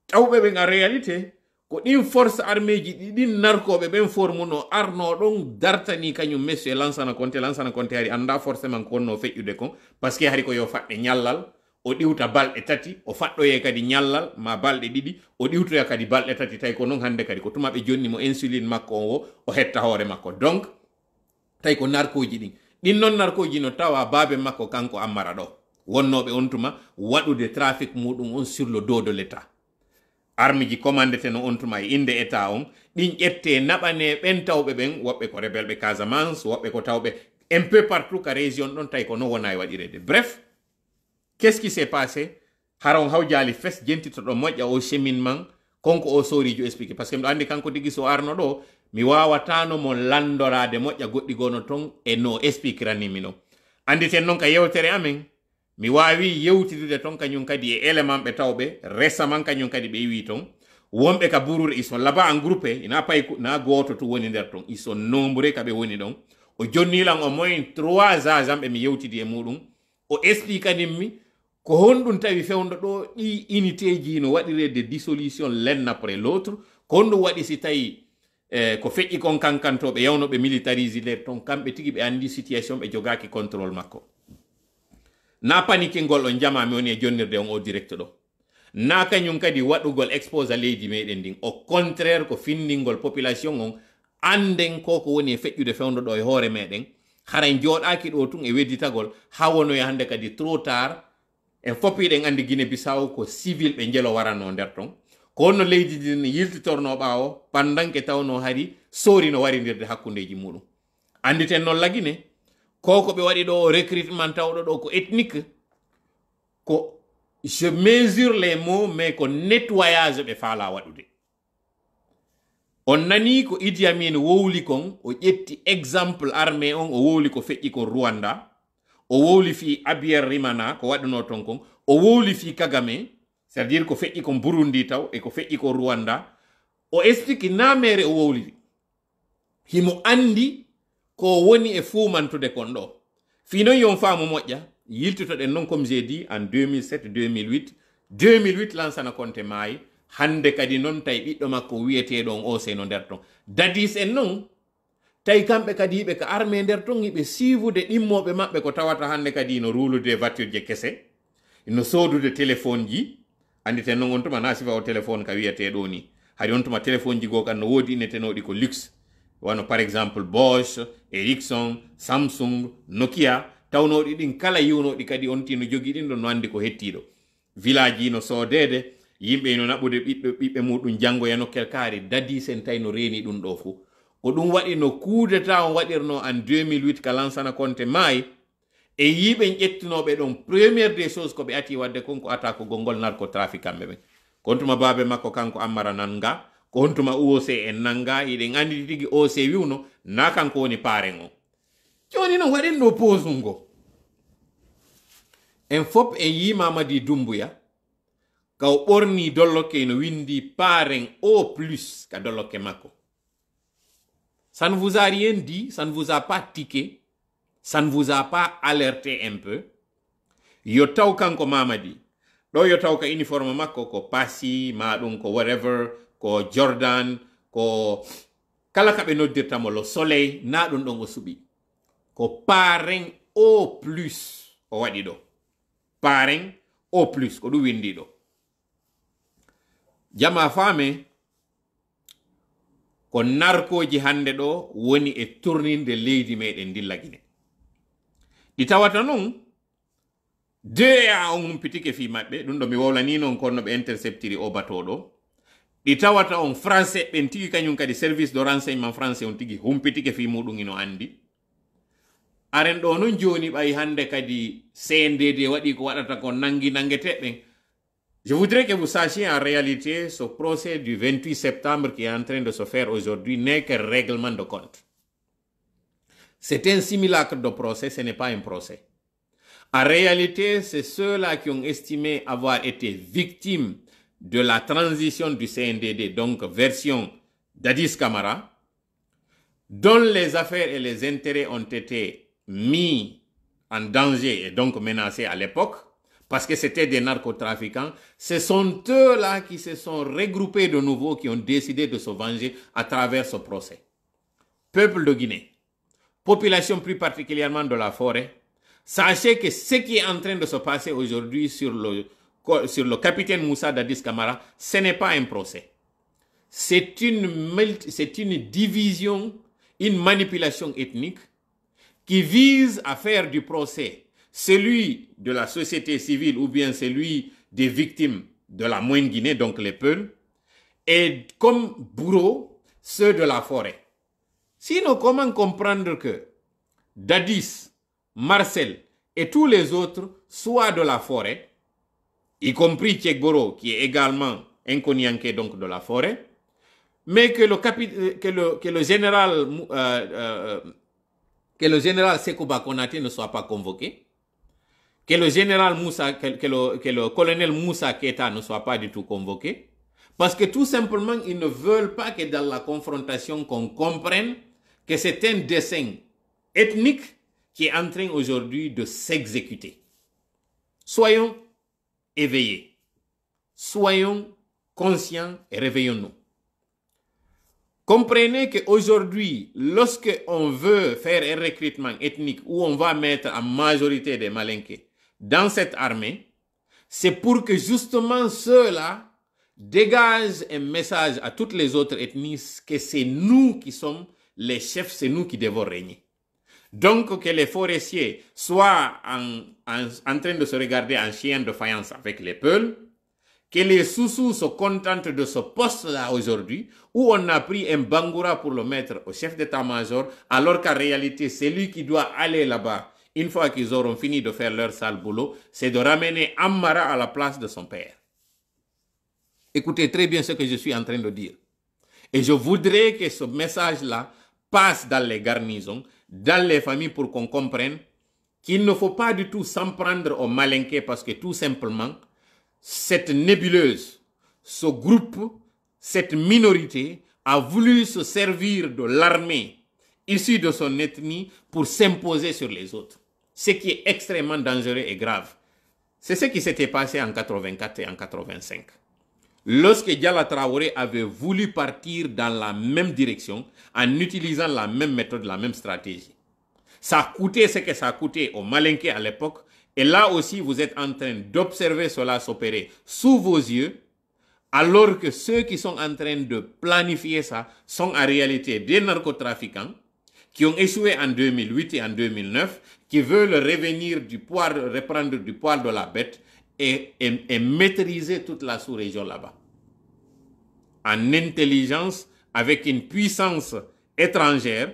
tawɓe ɓen a réalité ko ɗin force arméji ɗi ɗin narkoɓe ɓen formuno arno ɗon dartani kañum monsieur lansana konte lansana konte hari anda force man konno feƴƴude kon parce que hari ko yo faɗɗe ñallal o ɗiwta balɗe tati o faɗɗoye kadi ñallal ma balɗe ɗiɗi o ɗiwtoya kadi balɗe tati tawi ko noon hannde kadi ko tuma ɓe jonni mo insuline makko on wo o hetta hoore makko donc tawi ko narkoji ɗin ɗin noon narkoji no tawa baabe makko kanko ammara ɗo wonnoɓe on tuma waɗude trafic muɗum on sur le dos de l' état armeji commandeteno on tuma e inde état on ɗin ƴette naɓane ɓen tawɓe ɓen woɓɓe ko rebel ɓe casamance woɓɓe ko tawɓe un peu partout ka région ɗon tawi ko non wona e waɗirede bref qu'est ce qui s'est passé hara on hawjaali fes jentitoɗo moƴƴa o cheminement konko o sorijo explique par ce que mɗo andi kanko digui so arno ɗo mi wawatano mo landorade moƴƴa goɗɗi gono ton e no expliquiranimi non anditen noon ka yewtere amen mi wawi yewtidude ton kañum kadi e élément ɓe tawɓe récemment kañum kadi ɓe wi ton wonɓe ka burur i sont là bas en groupe ina pay na goto to woni nder ton i sont nombre kaɓe woni ɗon o jonnilan au moins trois age an ɓe mi yewtidi e muɗum o expliquanimmi ko honɗum tawi fewdo ɗo ɗi unité ji no waɗire de dissolution lenne après l'autre ko honɗum waɗi si tawi E, ko feƴƴi kon kankantoɓe yawnoɓe militarisi nder ton kamɓe tigui ɓe andi situation ɓe jogaki contrôle makko na panikingol on jamami woni e jonnirde on o direct ɗo na kañum kadi waɗugol expose a leydi meɗen ndin au contraire ko finningol population on anden ko ko woni e feƴƴude fewdo ɗo e hoore meɗen hara joɗaki ɗo tun e wedditagol ha wonoye hande kadi trop tard en foppiɗen andi guine bisawo ko civil ɓe jelo warano nder ton kono leydi ndi ne yiltitorno ɓaawo bandanke tawno hari sori no warindirde hakkundeji muɗum anditen noon lagine ko ko ɓe waɗi ɗo o recrutement tawɗo ɗo ko ethnique ko je mesure les mots mais ko nettoyage ɓe faala waɗude on nani ko idi amin wowli kon o ƴetti exemple armé on o wowli ko feƴƴi kon rwanda o wowli fi abier rimana ko waɗuno ton kon o wowli fi kagame c' est à dire ko feƴƴi ko burundi taw e ko feƴƴi ko rowanda o expliqui namere o wowliri himo andi ko woni e fumantude kon ɗo finon yon faamu moƴƴa yiltitoɗen noon comme jei dit en 2007 2008 2008 lansana konte maayi hande kadi noon tawi ɓiɗɗo makko wiyeteɗon o se no nder ton dadis en noon tawi kamɓe kadi yiɓe ko armé nder ton yiɓe sivude ɗimmoɓe maɓɓe ko tawata hande kadi no ruulude voiture je kese no soodude téléphone ji ten noon on tuma na sifa o téléphone ka ɗo ni hay on tuma téléphone ji goo kan no woodi inneteenoɗi ko luxe wano par exemple bosch ericsson samsung nokia tawnoɗi ɗin kala yiwnoɗi kadi on tino jogi ɗin ɗo no andi ko hettiɗo village ji no soodede yimɓe no naɓude ɓiɗɗo ɓiɓɓe muɗum janngo e nokkel kaari dadi sen tawi no reeni ɗum ɗo fuu ko ɗum waɗi no kuudeta on waɗirno en 2008 ka lansana konte maayi e yiɓen ƴettinoɓe ɗon premiére des choses ko ɓe ati wadde ko ata ko gongol narco trafic kamɓe ɓen ko hontuma baabe makko kanko ammara nanga ko hontuma oc en nanga iɗen andi tigi oc wiwno na kanko woni paren o joni non waɗen ɗo pose ngo en fop en yi mamadi dumbuya ka o ɓorni dolloke no windi paren o plus ka dolloke makko ça ne vous a rien dit ça ne vous a pas tiqué ça ne vous a pas alerté un peu yo taw kanko mamadi ɗo yo taw ka uniforme makko ko pasi ma ɗum ko whatever ko jordan ko kala ka ɓe noddirtamo lo soleil na ɗum ɗon o suɓi ko parrain o plus o waɗi ɗo parrain o plus ko ɗum windi ɗo jama faame ko narkoji hande ɗo woni e turninde leydi meɗen dilla guine itawata noon deya on pitike fi mabbe dun do mi wowlani noon kono no ɓe interceptiri o batodo ɗi on français ben tigi kanyun kadi service de renseignement français on tigi humpitike fi muɗum ino andi aren ɗo joni bay hande kadi cndd wadi ko wadata ko nangi ben je voudrais que vous sachiez en réalité ce procès du 28 septembre qui est en train de se faire aujourd'hui n'est que règlement de compte c'est un simulacre de procès, ce n'est pas un procès. En réalité, c'est ceux-là qui ont estimé avoir été victimes de la transition du CNDD, donc version d'Addis Camara, dont les affaires et les intérêts ont été mis en danger et donc menacés à l'époque, parce que c'était des narcotrafiquants, ce sont eux-là qui se sont regroupés de nouveau, qui ont décidé de se venger à travers ce procès. Peuple de Guinée, population plus particulièrement de la forêt, sachez que ce qui est en train de se passer aujourd'hui sur le, sur le capitaine Moussa Dadis Kamara, ce n'est pas un procès. C'est une, c'est une division, une manipulation ethnique qui vise à faire du procès celui de la société civile ou bien celui des victimes de la moyenne Guinée, donc les Peuls, et comme bourreau ceux de la forêt. Sinon, comment comprendre que Dadis, Marcel et tous les autres soient de la forêt, y compris Tchegoro qui est également un donc de la forêt, mais que le, euh, général, euh, euh, que le général Sekouba ne soit pas convoqué, que le général Moussa, que, le, que le colonel Moussa Keta ne soit pas du tout convoqué, parce que tout simplement, ils ne veulent pas que dans la confrontation qu'on comprenne que c'est un dessin ethnique qui est en train aujourd'hui de s'exécuter. Soyons éveillés. Soyons conscients et réveillons-nous. Comprenez qu'aujourd'hui, lorsque on veut faire un recrutement ethnique où on va mettre en majorité des Malinqués dans cette armée, c'est pour que justement cela dégage un message à toutes les autres ethnies que c'est nous qui sommes les chefs, c'est nous qui devons régner. Donc que les forestiers soient en, train de se regarder en chien de faïence avec les peuls, que les sous-sous se contentent de ce poste-là aujourd'hui, où on a pris un bangoura pour le mettre au chef d'état-major, alors qu'en réalité, c'est lui qui doit aller là-bas. Une fois qu'ils auront fini de faire leur sale boulot, c'est de ramener Amara à la place de son père. Écoutez très bien ce que je suis en train de dire. Et je voudrais que ce message-là passe dans les garnisons, dans les familles pour qu'on comprenne qu'il ne faut pas du tout s'en prendre aux malinqués parce que tout simplement, cette nébuleuse, ce groupe, cette minorité a voulu se servir de l'armée issue de son ethnie pour s'imposer sur les autres. Ce qui est extrêmement dangereux et grave. C'est ce qui s'était passé en 84 et en 85. Lorsque Diala Traoré avait voulu partir dans la même direction, en utilisant la même méthode, la même stratégie, ça a coûté ce que ça a coûté au Malinké à l'époque. Et là aussi, vous êtes en train d'observer cela s'opérer sous vos yeux, alors que ceux qui sont en train de planifier ça sont en réalité des narcotrafiquants qui ont échoué en 2008 et en 2009, qui veulent revenir du poids, reprendre du poil de la bête et, maîtriser toute la sous-région là-bas. En intelligence, avec une puissance étrangère,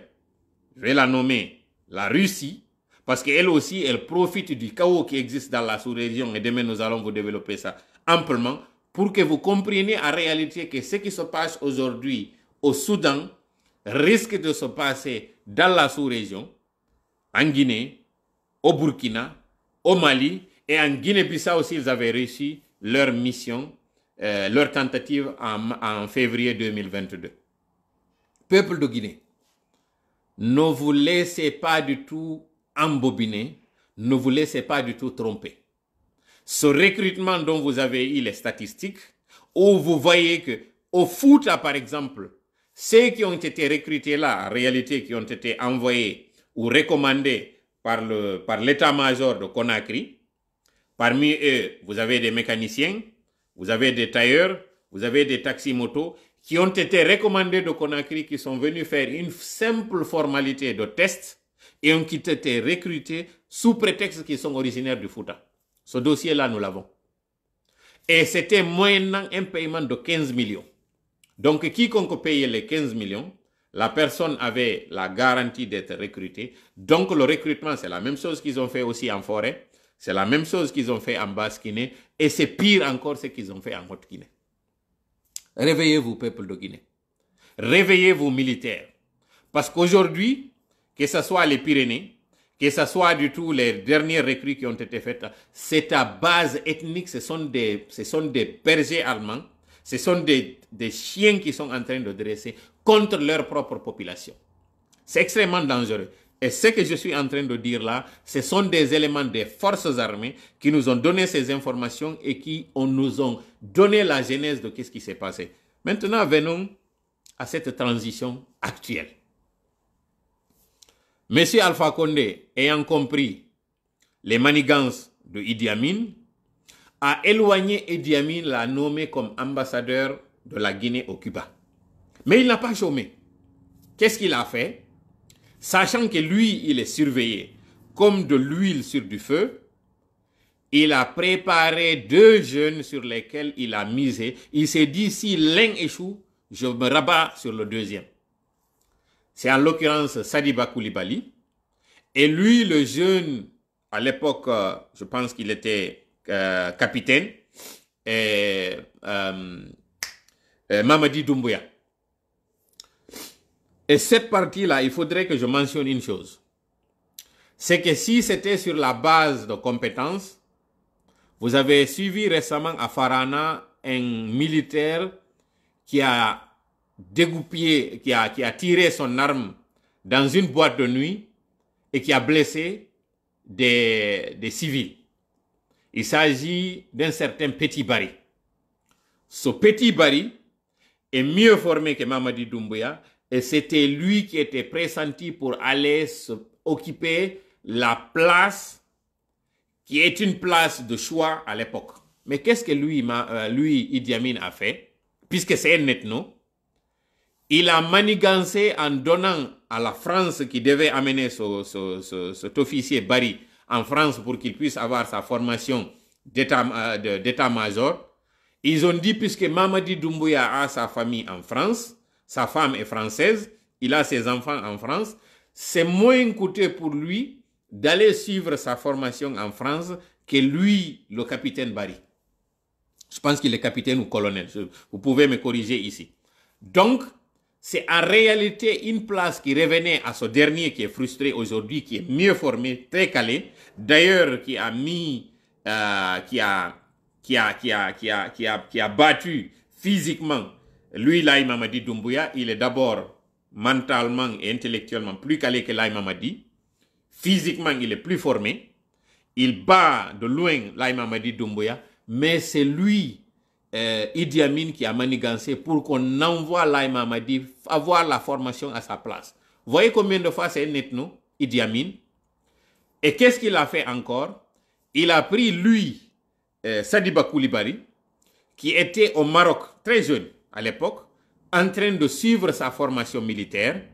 je vais la nommer la Russie, parce qu'elle aussi, elle profite du chaos qui existe dans la sous-région, et demain nous allons vous développer ça amplement, pour que vous compreniez en réalité que ce qui se passe aujourd'hui au Soudan risque de se passer dans la sous-région, en Guinée, au Burkina, au Mali, et en Guinée-Bissau aussi, ils avaient réussi leur mission, euh, leur tentative en, février 2022. Peuple de Guinée, ne vous laissez pas du tout embobiner, ne vous laissez pas du tout tromper. Ce recrutement dont vous avez eu les statistiques, où vous voyez que au foot, par exemple, ceux qui ont été recrutés là, en réalité, qui ont été envoyés ou recommandés par l'État-major de Conakry, Parmi eux, vous avez des mécaniciens, vous avez des tailleurs, vous avez des taxis-motos qui ont été recommandés de Conakry, qui sont venus faire une simple formalité de test et ont été recrutés sous prétexte qu'ils sont originaires du Fouta. Ce dossier-là, nous l'avons. Et c'était moyennant un paiement de 15 millions. Donc, quiconque payait les 15 millions, la personne avait la garantie d'être recrutée. Donc, le recrutement, c'est la même chose qu'ils ont fait aussi en forêt. C'est la même chose qu'ils ont fait en Basse-Guinée et c'est pire encore ce qu'ils ont fait en Haute-Guinée. Réveillez-vous, peuple de Guinée. Réveillez-vous, militaires. Parce qu'aujourd'hui, que ce soit les Pyrénées, que ce soit du tout les derniers recrues qui ont été faites, c'est à base ethnique, ce sont des, ce sont des bergers allemands, ce sont des, des chiens qui sont en train de dresser contre leur propre population. C'est extrêmement dangereux. Et ce que je suis en train de dire là, ce sont des éléments des forces armées qui nous ont donné ces informations et qui nous ont donné la genèse de ce qui s'est passé. Maintenant, venons à cette transition actuelle. Monsieur Alpha Condé, ayant compris les manigances de Idi Amin, a éloigné Idi Amin, l'a nommé comme ambassadeur de la Guinée au Cuba. Mais il n'a pas chômé. Qu'est-ce qu'il a fait sachant que lui, il est surveillé comme de l'huile sur du feu, il a préparé deux jeunes sur lesquels il a misé. Il s'est dit, si l'un échoue, je me rabats sur le deuxième. C'est en l'occurrence Sadiba Koulibaly. Et lui, le jeune, à l'époque, euh, je pense qu'il était euh, capitaine, et, euh, Mamadi Doumbouya. Et cette partie-là, il faudrait que je mentionne une chose. C'est que si c'était sur la base de compétences, vous avez suivi récemment à Farana un militaire qui a dégoupillé, qui a, tiré son arme dans une boîte de nuit et qui a blessé des, civils. Il s'agit d'un certain Petit Barry. Ce Petit Barry est mieux formé que Mamadi Doumbouya et c'était lui qui était pressenti pour aller occuper la place qui est une place de choix à l'époque. Mais qu'est-ce que lui, euh, lui, Idi Amin, a fait Puisque c'est un ethno, il a manigancé en donnant à la France qui devait amener cet officier Barry en France pour qu'il puisse avoir sa formation euh, d'état-major. Ils ont dit, puisque Mamadi Doumbouya a sa famille en France, sa femme est française, il a ses enfants en France. C'est moins coûteux pour lui d'aller suivre sa formation en France que lui, le capitaine Barry. Je pense qu'il est capitaine ou colonel. vous pouvez me corriger ici. Donc, c'est en réalité une place qui revenait à ce dernier qui est frustré aujourd'hui, qui est mieux formé, très calé, d'ailleurs qui a mis, euh, qui, a, qui, a, qui, a, qui, a, qui, a, qui a battu physiquement lui, Lai Mamadi Doumbouya, il est d'abord mentalement et intellectuellement plus calé que Lai Mamadi. Physiquement, il est plus formé. Il bat de loin Lai Mamadi Doumbouya, mais c'est lui, Idiamine euh, Idi Amin, qui a manigancé pour qu'on envoie Lai Mamadi avoir la formation à sa place. Vous voyez combien de fois c'est un ethno, Idi Amin. Et qu'est-ce qu'il a fait encore Il a pris lui, euh, Sadiba Koulibari, qui était au Maroc très jeune, à l'époque, en train de suivre sa formation militaire.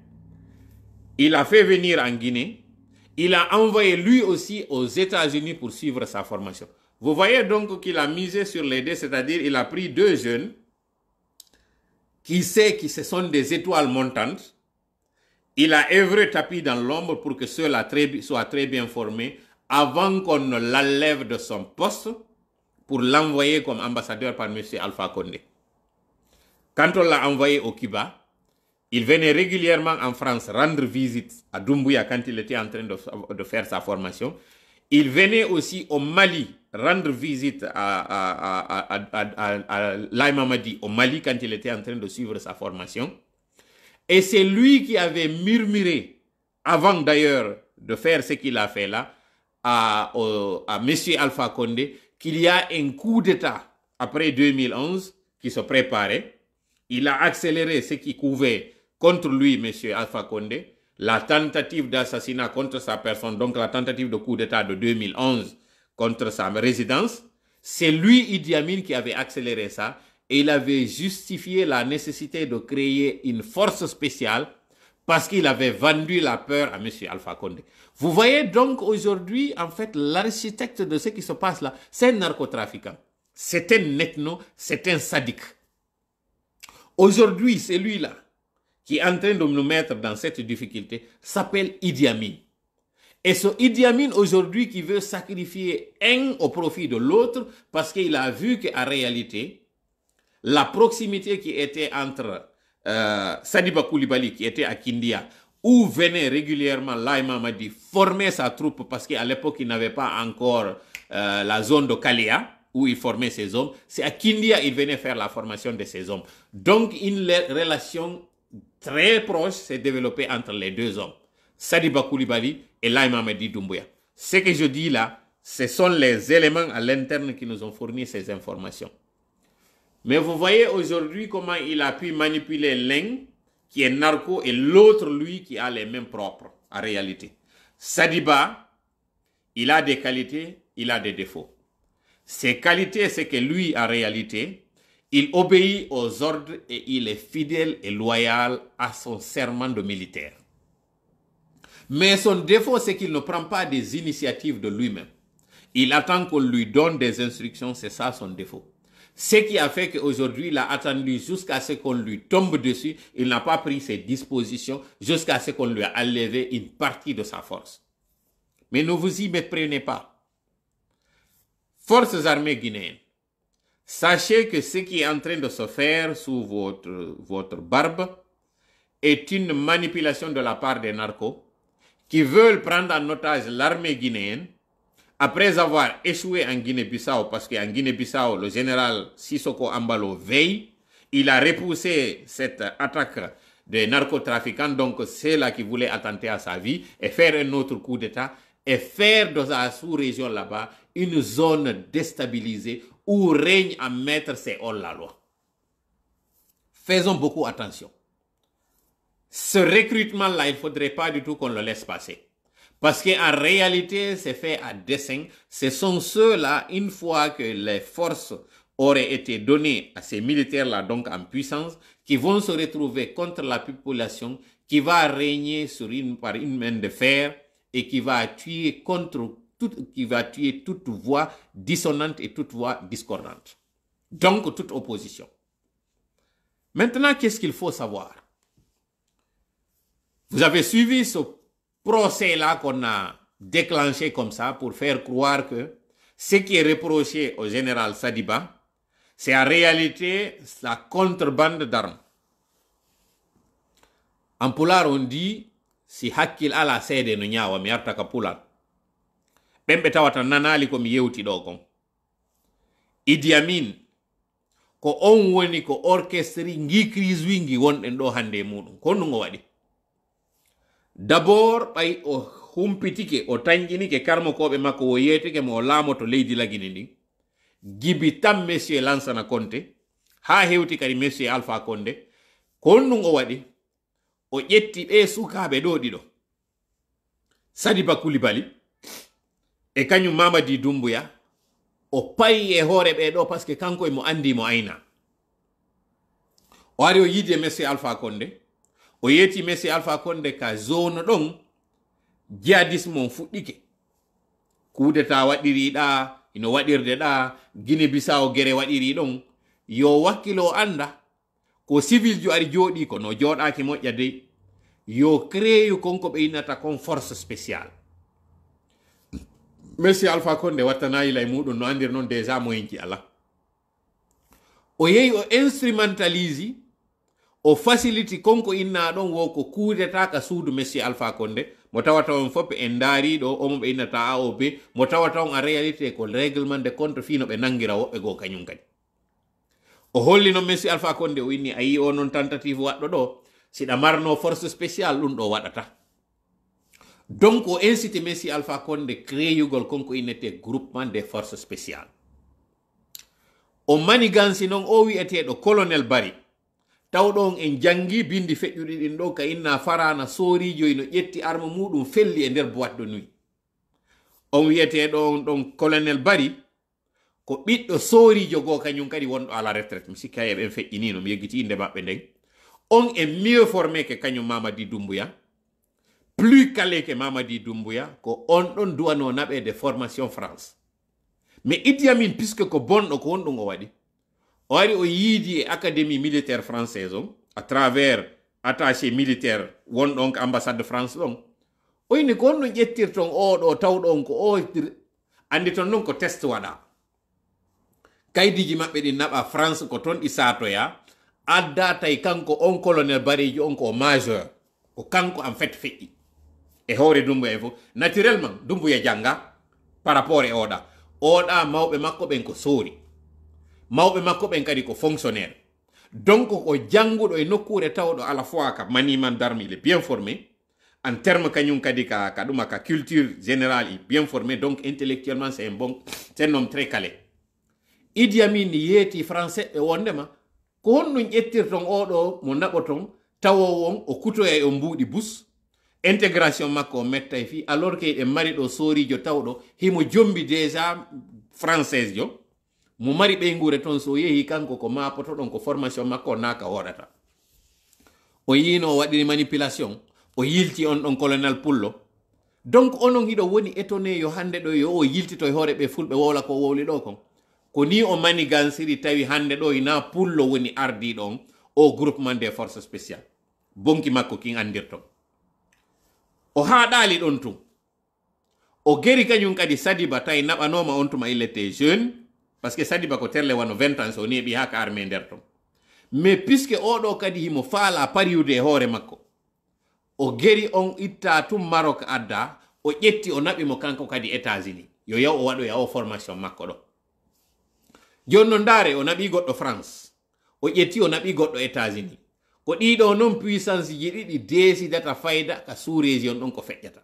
Il a fait venir en Guinée. Il a envoyé lui aussi aux États-Unis pour suivre sa formation. Vous voyez donc qu'il a misé sur les deux, c'est-à-dire il a pris deux jeunes qui sait que ce sont des étoiles montantes. Il a œuvré tapis dans l'ombre pour que ceux-là soient très bien formés avant qu'on ne l'enlève de son poste pour l'envoyer comme ambassadeur par M. Alpha Condé. Quand on l'a envoyé au Cuba, il venait régulièrement en France rendre visite à Doumbouya quand il était en train de, faire sa formation. Il venait aussi au Mali rendre visite à, à, à, au Mali quand il était en train de suivre sa formation. Et c'est lui qui avait murmuré, avant d'ailleurs de faire ce qu'il a fait là, à, à M. Alpha Condé, qu'il y a un coup d'État après 2011 qui se préparait il a accéléré ce qui couvait contre lui, M. Alpha Condé, la tentative d'assassinat contre sa personne, donc la tentative de coup d'État de 2011 contre sa résidence. C'est lui, Idi Amin, qui avait accéléré ça et il avait justifié la nécessité de créer une force spéciale parce qu'il avait vendu la peur à M. Alpha Condé. Vous voyez donc aujourd'hui, en fait, l'architecte de ce qui se passe là, c'est un narcotrafiquant, c'est un ethno, c'est un sadique. Aujourd'hui, celui-là qui est en train de nous mettre dans cette difficulté s'appelle Idi Amin. Et ce Idi Amin aujourd'hui qui veut sacrifier un au profit de l'autre parce qu'il a vu qu'en réalité, la proximité qui était entre euh, Sadiba Koulibaly qui était à Kindia, où venait régulièrement Laïma Madi former sa troupe parce qu'à l'époque il n'avait pas encore euh, la zone de Kalia, où il formait ses hommes, c'est à Kindia il venait faire la formation de ses hommes. Donc une relation très proche s'est développée entre les deux hommes, Sadiba Koulibaly et Laïma Doumbouya. Ce que je dis là, ce sont les éléments à l'interne qui nous ont fourni ces informations. Mais vous voyez aujourd'hui comment il a pu manipuler l'un qui est narco et l'autre, lui, qui a les mêmes propres, en réalité. Sadiba, il a des qualités, il a des défauts. Ses qualités, c'est que lui, en réalité, il obéit aux ordres et il est fidèle et loyal à son serment de militaire. Mais son défaut, c'est qu'il ne prend pas des initiatives de lui-même. Il attend qu'on lui donne des instructions, c'est ça son défaut. Ce qui a fait qu'aujourd'hui, il a attendu jusqu'à ce qu'on lui tombe dessus, il n'a pas pris ses dispositions jusqu'à ce qu'on lui a enlevé une partie de sa force. Mais ne vous y méprenez pas. Forces armées guinéennes, sachez que ce qui est en train de se faire sous votre, votre barbe est une manipulation de la part des narcos qui veulent prendre en otage l'armée guinéenne après avoir échoué en Guinée-Bissau, parce qu'en Guinée-Bissau, le général Sissoko Ambalo veille, il a repoussé cette attaque des narcotrafiquants, donc c'est là qui voulait attenter à sa vie et faire un autre coup d'État et faire dans sa sous-région là-bas une zone déstabilisée où règne à maître ses hors-la-loi. Faisons beaucoup attention. Ce recrutement-là, il ne faudrait pas du tout qu'on le laisse passer. Parce qu'en réalité, c'est fait à dessein. Ce sont ceux-là, une fois que les forces auraient été données à ces militaires-là, donc en puissance, qui vont se retrouver contre la population qui va régner sur une, par une main de fer et qui va tuer contre tout, qui va tuer toute voix dissonante et toute voix discordante. Donc, toute opposition. Maintenant, qu'est-ce qu'il faut savoir Vous avez suivi ce procès-là qu'on a déclenché comme ça pour faire croire que ce qui est reproché au général Sadiba, c'est en réalité la contrebande d'armes. En polar, on dit si hakil ala sede no nyawa mi artaka pembe tawata nanali yewti ɗo kon idi amin ko on woni ko orchestre ngi crise wingi wonɗen ɗo hande muɗum ko ɗum o waɗi d'abord ɓay o humpitike o tañƴinike karmokoɓe makko wo yeetike mo o laamo to leydi lagini ndin gibi tan monsieur lansana konte ha hewti kadi monsieur alpha konde kon ɗum o waɗi o ƴetti ɓe sukaɓe ɗo ɗiɗo bakuli bali e kañum mamadi dumbuya o payi e hoore ɓe ɗo par ce que kanko emo andi mo ayna o ari o yiidi e messi alpha konde o yetti messi alpha konde ka zone ɗon jihadisme on fuɗɗike kudeta waɗiri ɗa ino waɗirde ɗa guine bisa o gere waɗiri ɗon yo wakkilo anda ko civil jo ari jooɗi ko no joɗaki moƴƴa dey yo créeyu konko ɓe yinnata kon force spécial merci alpha konde wattanayila e muɗum no andir noon déjà mo enki ala o yehi o instrumentalise o facility konko inna ɗon wo ko kuudeta ka suudu messi alpha konde mo tawata on fof en daariɗo omo ɓe innata aob mo tawata on a réalité ko réglement de compte fino ɓe nangira woɓɓe go kañum kadi o holli noon messi alpha konde o inni a yi o noon tentative waɗɗo ɗo siɗa marno force spécial ɗum ɗo waɗata donc o incité men si alpha conde créeyugol konko innete groupement des forces spéciales o manigansi noon o wiyeteɗo colonel bari taw ɗon en janngi bindi feƴƴuɗi ɗin ɗo ka inna farana soorijoy no ƴetti arme muɗum felli e nder boite de nuit on wiyeteɗo on ɗon colonel bari ko ɓiɗɗo soorijo goo kañum kadi wonɗo ala retraite mi sikki haye ɓen feƴƴinino mi yeggiti inde maɓɓe ndeng on e mieux formé ke kañum mamadi doumbouya plus calé que Mamadi Doumbouya qu'on on nous des formations france mais Idi puisque ko bon, on e académie militaire française à travers attaché militaire donc ambassade de france ɗon oyni ko on o, militaire, ko o andi ton ko test france ko adda tay kanko on colonel on ko majeur en fait e hore dumbu evo naturellement dumbu dumbuya janga par rapport e oɗa oɗa mawɓe makko ɓen ko soori mawɓe makko ɓen kadi ko fonctionnaire donc ko janguɗo e nokkure tawɗo ala fois ka maniman darmi il bien formé en terme kañum kadi ka ka ka culture générale il bien formé donc intellectuellement c'est un bon c'est un homme très calé idi amin yeeti français ɓe wondema ko honɗum ƴettirton oɗo mo naɓo ton tawo won o kutoya e o mbuuɗi bus intégration makko o mettay e fi alors que eɗen mari ɗo soorijo tawdo himo jombi déjà française jo mo mari be ngure ton so yehi kanko ko mapoto don ko formation makko naka naaka o yino o manipulation o yilti on don colonel pullo donc onon hido woni étonné yo hande do yo o yilti e hore be fulbe wola ko wowli do ko ko ni o mani gansiri tawi hande do ina pullo woni ardi don o groupement des forces spéciales bonki makko king andirton o haaɗaali ɗon tun o geri kañum kadi sadiba tawi naɓanoma on tuma il jeune par ce que sadiba ko terle wano 20 ans o neeɓi ha ka armé nder ton mais puisque oɗo kadi himo faala pariwde e hoore makko o geri on itta tum marok adda o ƴetti o naɓimo kanko kadi états unis yo yaw o waɗoya o formation makko ɗo jonno no ndaare o naɓi goɗɗo france o ƴetti o naɓi goɗɗo états unis ko ɗiɗo noon puissance di ɗiɗi désidata fayda ka suureji on ɗon ko feƴƴata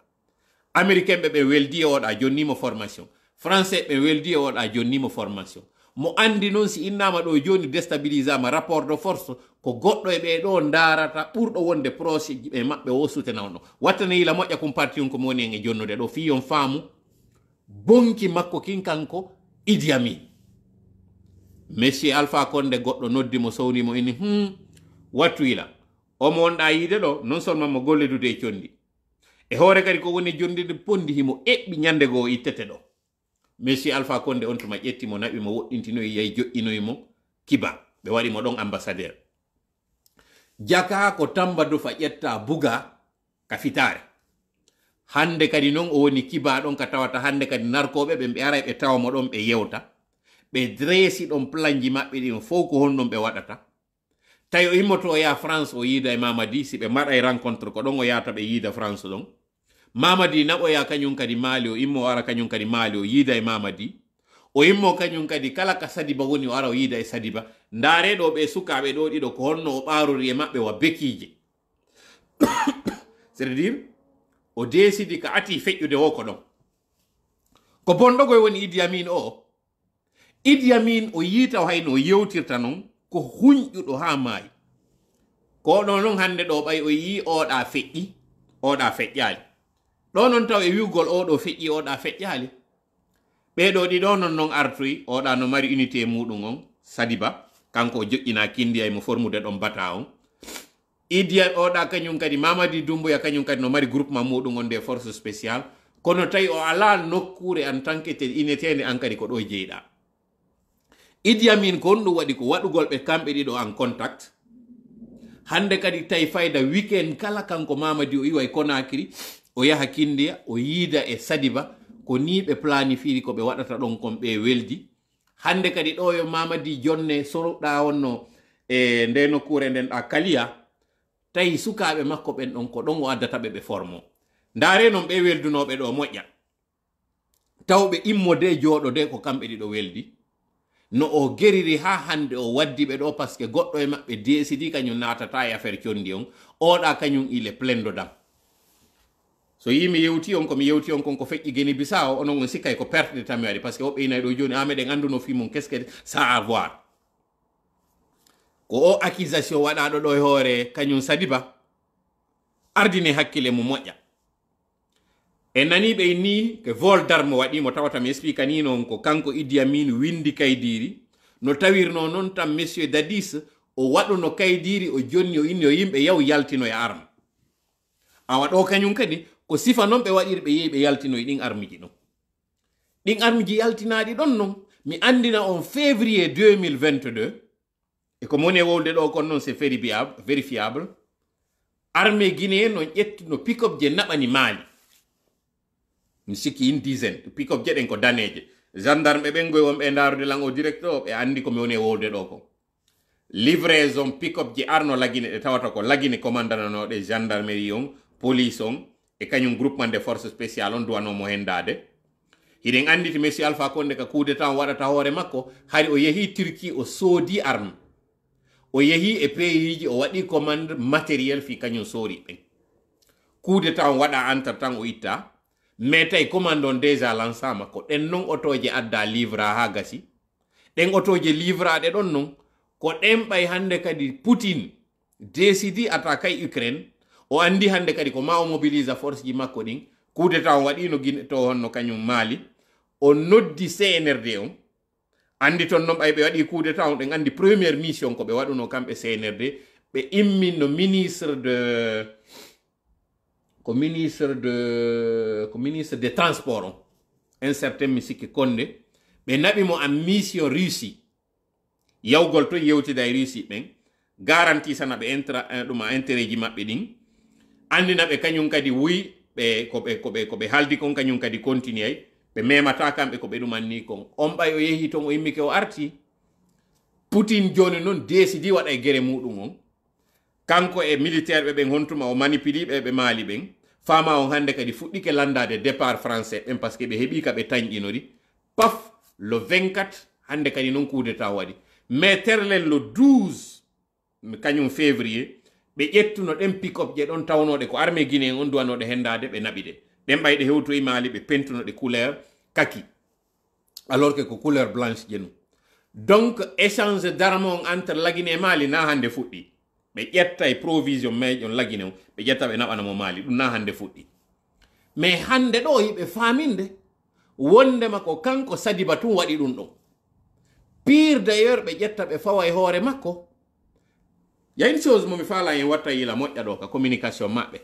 américain ɓe ɓe weldi e oɗa jonnimo formation français ɓe weldi e oɗa jonnimo formation mo andi noon si innama ɗo joni ma rapport de force ko goɗɗo e ɓeɗo darata ɓurɗo wonde proche ɓe maɓɓe o sutena on ɗo wattana yila moƴƴa compati on ko mo en e jonnude ɗo fi on faamu bonki makko kin kanko idi amin monsieur alpha konde goɗɗo noddimo sownimo ini hmm wattu ila omo wonɗa yiide ɗo non seulement mo golledude e condi e hoore kadi ko woni jondide pondi himo eɓɓi ñande goo ittete ɗo monsieur alpha conde on tuma ƴettimo naɓi mo woɗɗintinoyi e yahi joƴƴinoyimo kiba ɓe waɗi mo ɗon ambassadeur jaka ko tamba dufa ƴetta buga ka fitare hande kadi non o woni kiba ɗon ka tawata hande kadi narkoɓe ɓe ɓe ara ɓe tawamo ɗon ɓe yewta ɓe dressi ɗon planji maɓɓe ɗin fof ko honɗon ɓe waɗata tawi o immoto o yaha france o yiida e mamadi si ɓe mbaɗa e rencontre ko ɗon o yahata ɓe yiida france ɗon mamadi naɓoya kañum kadi maali o immo o ara kañum e kadi maali o yiida e mamadi o immo kañum kadi kala ka sadiba woni o ara o yiida e sadiba ndareɗo ɓe sukaɓe ɗo ɗiɗo ko honno o ɓarori e maɓɓe wa bekiije c' à dire o desidi ka ati feƴƴude o ko ɗon ko bonɗogoy woni idi amin o idi amin o yiita o hayno o yewtirta noon ko hunƴuɗo haa maayi ko ɗo noon hannde ɗo ɓay o yii oɗa feƴƴi oɗa feƴƴaali ɗo noon taw e wiwgol oɗo feƴƴi oɗa feƴƴaali ɓeeɗo ɗiɗo noon noon artoyi oɗa no mari unité muɗum on sadiba kanko o joƴƴina kindiyay mo formude ɗon bata on idiya oɗa kañum kadi mamadi dumboya kañum kadi no mari groupement muɗum on nde force spécial kono tawi o ala nokkure an tanketen unité nde an kadi ko ɗo jeyɗa idiamin kon ɗum waɗi ko waɗugol ɓe kamɓe ɗiɗo en contact hande kadi tawi fayda weekend kala kanko mamadi o yiwa e konakiri o yaha kindiya o yiida e sadiba ko ni ɓe planifiri ko ɓe waɗata ɗon kon ɓe weldi hande kadi ɗo yo mamadi jonne soroɗa wonno e nde nokkure nden ɗa kaliya tawi sukaɓe makko ɓen ɗon ko ɗon o addata ɓe ɓe formo ndare non ɓe weldunoɓe ɗo moƴƴa taw ɓe immo de jooɗo de ko kamɓe ɗiɗo weldi no o geriri ha hande o waddi ɓe ɗo parce que goɗɗo e maɓɓe décidi kañum natata e affaire condi on oɗa kañum ile plendodam so yi mi yewti on komi yewti on kon ko feƴƴi geni bisa o onon on sikkay ko perte tan mi waɗi parce que o ɓeynayi ɗo joni ha ah, meɗen anduno fi mum que sa avoir ko o accusation waɗaɗo ɗo e hoore kañum sadiba ardini hakkille mu moƴƴa en nani ɓe ni ko vol darmo waɗimo tawata mi expliqua ni noon ko kanko idi amin windi kaydiri no tawirno noon tan monsieur dadis o waɗuno kaydiri o jonni o inni o yimɓe yaw yaltino e arme a waɗo kañum kadi ko sifa noon ɓe waɗiri ɓe yehi ɓe yaltinoye ɗin armiji ɗon ɗin armiji yaltinaɗi ɗon non mi andina on février 2022 e ko moni e ɗo kon noon c'est vérifiable armée guinéen noon ƴetti no pick up je naɓani mali mi sikki in dizaine pi cop jeɗen ko daneje gendarme ɓe goy wonɓe darude lan o directe o ɓe eh, andi komi woni e wolde ɗo ko livraison picop ji arno lagine ɗe eh, tawata ko lagine commandananoɗe eh, gendarmerie on police on e kañum groupement de force spécial on duwanomo hendade hiɗen anditi monsieur alpha konde ka coudeta o waɗata hoore makko hari o yeehi turki o soodi arme e o yeehi e paysji o waɗi commande matériel fi kañum soori ɓen coudeta o waɗa entre temps o itta metay commandon déjà lansama ko ɗen non otoje adda livra ha gasi ɗen otoje livraɗe ɗon non ko ɗen ɓay hande kadi poutine décidi attaquay ukraine o andi hande kadi ko ma o mobilise force ji makko ɗin kudeta o waɗino to honno kañum mali o noddi cnrd on andi ton non ɓay ɓe waɗi kudeta on ɗen andi premiére mission ko ɓe waɗuno kamɓe cnrd ɓe immino ministre de euh, ko ministre de ko ministre des transports on un certain misiki konde ɓe naɓimo an mission russie yawgol to yewtida e russie ɓen garantisana ɓe eh, ɗuma intérêt ji maɓɓe ɗin andina ɓe kañum kadi wuyi ɓe koɓe koɓe koɓe haldi kon kañum kadi continue ay ɓe memata kamɓe ko ɓe ɗumanni kon on ɓay o yehi ton o yimmike o arti putin joni non desidi waɗa e gere muɗum on kanko e militaire ɓe ɓen hontuma o manipuliɓe ɓe maali ɓen fama on hannde kadi fuɗɗike landade départ français ɓen par ce que ɓe heɓi ka ɓe tañƴinori paf le 24 hannde kadi noon kudeta waɗi mais terlel le 12 kañum février ɓe ƴettuno ɗen picopje ɗon tawnoɗe ko armé guinée on duwanoɗe hendade ɓe naɓi ɗe ɓen ɓayɗe hewtoyi e maali ɓe pentunoɗe couleur kaki alors que ko couleur blanche jenu donc échange d' arme on entre laguine e maali na hannde fuɗɗi ɓe ƴetta e provision meƴon laguine ɓe ƴetta ɓe naɓana mo maali ɗum na hande fuɗɗi mais hande ɗo yiɓe faminde wondema ko kanko sadiba tun waɗi ɗum ɗon pire d'ailleurs ɓe ƴetta ɓe fawa e hoore makko ya une chose momi fala en watta yila moƴƴa ɗo ka communication maɓɓe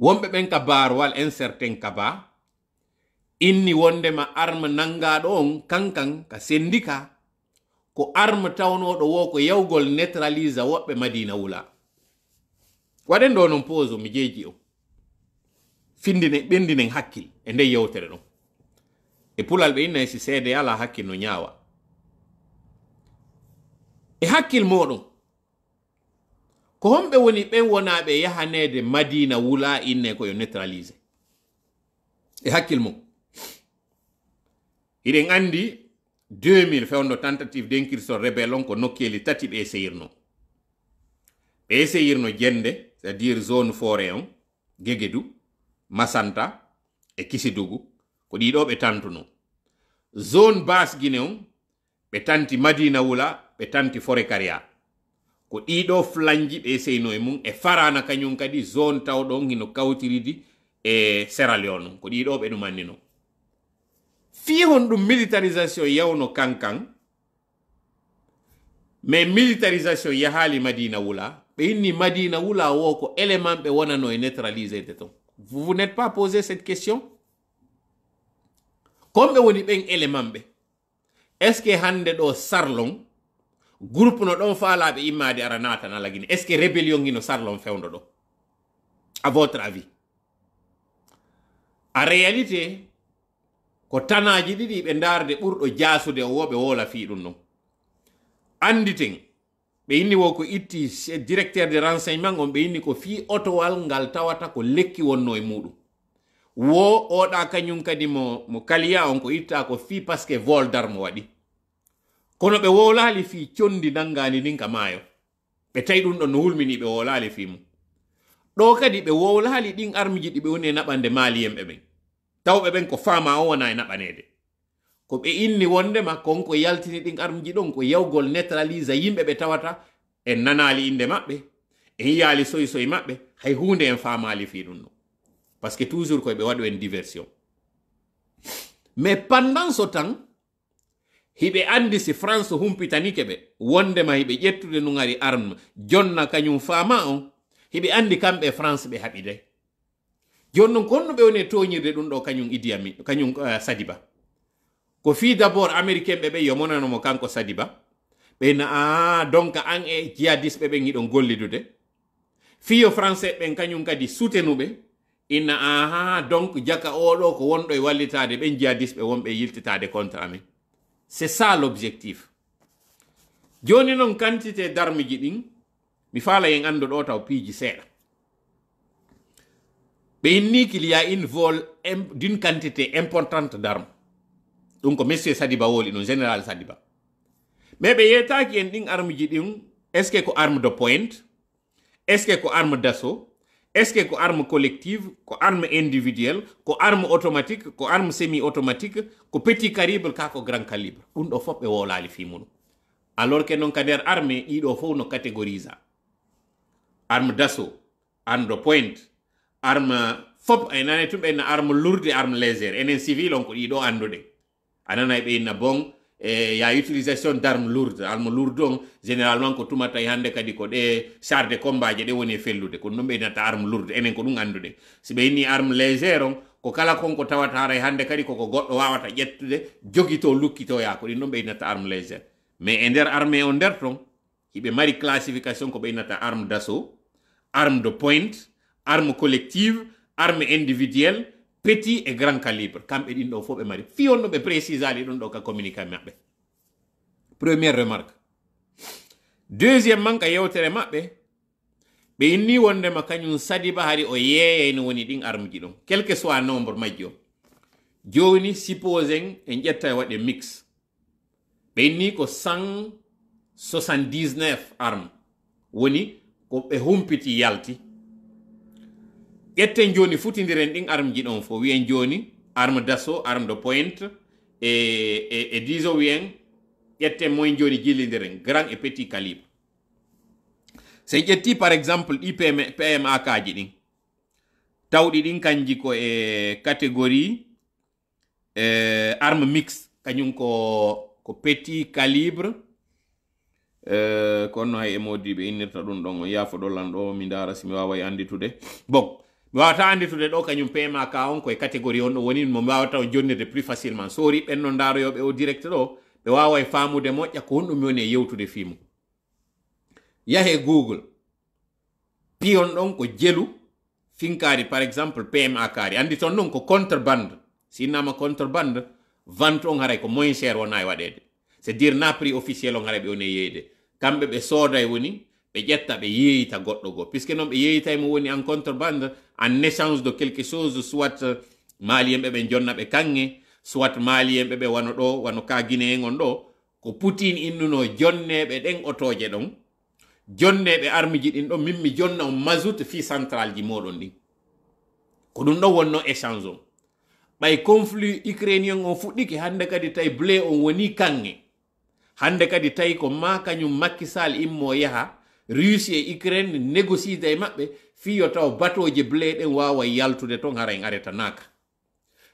wonɓe ɓen ka barowal incertain kaba inni wondema arme nanga ɗo on kankan ka sendika ko arme tawnoɗo wo ko yawgol neutralise woɓɓe madina wula waɗen ɗo noon pose o mi jeeji o findine ɓendinen hakkil e nden yewtere ɗon e pulal ɓe innay e si seede ala hakkil no ñaawa e hakkil moɗon ko homɓe woni ɓen wonaaɓe yahaneede madina wula inne koyo neutralise e hakkil mum iɗen anndi 2000 fewno tentative d'incursion rebelle on ko nokkeeli tati ɓe seyirno ɓe seyirno jennde c'est à dire zone foret on geguedou masanta e kisidougou ko ɗiɗo ɓe tantuno zone base guine on ɓe tanti madina wula ɓe tanti fore karia ko ɗiɗo flanji ɓe seyno e mum e farana kañum kadi zone tawɗon hino kawtiridi e sera lion on ko ɗiɗo ɓe ɗumannino fii hon ɗum militarisation yawno kankan mais militarisation yahali madina wula ɓe inni madina wula wo ko element be wonano e neutraliser de ton vous vous n'êtes pas posé cette question komɓe woni ben élément be est ce que hande do sarlon groupe no don faalaɓe imadi ara natan ala est ce que rébellion gi no sarlon fewdo do? à votre avis en réalité ko tanaji ɗiɗi ɓe darde ɓurɗo jasude o wo ɓe wola fi ɗum ɗon anditen ɓe yinni wo ko itti directeur de renseignement on ɓe yinni ko fi otowal ngal tawata ko lekki wonno e muɗum wo oɗa kañum kadi mo mo kaliya on ko itta ko fi pasque voldar mo waɗi kono ɓe wolali fi condi nangani ndin ka maayo ɓe tawi ɗum ɗon no hulmini ɓe wolali fi mum ɗo kadi ɓe wolali ɗin armiji ɗi ɓe woni e naɓande maliyemɓe ɓen tawɓe ɓen ko fama o wona e naɓanede ko ɓe inni wondema konko yaltini ɗin armji ɗon ko yawgol netralise yimɓe ɓe tawata en nanali inde maɓɓe en yaali soyi maɓɓe hay hunde en faamali fi ɗum ɗo par ce que toujours koyeɓe waɗu en diversion mais pendant so tan hiɓe andi si france humpitanike ɓe wondema hiɓe ƴettude nugari arme jonna kañum fama on hiɓe andi kamɓe france ɓe haɓiday joni noon konno ɓe woni e toñirde ɗum ɗo kañum idiyami kañum uh, sadiba ko fi d'abord américain ɓe ɓe monanomo kanko sadiba ɓeyna a donc an e jihadis ɓe ɓen iɗon gollidude fiyo français ɓen kañum kadi sutenuɓe inna aha donc jaka oɗo ko wonɗo e wallitade ɓen jihadis ɓe wonɓe e yiltitade contre amin c'est ça l'objectif joni noon quantité d' ji ɗin mi faala en anndu ɗo taw piiji seeɗa il ni qu'il y a une vol d'une quantité importante d'armes donc M. monsieur sadiba woli le général sadiba mais il y a des armes qui ɗin est ce que ko arme de pointe est ce que ko arme armes d'assaut est ce que ko arme collective ko arme individuelle ko arme automatique ko arme semi automatique ko petit calibre ka ko grand calibre ɗum ɗo fof wolali fi alors que non armes, nder arme ɗiɗo fof armes d'assaut armes arme d'assaut arme de pointe. arme fop ay nane ɓe na arme lourde arme légére enen civil on ko ɗo andude anana ɓeyna bon e ya utilisation d' arme lourde arme lourde on généralement ko tumata e hande kadi ko ɗe char de combat je ɗe woni e fellude kono ɗum ɓeynata arme lourde enen ko ɗum andude si ɓeyni arme légére on ko kala konko tawata haray e hande kadi koko goɗɗo wawata ƴettude jogito lukkitoya ko ɗin ɗon ɓeynata arme légére mais e nder armée o nder ton hiɓe mari classification ko ɓeynata arme d' assaut arme de pointe arme collective arme individuel petit et grand calibre kamɓe ɗin ɗo fof ɓe mari fiyon no ɓe précise ali ɗon ɗo ka communiqué maɓɓe première remarque deuxiéme man ka yewtere maɓɓe ɓe inni wondema kañum sadiba hari o yeeyayno woni ɗin arme ji ɗon quelque soit nombre majji o joni supposen en ƴetta e waɗe mix ɓe inni ko 179 arme woni ko ɓe humpiti yalti ƴetten joni futodiren ɗin arme ji ɗon fof wiyen joni arme dasso arme de point e e diso wiyen ƴetten moyen joni jillidiren grand et petit calibre sen ƴetti par exemple ɗi pma kaji ɗin tawɗi ɗin kanji ko e catégorie e arme mix kañum ko ko petit calibre kono hay e modiɓe innirta ɗum ɗon on yaafo ɗo mi ndara simi wawa e anditude bon wawatande to ɗe ɗo kañum paiement ka on koye catégorie on ɗo woni mo wawata on jonnirde plus facilement sori ɓen ndaroyoɓe o direct ɗo ɓe wawa e faamude moƴƴa ko honɗum woni e yewtude fimu yahe google piyon ɗon ko jelu finkari par exemple pma kari andi ton noon ko contrebande sinnama contrebande vente on haray ko moins cher wona e waɗede c'est dire na prix officiel on haray ɓe woni e yeyde kamɓe ɓe sooda e woni ɓe ƴetta ɓe yeeyita goɗɗo goo puisque noon ɓe yeeyita e mo woni en contrebande en échange de quelque chose soit euh, maali en ɓe ɓe jonna ɓe kanŋe soit maali en ɓe ɓe wano ɗo wano ka guine en on ɗo ko putin innuno jonneɓe ɗen otoje ɗon jonneɓe armiji ɗin ɗon min mi jonna on masut fi central ji moɗon ɗin ko ɗum ɗon wonno échange on ɓay conflit ukrainien on fuɗɗiki hande kadi tawi blé on woni kanŋe hande kadi tawi ko ma kañum makkisal immo yaha russie e ukraine négocide e maɓɓe eh? fiyo yo taw batoji blé ɗen eh? wawa yaltude ton hara en areta naka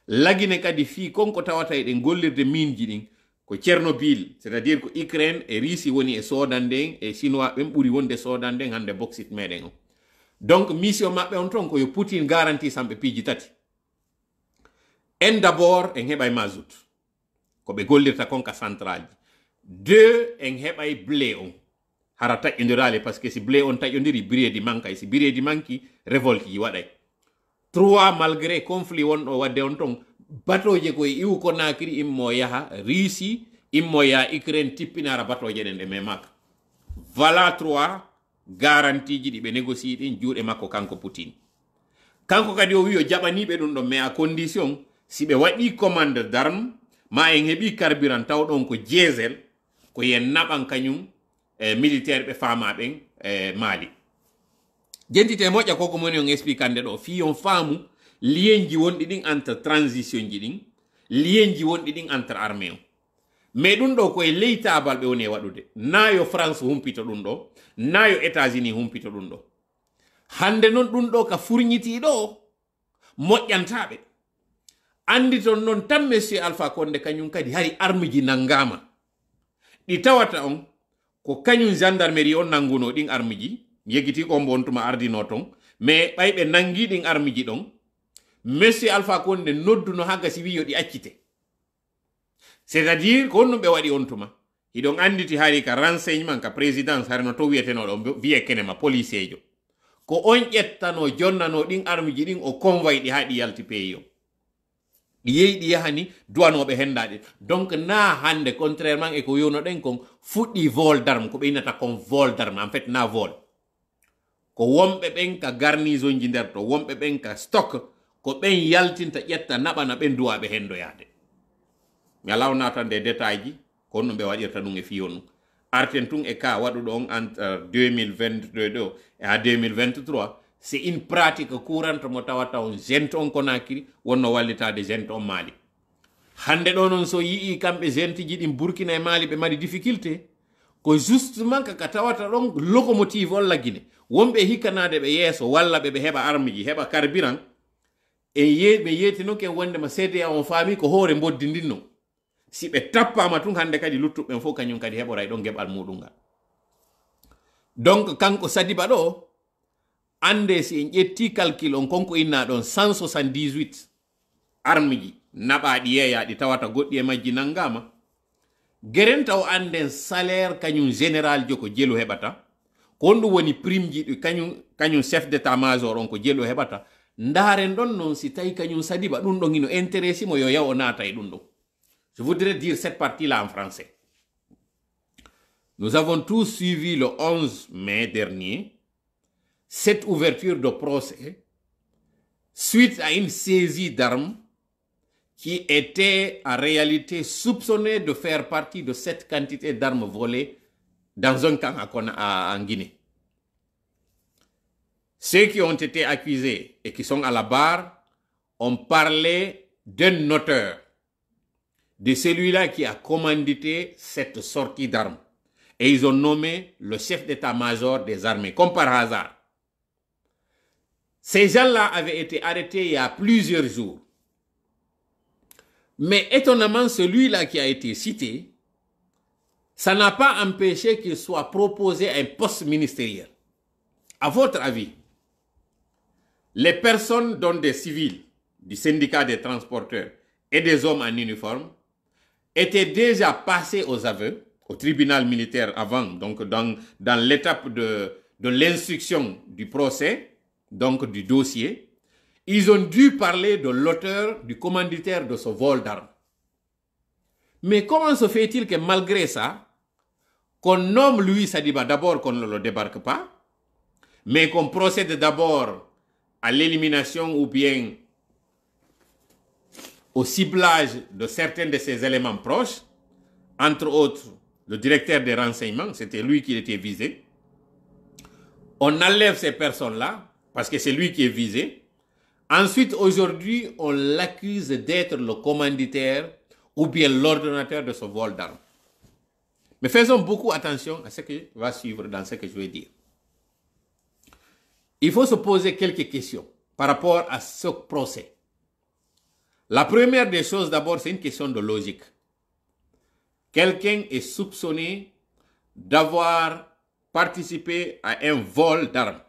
lagine kadi fi konko tawata eɗen eh? gollirde minji ɗin ko chernobyl c'est à dire ko ukraine e russie woni e sodande en e chinois ɓen ɓuri wonde sodande en hande boxit meɗen on donc mission maɓɓe on ton ko yo poutine garanti samɓe piiji tati en d'abord en heɓa e mazout ko ɓe gollirta konka ka ji deux en heɓa blé on hara taƴƴodirale par ce que si blé on taƴƴodiri bireedi mankay si bireedi manki révolte yi waɗay trois malgré conflit wonɗo oh, wadde on ton batoje koye iwu ko nakiri immo yaha riisi immo yaha ukraine tippinara batoje ɗen ɗe me makka voilà trois ji ɗi ɓe négocie ɗin juuɗe makko kanko poutine kanko kadi o wi o jaɓaniɓe ɗum ɗon mais à condition si ɓe waɗi commande d'arme ma en heɓi carburant taw ɗon ko diesel ko yen naɓan kañum e militaire ɓe famaɓen ɓen eh, e maali jentite moƴƴa koko moni on explicande ɗo fi on faamu lien ji wonɗi ɗin entre transition ji ɗin lien ji wonɗi ɗin entre armée on mais ɗum ɗo koye ley ɓe woni e waɗude nayo france humpito ɗum ɗo nayo états unis humpito ɗum ɗo hande noon ɗum ɗo ka furñitiɗo moƴƴantaɓe ton noon tan monsieur alpha konde kañum kadi hari armeji nangama ɗi tawata on ko kañum gendarmerie on nanguno ɗin armiji yegiti ko bontuma ardino ton mais ɓay ɓe nangi ɗin armiji ɗon monsieur alpha konde nodduno ha gasi wi yo ɗi accite c'est à dire ko honnum ɓe waɗi on tuma hiɗon anditi hari ka renseignement ka présidence harno to wiyetenoɗo wiye kenema policier jo ko on ƴettano jonnano ɗin armiji ɗin o convoy ɗi ha ɗi yalti pays ɗi yeyi ɗi yahani duwanoɓe hendaɗe donc na hande contrairement e ko ɗen kon fuɗɗi vol darme ko ɓe yinata kon vol darme en fait na vol ko wonɓe ɓen ka garnison ji nder to wonɓe ɓen ka stock ko ɓen yaltinta ƴetta naɓana ɓen duwaɓe hendoyade mi alaw o natan de détail ji ko honno ɓe waɗirta ɗum e fiyo ɗum arten tun e ka waɗuɗo on entre 2022 ɗo e ha 2023 c' est une pratique courante mo tawata on gente on konakiri wonno wallitade gente on mali hande ɗo noon so yii kamɓe gente ji ɗin burkina e mali ɓe mari difficulté ko justement kaka tawata ɗon locomotive olla guine wonɓe hikkanade ɓe yeeso walla ɓeɓe heɓa arme ji heɓa carburant en ɓe yetinokken wondema cda on faami ko hoore boddi ndin non si ɓe tappama tun hande kadi luttuɓɓen fof kañum kadi heɓora ɗon gueɓal muɗum ngal donc kanko sadiba ɗo ande si en ƴetti calcule on konko inna ɗon 178 armiji naɓaɗi yeyaɗi tawata goɗɗi e majji nangama geren taw anden salaire kañum général jo ko jelu heɓata ko woni prime ji ɗi kañum kañum chef d' état major on ko jelu heɓata ndaren ɗon noon si tawi kañum sadiba ɗum ɗon hino intéressé mo yo yaw o naata e ɗum ɗon je voudrais dire cette partie là en français nous avons tous suivi le 11 mai dernier cette ouverture de procès suite à une saisie d'armes qui était en réalité soupçonnée de faire partie de cette quantité d'armes volées dans un camp à, en Guinée. Ceux qui ont été accusés et qui sont à la barre ont parlé d'un auteur, de celui-là qui a commandité cette sortie d'armes. Et ils ont nommé le chef d'état-major des armées, comme par hasard. Ces gens-là avaient été arrêtés il y a plusieurs jours. Mais étonnamment, celui-là qui a été cité, ça n'a pas empêché qu'il soit proposé un poste ministériel. À votre avis, les personnes dont des civils du syndicat des transporteurs et des hommes en uniforme étaient déjà passés aux aveux au tribunal militaire avant, donc dans, dans l'étape de l'instruction du procès, donc du dossier, ils ont dû parler de l'auteur, du commanditaire de ce vol d'armes. Mais comment se fait-il que malgré ça, qu'on nomme lui Sadiba d'abord qu'on ne le débarque pas, mais qu'on procède d'abord à l'élimination ou bien au ciblage de certains de ses éléments proches, entre autres le directeur des renseignements, c'était lui qui était visé. On enlève ces personnes-là parce que c'est lui qui est visé. Ensuite, aujourd'hui, on l'accuse d'être le commanditaire ou bien l'ordonnateur de ce vol d'armes. Mais faisons beaucoup attention à ce qui va suivre dans ce que je vais dire. Il faut se poser quelques questions par rapport à ce procès. La première des choses, d'abord, c'est une question de logique. Quelqu'un est soupçonné d'avoir participé à un vol d'armes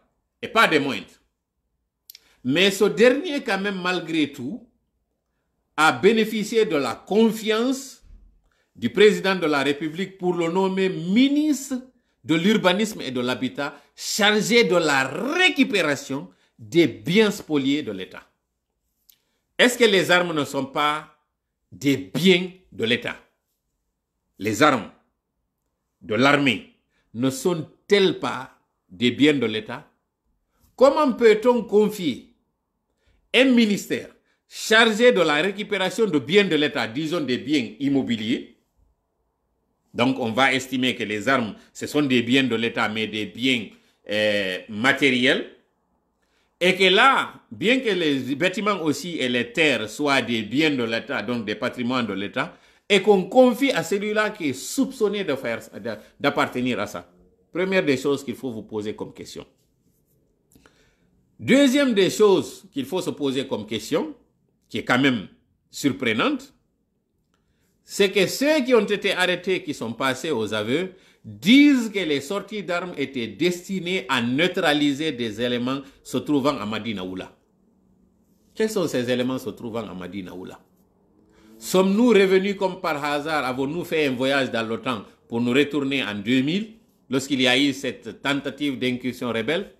et pas des moindres. Mais ce dernier, quand même, malgré tout, a bénéficié de la confiance du président de la République pour le nommer ministre de l'urbanisme et de l'habitat chargé de la récupération des biens spoliés de l'État. Est-ce que les armes ne sont pas des biens de l'État Les armes de l'armée ne sont-elles pas des biens de l'État Comment peut-on confier un ministère chargé de la récupération de biens de l'État, disons des biens immobiliers Donc on va estimer que les armes, ce sont des biens de l'État, mais des biens euh, matériels. Et que là, bien que les bâtiments aussi et les terres soient des biens de l'État, donc des patrimoines de l'État, et qu'on confie à celui-là qui est soupçonné d'appartenir à ça. Première des choses qu'il faut vous poser comme question. Deuxième des choses qu'il faut se poser comme question, qui est quand même surprenante, c'est que ceux qui ont été arrêtés, qui sont passés aux aveux, disent que les sorties d'armes étaient destinées à neutraliser des éléments se trouvant à Madinaoula. Quels sont ces éléments se trouvant à Madinaoula Sommes-nous revenus comme par hasard Avons-nous fait un voyage dans l'OTAN pour nous retourner en 2000, lorsqu'il y a eu cette tentative d'incursion rebelle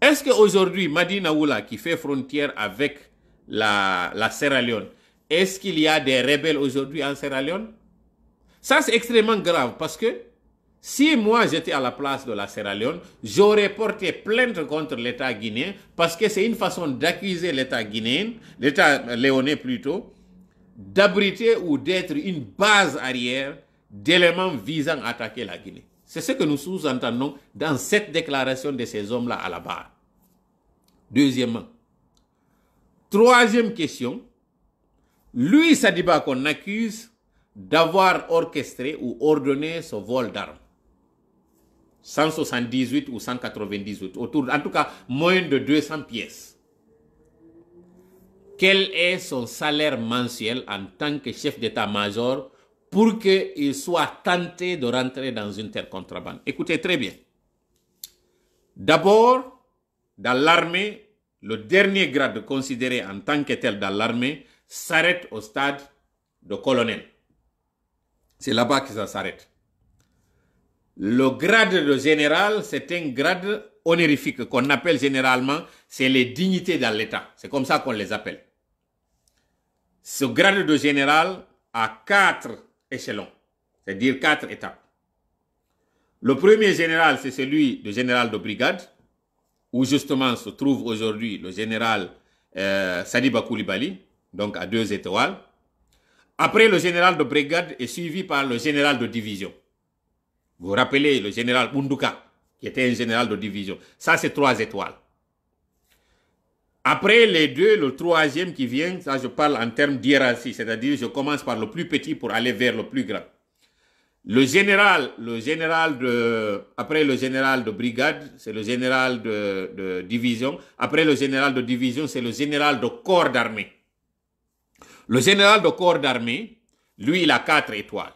est-ce qu'aujourd'hui, Madina Oula, qui fait frontière avec la, la Sierra Leone, est-ce qu'il y a des rebelles aujourd'hui en Sierra Leone Ça, c'est extrêmement grave parce que si moi j'étais à la place de la Sierra Leone, j'aurais porté plainte contre l'État guinéen parce que c'est une façon d'accuser l'État guinéen, l'État léonais plutôt, d'abriter ou d'être une base arrière d'éléments visant à attaquer la Guinée. C'est ce que nous sous-entendons dans cette déclaration de ces hommes-là à la barre. Deuxièmement. Troisième question. Lui, Sadiba, qu'on accuse d'avoir orchestré ou ordonné ce vol d'armes. 178 ou 198, autour, en tout cas, moins de 200 pièces. Quel est son salaire mensuel en tant que chef d'état-major pour qu'il soit tenté de rentrer dans une telle contrebande. Écoutez très bien. D'abord, dans l'armée, le dernier grade considéré en tant que tel dans l'armée s'arrête au stade de colonel. C'est là-bas que ça s'arrête. Le grade de général, c'est un grade honorifique qu'on appelle généralement, c'est les dignités dans l'État. C'est comme ça qu'on les appelle. Ce grade de général a quatre Échelon, c'est-à-dire quatre étapes. Le premier général, c'est celui de général de brigade, où justement se trouve aujourd'hui le général euh, Sadiba Koulibaly, donc à deux étoiles. Après, le général de brigade est suivi par le général de division. Vous vous rappelez le général Bunduka, qui était un général de division. Ça, c'est trois étoiles. Après les deux, le troisième qui vient, ça je parle en termes d'hierarchie, c'est-à-dire je commence par le plus petit pour aller vers le plus grand. Le général, le général de, après le général de brigade, c'est le général de, division. Après le général de division, c'est le général de corps d'armée. Le général de corps d'armée, lui, il a quatre étoiles.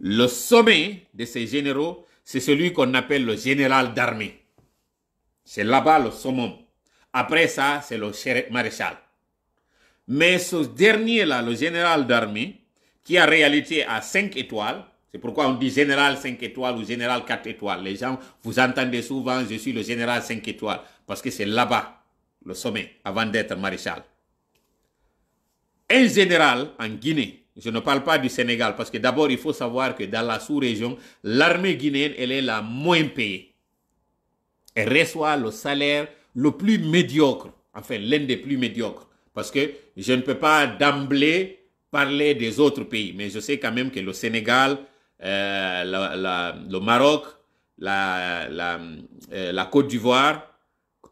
Le sommet de ces généraux, c'est celui qu'on appelle le général d'armée. C'est là-bas le sommet. Après ça, c'est le maréchal. Mais ce dernier-là, le général d'armée, qui a réalité à 5 étoiles, c'est pourquoi on dit général 5 étoiles ou général 4 étoiles. Les gens, vous entendez souvent, je suis le général 5 étoiles, parce que c'est là-bas, le sommet, avant d'être maréchal. Un général en Guinée, je ne parle pas du Sénégal, parce que d'abord, il faut savoir que dans la sous-région, l'armée guinéenne, elle est la moins payée. Elle reçoit le salaire le plus médiocre, enfin l'un des plus médiocres, parce que je ne peux pas d'emblée parler des autres pays, mais je sais quand même que le Sénégal, euh, le Maroc, la, euh, Côte d'Ivoire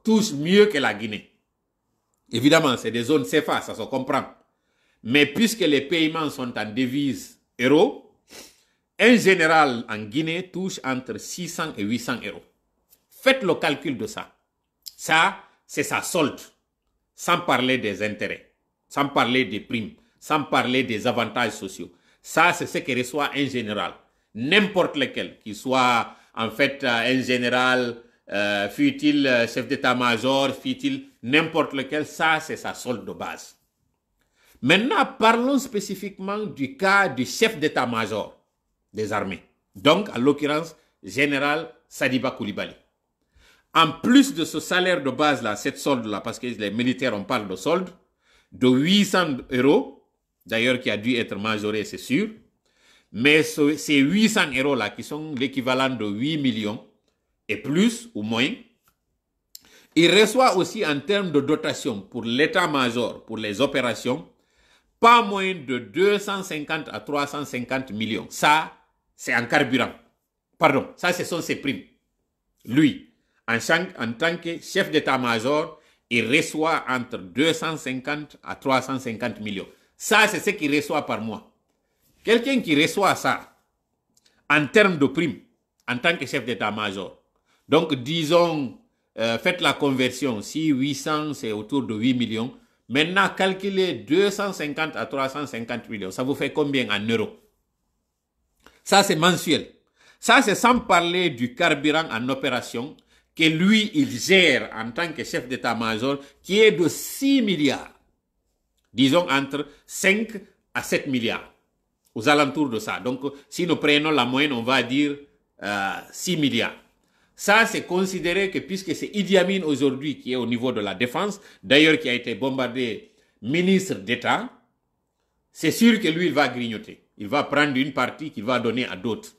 touchent mieux que la Guinée. Évidemment, c'est des zones CFA, ça se comprend. Mais puisque les paiements sont en devise euro, un général en Guinée touche entre 600 et 800 euros. Faites le calcul de ça. Ça, c'est sa solde. Sans parler des intérêts, sans parler des primes, sans parler des avantages sociaux. Ça, c'est ce que reçoit un général. N'importe lequel, qu'il soit en fait euh, un général, euh, fut-il euh, chef d'état-major, fut-il n'importe lequel, ça, c'est sa solde de base. Maintenant, parlons spécifiquement du cas du chef d'état-major des armées. Donc, à l'occurrence, général Sadiba Koulibaly en plus de ce salaire de base là, cette solde là, parce que les militaires, on parle de solde, de 800 euros, d'ailleurs qui a dû être majoré, c'est sûr, mais ces 800 euros là, qui sont l'équivalent de 8 millions et plus ou moins, il reçoit aussi en termes de dotation pour l'état-major, pour les opérations, pas moins de 250 à 350 millions. Ça, c'est en carburant. Pardon, ça, ce sont ses primes. Lui, en, tant que chef d'état-major, il reçoit entre 250 à 350 millions. Ça, c'est ce qu'il reçoit par mois. Quelqu'un qui reçoit ça en termes de prime, en tant que chef d'état-major, donc disons, euh, faites la conversion, si 800 c'est autour de 8 millions, maintenant calculez 250 à 350 millions, ça vous fait combien en euros Ça c'est mensuel. Ça c'est sans parler du carburant en opération, que lui, il gère en tant que chef d'état-major, qui est de 6 milliards. Disons entre 5 à 7 milliards, aux alentours de ça. Donc, si nous prenons la moyenne, on va dire 6 euh, milliards. Ça, c'est considéré que puisque c'est Idi Amin aujourd'hui qui est au niveau de la défense, d'ailleurs qui a été bombardé ministre d'État, c'est sûr que lui, il va grignoter. Il va prendre une partie qu'il va donner à d'autres.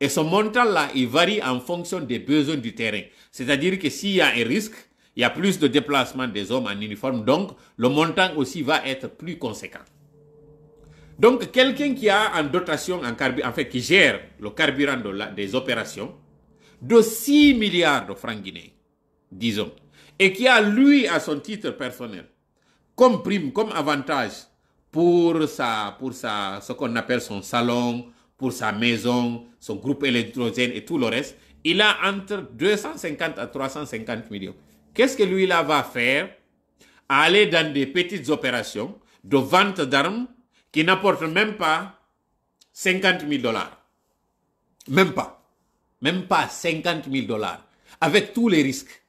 Et ce montant-là, il varie en fonction des besoins du terrain. C'est-à-dire que s'il y a un risque, il y a plus de déplacement des hommes en uniforme, donc le montant aussi va être plus conséquent. Donc quelqu'un qui a en dotation, en, fait qui gère le carburant de des opérations, de 6 milliards de francs guinéens, disons, et qui a lui à son titre personnel, comme prime, comme avantage pour, sa, pour sa, ce qu'on appelle son salon, pour sa maison, son groupe électrogène et tout le reste, il a entre 250 à 350 millions. Qu'est-ce que lui là va faire Aller dans des petites opérations de vente d'armes qui n'apportent même pas 50 000 dollars. Même pas. Même pas 50 000 dollars. Avec tous les risques.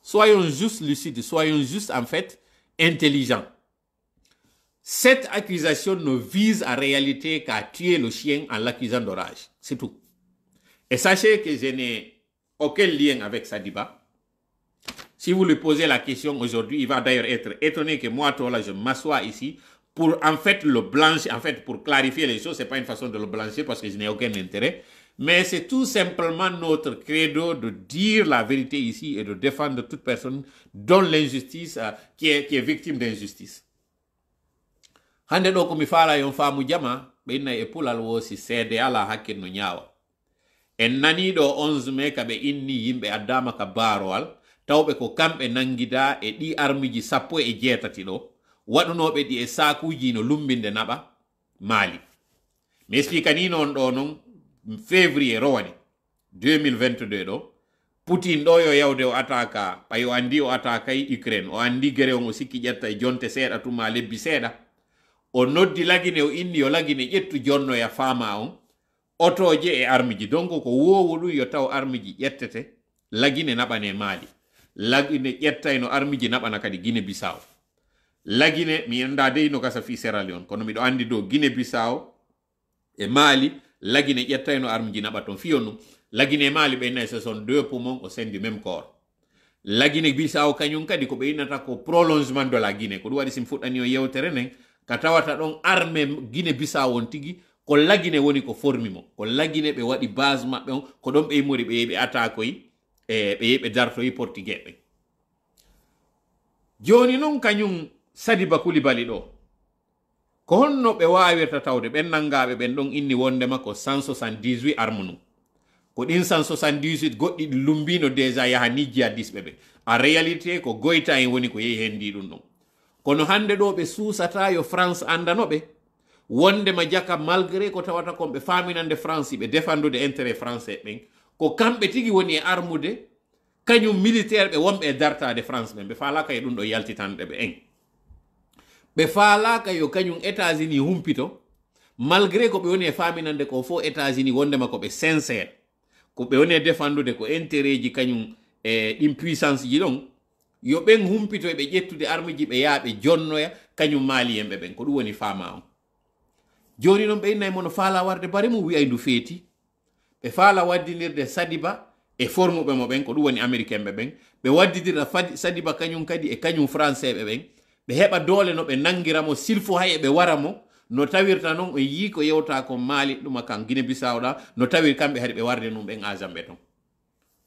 Soyons juste lucides, soyons juste en fait intelligents. Cette accusation ne vise en réalité qu'à tuer le chien en l'accusant d'orage. C'est tout. Et sachez que je n'ai aucun lien avec Sadiba. Si vous lui posez la question aujourd'hui, il va d'ailleurs être étonné que moi, toi, là, je m'assois ici pour en fait le blanchir, en fait pour clarifier les choses, c'est pas une façon de le blanchir parce que je n'ai aucun intérêt, mais c'est tout simplement notre credo de dire la vérité ici et de défendre toute personne dont l'injustice euh, qui est, qui est victime d'injustice. hande ɗo komi fala yon faamu jama ɓe innay e pulal woosi seede ala no ñaawa en naniɗo 11 mai ka ɓe inni yimɓe addama ka baarowal tawɓe ko kamɓe nangida e ɗi armiji sappo e jeetati ɗo waɗunoɓe ɗi e sakuji no lumbinde naɓa maali mi expliqua on ɗo non février rowani 2022 ɗo putin ɗo yo yawde o ataka ɓay o andi o atakay ukraine o andi gere on o sikki ƴetta e jonte seeɗa tuma lebbi seeɗa o noddi lagine o inni o lagine ƴettu jonno ya faama on otoje e armiji donc ko wowo ɗum yo taw armiji ƴettete lagine naɓane e maali lagine ƴettayno armiji naɓana kadi guine bisawo lagine mi anda dey no gasa fi sera leon kono miɗo andi dow guine bisawo e maali lagine ƴettayno armiji naɓa ton fiyo num lagine e maali ɓeynay e son deux poumon o sendi même corps lagine bisawo kañum kadi ko ɓeynata ko prolongement de la guine ko ɗum waɗi simi fuɗɗani o yewtere nen ka tawata ɗon arme guine bisa won tigi ko laguine woni ko formi mo ko lagine ɓe waɗi base maɓɓe on ko ɗon ɓe yimmori ɓe yeɓe atakoyi e ɓe yeɓe dartoyi portugais ɓe joni noon kañum sadi bakuli bali ɗo ko honno ɓe wawirta tawde ɓen nangaɓe ɓen ɗon inni wondema ko 178 armunu ko ɗin 178 goɗɗi lumbino déjà yaha a disɓe ɓe en réalité ko goyta en woni ko yehi hen ndi ɗum ɗon kono hande ɗo ɓe susata yo france andanoɓe wondema jaka malgré ko tawata kon ɓe faminande france ɓe defandude intérêt français ɓen ko kamɓe tigui woni e armude kañum militaire ɓe wonɓe e dartade france ɓen ɓe falaka e ɗum ɗo yaltitande ɓe en ɓe falaka yo kañum états unis humpito malgré ko ɓe woni e faminande ko fo états unis wondema ko ɓe sincére ko ɓe woni e defandude ko intérêt ji kañum e ɗin puissance ji ɗon yo ɓen humpito ɓe ƴettude arme ji ɓe yaha ɓe jonnoya kañum maali yemɓe ɓen ko ɗum woni fama on joni noon ɓe innayi mono faala warde bare mum wiyay ndu feeti ɓe faala waddinirde sadiba e formuɓe mo ɓen ko ɗum woni américain ɓe ɓen ɓe waddidirda sadiba kañum kadi e kañum français ɓe ɓen ɓe heɓa doole no ɓe nangiramo silfo hay e ɓe wara mo no tawirta noon en yii ko yewta ko maali ɗuma kan guine bisawɗa no tawir kamɓe hadi ɓe warde num ɓen agent ɓe ton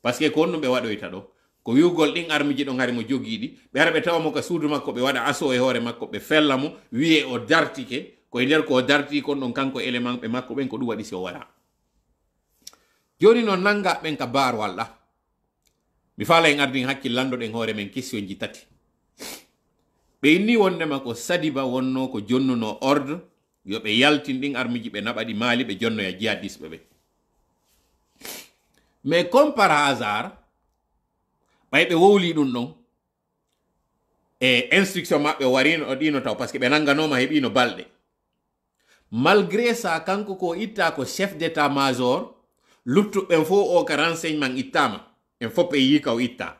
par ce que ko on ɗum ɓe waɗoyta ɗo ko wiwgol ɗin armiji ɗon hari mo jogii ɗi ɓe ara ɓe tawa mo ka suudu makko ɓe waɗa aso e hoore makko ɓe fella mo wiye o dartike koye nder ko o darti kon ɗon kanko élément e ɓe makko ɓen ko ɗum waɗi si o wala joni noon nanga ɓen ka baar walɗa mi fala en ardin hakkillandoɗen hoore men ji tati ɓe inni wondema ko sadiba wonno ko jonnuno ordre yo ɓe yaltin ɗin armiji ɓe naɓa ɗi maali ɓe jonnoya jihadisɓe ɓe mais comme par hasard ɓay ɓe wowli ɗum ɗon e instruction maɓɓe warino o ɗino taw par ce que ɓe nanganoma heɓino balɗe malgré ça kanko ko itta ko chef d' état major luttuɓen fo o ka renseignement ittama en fop yi ka itta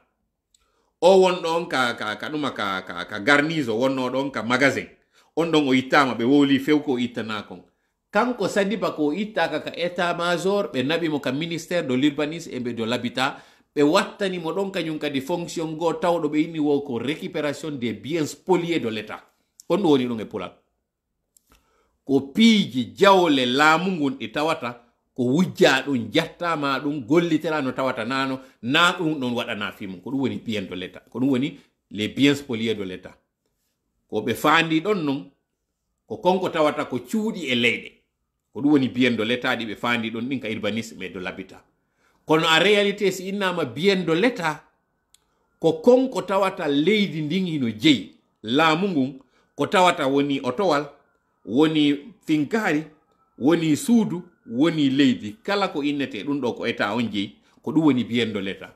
o won ɗon ka ka ka ɗuma ka ka ka garniso wonno ɗon ka magasin on ɗon o ittama ɓe wowli few ko ittanakon kanko sadiba ko o ittaka ka état major ɓe naɓimo ka ministére de l'urbanisme e ɓe de l'habitat ɓe wattanimo ɗon kañum kadi fonction go tawɗo ɓe yinni wo ko récupération des biens spoliés de l' état on ɗum woni ɗon e pulal ko piiji jawle laamu ngun ɗi tawata ko wujja ɗum jattama ɗum gollitira no tawata nano na ɗum ɗon waɗana fimum ko ɗum woni bien de l' état ko ɗum woni les biens spoliés de l' état ko ɓe fandi ɗon non ko konko tawata ko cuuɗi e leyɗe ko ɗum woni bien de l' état ɗi ɓe fandi ɗon ɗin ka urbanisme et de l'habitat kono a réalité si innama biyendo leta ko konko tawata leydi ndin hino jeyi laamu ngun ko tawata woni otowal woni finkaari woni suudu woni leydi kala ko innete ɗum ɗo ko eta on jeyi ko ɗum woni biyenɗo leta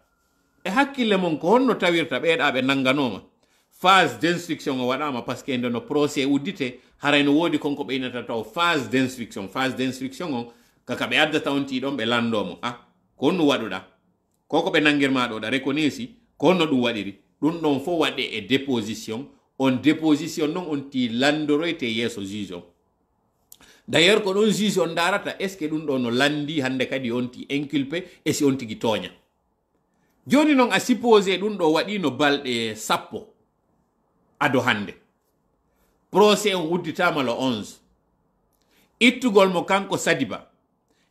e hakkille mon ko honno tawirta ɓeeɗa ɓe nanganoma phase d'instruction o waɗama par ce que e ndeno procé uddite haray no woodi konko ɓe innata taw phase d'instruction phase d' instruction on kaka ɓe addata on tiɗon ɓe landomo a ah, ko no waɗuɗa ko ko ɓe nangirma ɗo reconnaisi ko no ɗum waɗiri ɗum ɗon fof waɗe e déposition on déposition non on ti landoroyte yeeso juge on d'ailleurs ko ɗon juge on darata est ce que ɗum ɗo no landi hande kadi on ti inculpé e si on tigi tooña joni non a supposé ɗum ɗo waɗino balɗe sappo ado hande procès on udditama lo 11 ittugol mo kanko sadiba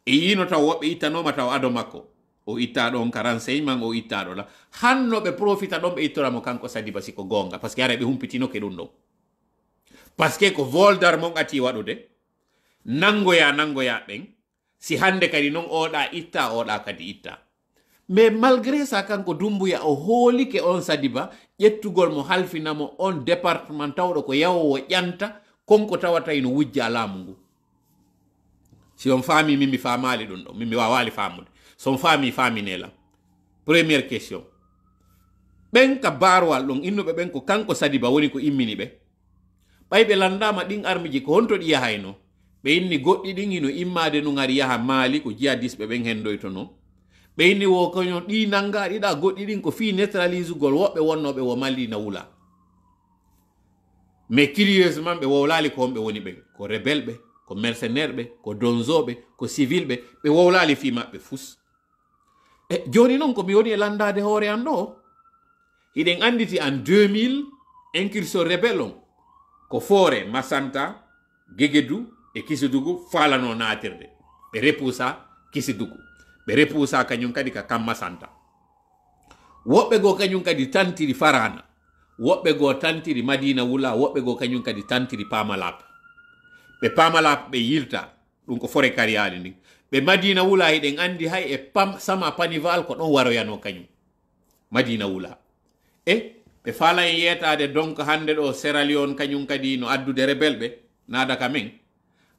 e yino taw woɓɓe ma taw ado makko o itta ɗon ka renseignement o itta la hanno ɓe profita ɗon ɓe ittoramo kanko sadiba siko gonga parce que ara ɓe humpitinoke ɗum ɗon parce que ko voldar mon ati waɗude nangoya nangoya ɓen si hande kadi non oɗa itta oɗa kadi itta mais malgré ça kanko dumbuya o hoolike on sadiba ƴettugol mo halfinamo on département tawɗo ko yawowo ƴanta konko tawata ino wujja laamu ngu si on faami min mi faamaali ɗum ɗo min mi wawaali faamude son faami faaminelam premiére question ɓen ka baarowal ɗon innuɓe ɓen ko kanko sadiba woni ko immini ɓe ɓay ɓe landama ɗin armiji ko honto ɗi yahayno ɓe inni goɗɗi ɗin hino immade nu ngari yaha maali ko jihadisɓe ɓen hendoytono ɓe inni wo koño ɗi nangaɗiɗa goɗɗi ɗin ko fi neutralise neutralisugol woɓɓe wonnoɓe wo mallina wula mais curieusement ɓe wowlali ko honɓe woni ɓen ko rebelɓe ko mercenaire ɓe ko donzoɓe ko civil ɓe ɓe wowlali fi maɓɓe fus e joni noon komi woni e landade hoore an ɗo hiɗen anditi en 2000 incursion rebelle on ko foore masanta gegedu e kisidugu falano natirde ɓe repusa kisidugu ɓe repusa kañum kadi ka kam masanta woɓɓe goo kañum kadi tantiri farana woɓɓe goo tantiri madina wula woɓɓe goo kañum kadi tantiri pamalapa ɓe pamalako ɓe yilta ɗum ko fore kariyali ndi ɓe madina wula eɗen andi hay e pam sama panival ko ɗon waroyano kañum madina wula e ɓe fala en yetade donc hande ɗo séraliyon kañum kadi no addude rebel ɓe nadaka men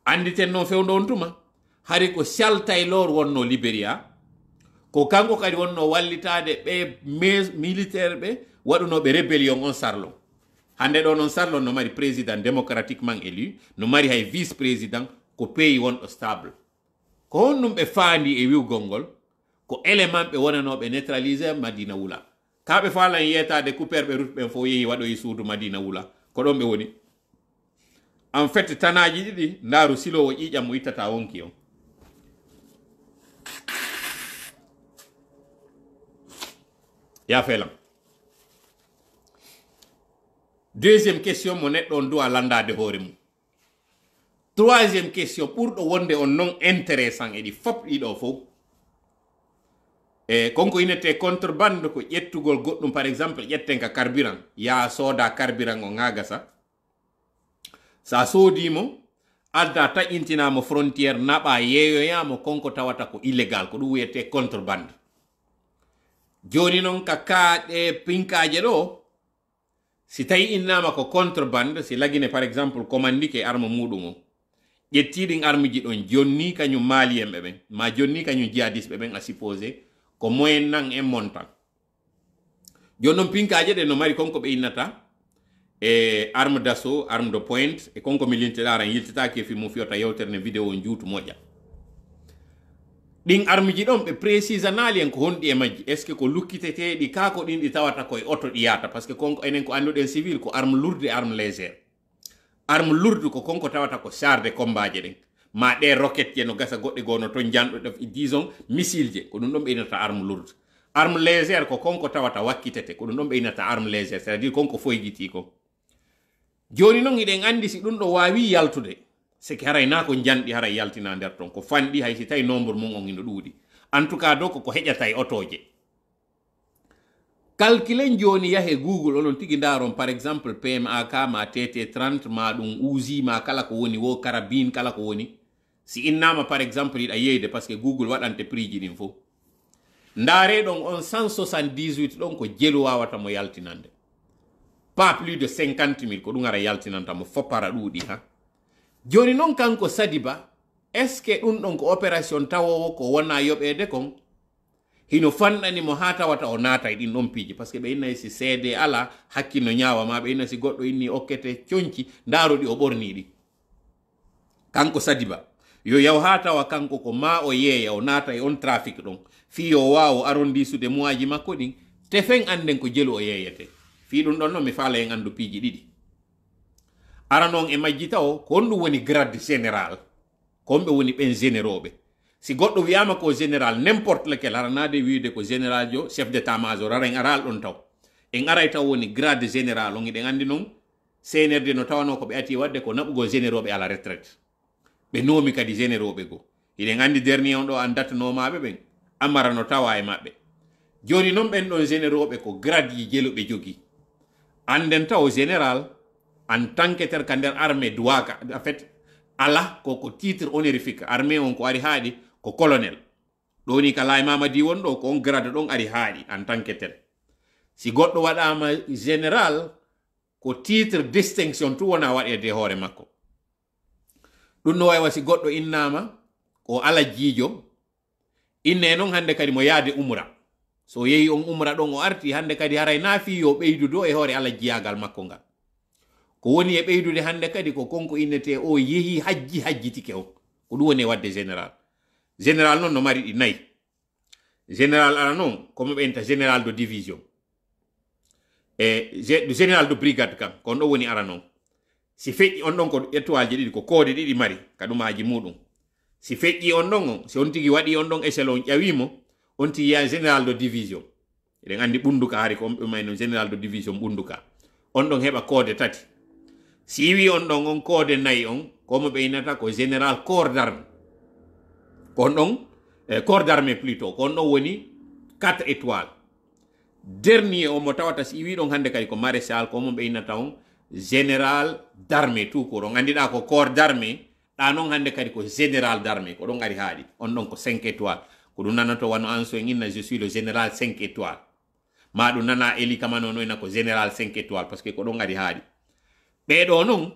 anditen noon fewdo on tuma hari ko saltaylor wonno libéria ko kanko kadi wonno wallitade ɓe militaire ɓe waɗunoɓe rebellion on sarlon hande ɗo noon sarlon no mari président démocratiquement élu no mari hay vice président ko pays wonɗo stable ko honɗum ɓe faandi e wiwgol ngol ko élément ɓe wonanoɓe neutralisé madina wula ka ɓe falan yetade ɓe rutɓen fof yehi waɗoyi e suudu madina wula ko ɗon ɓe woni en fait tanaji ɗiɗi ndaaru silowo ƴiƴam mo ittata wonki on ya deuxiéme question mo neɗɗo on duwa landade hoore mum troisiéme question ɓurɗo wonde on non intéressant eɗi fop ɗiɗo fof e konko inete contrebande ko ƴettugol goɗɗum par exemple ƴetten ka carburant ya sooda carburant o hagasa sa soodimo adda taƴintinamo frontiére naɓa yeeyoyamo konko tawata ko illégal ko ɗum wiyete contrebande joni noon ka kaaɗe pinkaje ɗo si tawi innama ko contrebande si lagine par exemple commandi ke arme muɗum o ƴettiɗin ji ɗon jonni kañum maali en ɓe ɓen ma jonni kañum ɓe ɓen a supposé ko moyen nan en montan joni noon pinkaje ɗe no mari konko ɓe innata e arme d' assaut arme de pointe e konko mi lintiɗaran yiltitaki e fi mum fiyota yewtere ne vidéo on juutu moƴƴa ɗin armiji ɗon ɓe précise anali en ko honɗi e majji est ce que ko lukkiteteɗi ka ko ɗin ɗi tawata koye oto ɗiyata par ce que konko enen ko annduɗen civil ko arme lourde e arme légére arme lourde ko konko tawata ko charde combaje ɗen ma ɗe roquette je no gasa goɗɗe gono toon janɗoɗe disons missile je ko ɗum ɗon ɓe inata arme lourde arme légére ko konko tawata wakkitete ko ɗum ɗon ɓe inata arme légére c'est à dire konko foyjiti kon joni noon iɗen andi si ɗum ɗo wawi yaltude siki haray na ko janɗi haray yaltina der ton ko fanɗi hay si tay nombre mum on ino ɗuuɗi en tout cas do ko heƴata e otoje calculer joni yahe google onon tigi ndaron par exemple pma ka ma tt 30 ma ɗum uzi ma kala ko woni wo carabine kala ko woni si innama par exemple yiɗa yeyde par ce que google waɗante prix ji ɗin fof ndaare ɗon on 178 ɗon ko jelu wawata mo yaltinande pas plus de 50000 ko ɗum ara yaltinanta mo foppara ɗuuɗi ha joni noon kanko sadiba est ce que ɗum ɗon ko opération tawowo ko wona yoɓede kon hino fanɗanimo ha tawata o naata e ɗin ɗon piiji par ce que ɓe innayi si seede ala hakkino ma ɓe inna si goɗɗo inni okkete coñci daaruɗi o ɓorni ɗi kanko sadiba yo yaw ha tawa kanko ko ma o yeeya o naata e on trafic ɗon fi yo wawo arrondisude mois makko ɗin tefen anden ko jelu o yeeyete fi ɗum ɗon noon mi faala en andu piiji ɗiɗi ara noon e majji taw ko honɗum woni grade général ko onɓe woni ɓen généroɓe si goɗɗo wiyama ko général n' importe lequel ara nade wiide ko général jo chef d' état major ara en aral ɗon taw en aray taw woni grade général on eɗen andi noon cnrd no tawano ko ɓe ati wadde ko naɓugo généroɓe ala retraite ɓe nomi kadi généroɓe goo eɗen andi dernier on ɗo an datanomaɓe ɓen amara no tawa e maɓɓe joni noon ɓen ɗon généroɓe ko grade ji jeeluɓe jogui anden taw général en tant que ter ka armée duwaka en fait ala koko titre honorifique armée on ko ari haaɗi ko colonel ɗo ni ka laay di won ɗo ko on grade don ari haaɗi en tant que tel si goddo wadama général ko titre distinction tu wona e de hore makko dun no waywa si goddo innama ko ala jijo inne non hande kadi mo yaade umra so yeyi on umra don o arti hande kadi haray nafi yo beydudo e hore ala jiyagal makko ngal ko woni e ɓeydude hannde kadi ko konko innete o yehi hajji hajjitike o ko ɗum woni e wadde général général noon no mari ɗi nayi général ara noon komo ɓenta général de division e général de brigade kam kon ɗo woni ara noon si feƴƴi on ɗon ko étoile ɗiɗi ko koode ɗiɗi mari ɗumaji muɗum si feƴƴi on ɗon si on tigi waɗi on ɗon échelon ƴawimo on tigi yiya général de division eɗen andi ɓunduka hari ko on ɓe mayno général de division ɓunduka on ɗon heɓa koode tati si wi on ɗon on kode nayi on komo ɓeynata ko général corps d' arme kon eh, corps d' arme plutôt kon ɗon woni 4 étoile dernier o mo tawata si wi ɗon hannde kadi ko maréchal komo ɓeynata on général d' tu ko court on anndiɗa ko corps d' armé ɗa hande hannde kadi ko général darme ko don ari haaɗi on ɗon ko 5 étoile ko ɗum nanato wano anso en inna je suis le général 5 étoile ma ɗum nana eli kamano ina ko général 5 étoile parce que ko don ari haadi. ɓeɗo non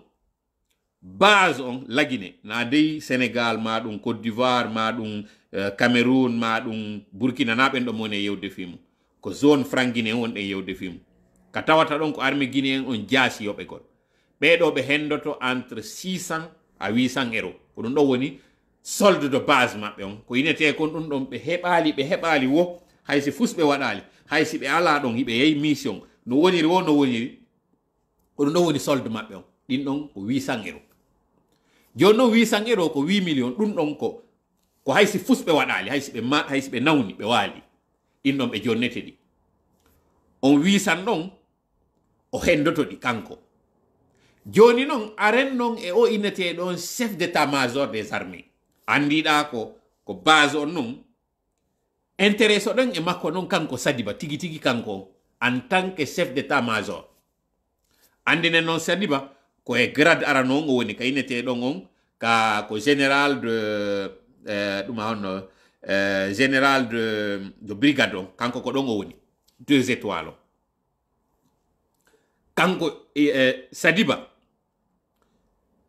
base on lagine na dei sénégal ma ɗum côte d'ivoire ma ɗum eh, cameroun ma ɗum burkina na ɓen ɗo mowoni e yewde fimu ko zone franguine en wonɗen yewde fimu ka tawata ɗon ko armé guine en on jasiyoɓe gon ɓeɗo ɓe hendoto entre 600 a 800 euro ko ɗum ɗo woni solde de base maɓɓe on ko yinete kon ɗum ɗon ɓe heɓali ɓe heɓali wo haysi fusɓe waɗali haysi ɓe ala ɗon hiɓe yeyi mission no woniri wo no woniri oɗum ɗon woni solde maɓɓe on ɗin ɗon ko 800 euro joni noon 800 euro ko 8 million ɗum ɗon ko ko haysi fusɓe waɗali haysi ɓe haysi ɓe nawni ɓe waali ɗin ɗon ɓe jonnete ɗi on wisan ɗon o hendoto ɗi kanko joni noon aren non e o inneteɗon chef d' état major des armées andiɗa ko ko base on non intérêt so ɗon e makko non kanko sadiba tigi tigi kanko en tant que chef d' état major non noon sandiba ko e grade ara noon o woni ka ineteɗon on ka ko général de ɗuma eh, uh, honno uh, eh, général de, de brigade on kanko ko ɗon o woni deux étoiles o kanko eh, sadiba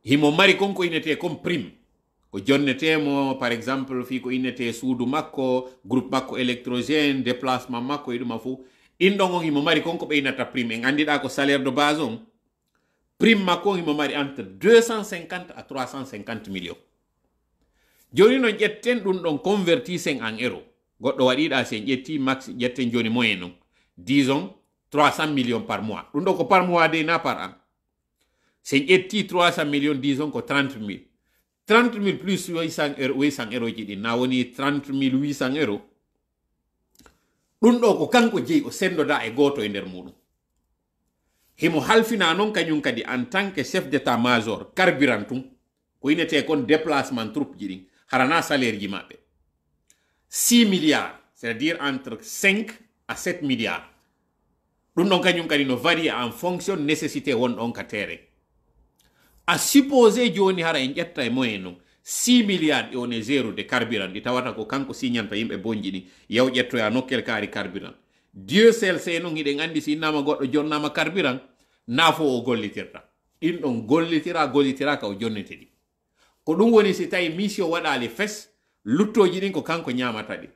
himo mari konko inete comme prime ko jonnetemo par exemple fi ko innete suudu makko groupe makko électrogéne déplacement makko e ɗuma fof in ɗon on himo mari konko ɓeynata prime en ko salaire de base on prime makko himo mari entre 250 à 350 millions joni non ƴetten ɗum converti convertisen en euro goɗɗo waɗiɗa sen ƴetti max ƴetten joni moyen non disons 300 millions par mois ɗum ɗo ko par mois de na par an sen ƴetti 300 millions disons ko 30 mille 30 mille plus 800 euro 800 euro ji na woni 30 800 euro ɗum ɗo ko kanko jeyi o sendoda e goto e nder muɗum himo halfina non kañum kadi en tant que chef d'état major carburant tun ko inete kon déplacement troupe ji ɗin harana salaire ji maɓɓe 6 milliards c'est à dire entre 5 à 7 milliards ɗum ɗon kañum kadi no varie en fonction nécessité won ɗon ka terrain a supposé joni hara en ƴetta e moyen non 6 milliards e on zéro de carburant ɗi tawata ko kanko signanta yimɓe bonji ɗin yaw ƴettoya nokkel kaari carburant dieu sel se non hiɗen andi si innama goɗɗo jonnama carburant nafo o gollitirta ɗin ɗon gollitira gollitira ka o jonnete ɗi ko ɗum woni si tawi misio waɗali fes luttoji ɗin ko kanko ñamata ɗi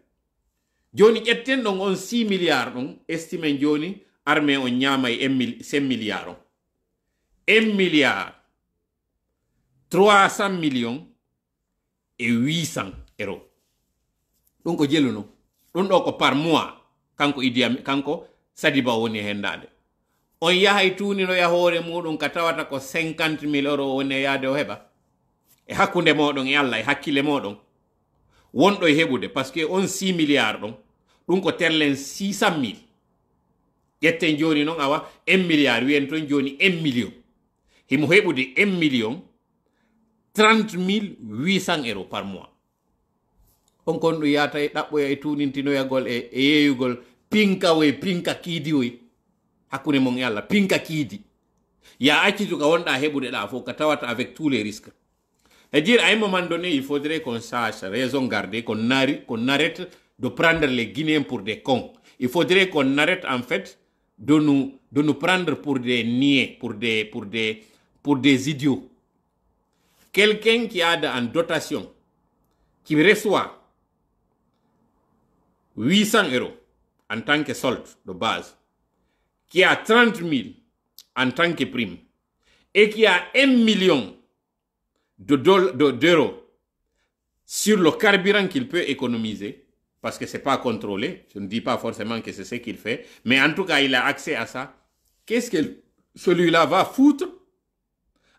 joni ƴetten ɗon on 6 milliard ɗum estime joni armée e on ñama e 5 milliard on 1 milliard 300 million e 800 euro ɗum ko jeluno ɗum ɗo ko par mois kanko idiam kanko sadiba woni hendade E e e on yahay ya hoore muɗum ka tawata ko 50 mille euro woni e yaade o heɓa e hakkunde moɗon e allah e hakkille moɗon wonɗo e heɓude par ce que on 6 milliard ɗon ɗum ko terlen 600 mille ƴetten joni noon awa 1 milliard wiyen ton joni 1 million himo heɓude 1 million 30 euros par mois on kon ɗum yata e ɗaɓɓoya e tunintinoyagol e yeyugol pinka e pinka kiidiwoy hakkunde mon yalla pinka kidi ya avec tous les risques à dire à un moment donné il faudrait qu'on sache raison garder qu'on arrête, qu'on arrête de prendre les guinéens pour des cons il faudrait qu'on arrête en fait de nous, de nous prendre pour des niais, pour des, pour des, pour des idiots. Quelqu'un qui a en dotation, qui reçoit 800 euros en tant que solde de base, qui a 30 000 en tant que prime et qui a 1 million d'euros sur le carburant qu'il peut économiser, parce que ce n'est pas contrôlé, je ne dis pas forcément que c'est ce qu'il fait, mais en tout cas, il a accès à ça. Qu'est-ce que celui-là va foutre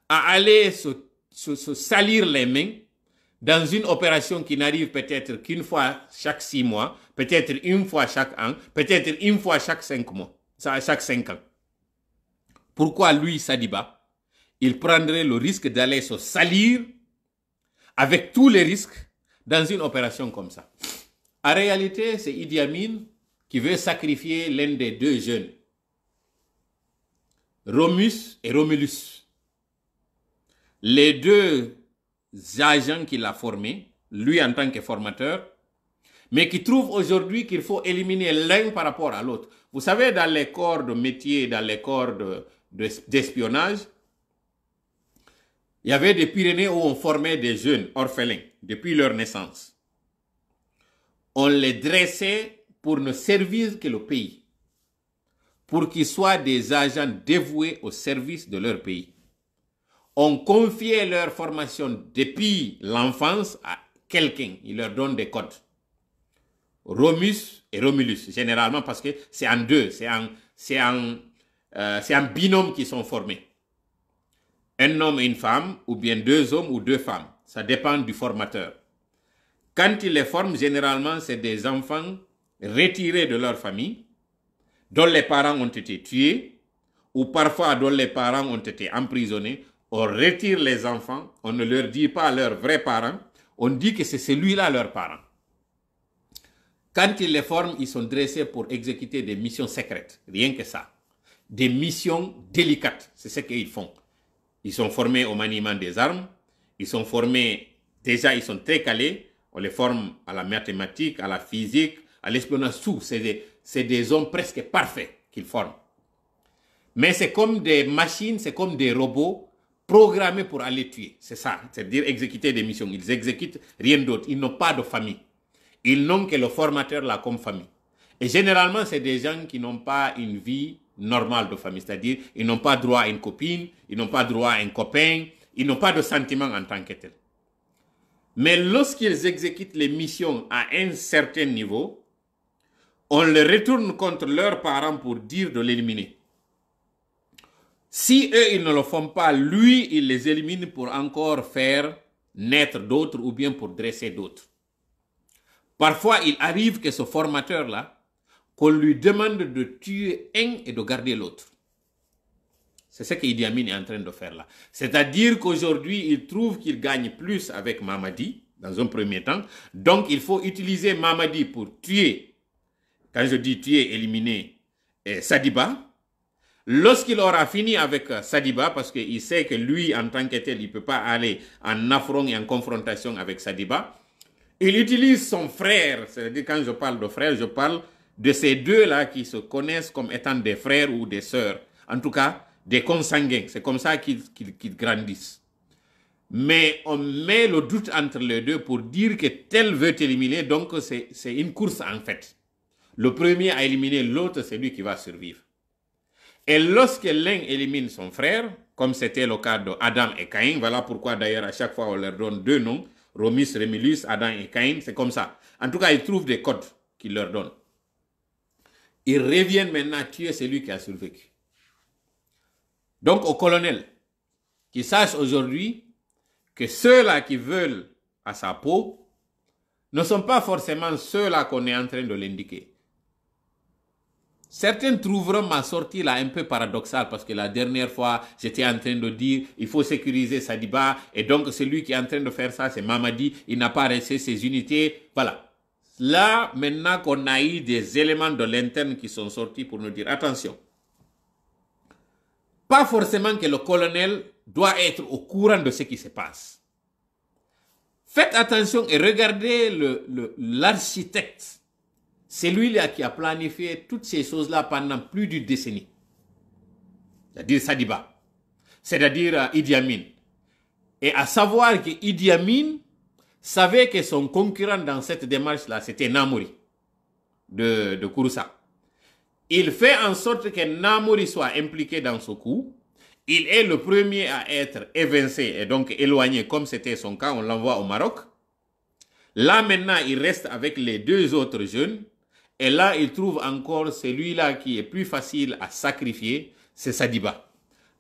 à aller se, se salir les mains dans une opération qui n'arrive peut-être qu'une fois chaque six mois, peut-être une fois chaque an, peut-être une fois chaque cinq mois ça chaque 5 ans. Pourquoi lui, Sadiba, il prendrait le risque d'aller se salir avec tous les risques dans une opération comme ça En réalité, c'est Idi Amin qui veut sacrifier l'un des deux jeunes, Romus et Romulus. Les deux agents qu'il a formés, lui en tant que formateur mais qui trouvent aujourd'hui qu'il faut éliminer l'un par rapport à l'autre. Vous savez, dans les corps de métier, dans les corps d'espionnage, il y avait des Pyrénées où on formait des jeunes orphelins depuis leur naissance. On les dressait pour ne servir que le pays, pour qu'ils soient des agents dévoués au service de leur pays. On confiait leur formation depuis l'enfance à quelqu'un, il leur donne des codes. Romus et Romulus, généralement parce que c'est en deux, c'est en, c'est en, euh, binôme qui sont formés. Un homme et une femme, ou bien deux hommes ou deux femmes, ça dépend du formateur. Quand il les forment, généralement, c'est des enfants retirés de leur famille, dont les parents ont été tués, ou parfois dont les parents ont été emprisonnés. On retire les enfants, on ne leur dit pas leurs vrais parents, on dit que c'est celui-là leurs parents. Quand ils les forment, ils sont dressés pour exécuter des missions secrètes, rien que ça. Des missions délicates, c'est ce qu'ils font. Ils sont formés au maniement des armes, ils sont formés, déjà ils sont très calés, on les forme à la mathématique, à la physique, à l'espionnage sous, c'est des, des hommes presque parfaits qu'ils forment. Mais c'est comme des machines, c'est comme des robots programmés pour aller tuer. C'est ça, c'est-à-dire exécuter des missions. Ils exécutent rien d'autre. Ils n'ont pas de famille. Ils n'ont que le formateur la comme famille. Et généralement, c'est des gens qui n'ont pas une vie normale de famille, c'est-à-dire ils n'ont pas droit à une copine, ils n'ont pas droit à un copain, ils n'ont pas de sentiments en tant que tel. Mais lorsqu'ils exécutent les missions à un certain niveau, on les retourne contre leurs parents pour dire de l'éliminer. Si eux, ils ne le font pas, lui, il les élimine pour encore faire naître d'autres ou bien pour dresser d'autres. Parfois, il arrive que ce formateur-là, qu'on lui demande de tuer un et de garder l'autre. C'est ce que Idi Amin est en train de faire là. C'est-à-dire qu'aujourd'hui, il trouve qu'il gagne plus avec Mamadi, dans un premier temps. Donc, il faut utiliser Mamadi pour tuer, quand je dis tuer, éliminer eh, Sadiba. Lorsqu'il aura fini avec euh, Sadiba, parce qu'il sait que lui, en tant que tel, il ne peut pas aller en affront et en confrontation avec Sadiba, il utilise son frère, c'est-à-dire quand je parle de frère, je parle de ces deux-là qui se connaissent comme étant des frères ou des sœurs, en tout cas des consanguins, c'est comme ça qu'ils grandissent. Mais on met le doute entre les deux pour dire que tel veut éliminer, donc c'est une course en fait. Le premier à éliminer l'autre, c'est lui qui va survivre. Et lorsque l'un élimine son frère, comme c'était le cas de Adam et Caïn, voilà pourquoi d'ailleurs à chaque fois on leur donne deux noms, Romus, Remulus, Adam et Caïn, c'est comme ça. En tout cas, ils trouvent des codes qu'ils leur donnent. Ils reviennent maintenant tuer celui qui a survécu. Donc au colonel, qu'il sache aujourd'hui que ceux-là qui veulent à sa peau ne sont pas forcément ceux-là qu'on est en train de l'indiquer. Certains trouveront ma sortie là un peu paradoxale parce que la dernière fois, j'étais en train de dire il faut sécuriser Sadiba et donc celui qui est en train de faire ça, c'est Mamadi, il n'a pas resté ses unités. Voilà. Là, maintenant qu'on a eu des éléments de l'interne qui sont sortis pour nous dire attention, pas forcément que le colonel doit être au courant de ce qui se passe. Faites attention et regardez l'architecte le, c'est lui-là qui a planifié toutes ces choses-là pendant plus d'une décennie. C'est-à-dire Sadiba. C'est-à-dire euh, Idi Amin. Et à savoir que Idi Amin savait que son concurrent dans cette démarche-là, c'était Namori de, de Kouroussa. Il fait en sorte que Namori soit impliqué dans ce coup. Il est le premier à être évincé et donc éloigné comme c'était son cas. On l'envoie au Maroc. Là maintenant, il reste avec les deux autres jeunes et là, il trouve encore celui-là qui est plus facile à sacrifier, c'est Sadiba.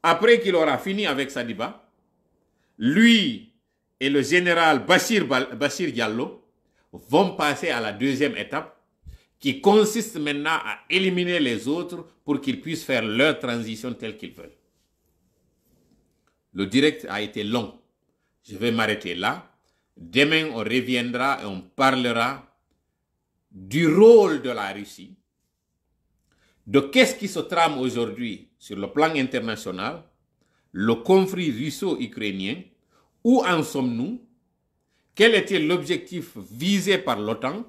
Après qu'il aura fini avec Sadiba, lui et le général Bashir Diallo vont passer à la deuxième étape qui consiste maintenant à éliminer les autres pour qu'ils puissent faire leur transition telle qu'ils veulent. Le direct a été long. Je vais m'arrêter là. Demain, on reviendra et on parlera du rôle de la Russie, de qu'est-ce qui se trame aujourd'hui sur le plan international, le conflit russo-ukrainien, où en sommes-nous, quel était l'objectif visé par l'OTAN,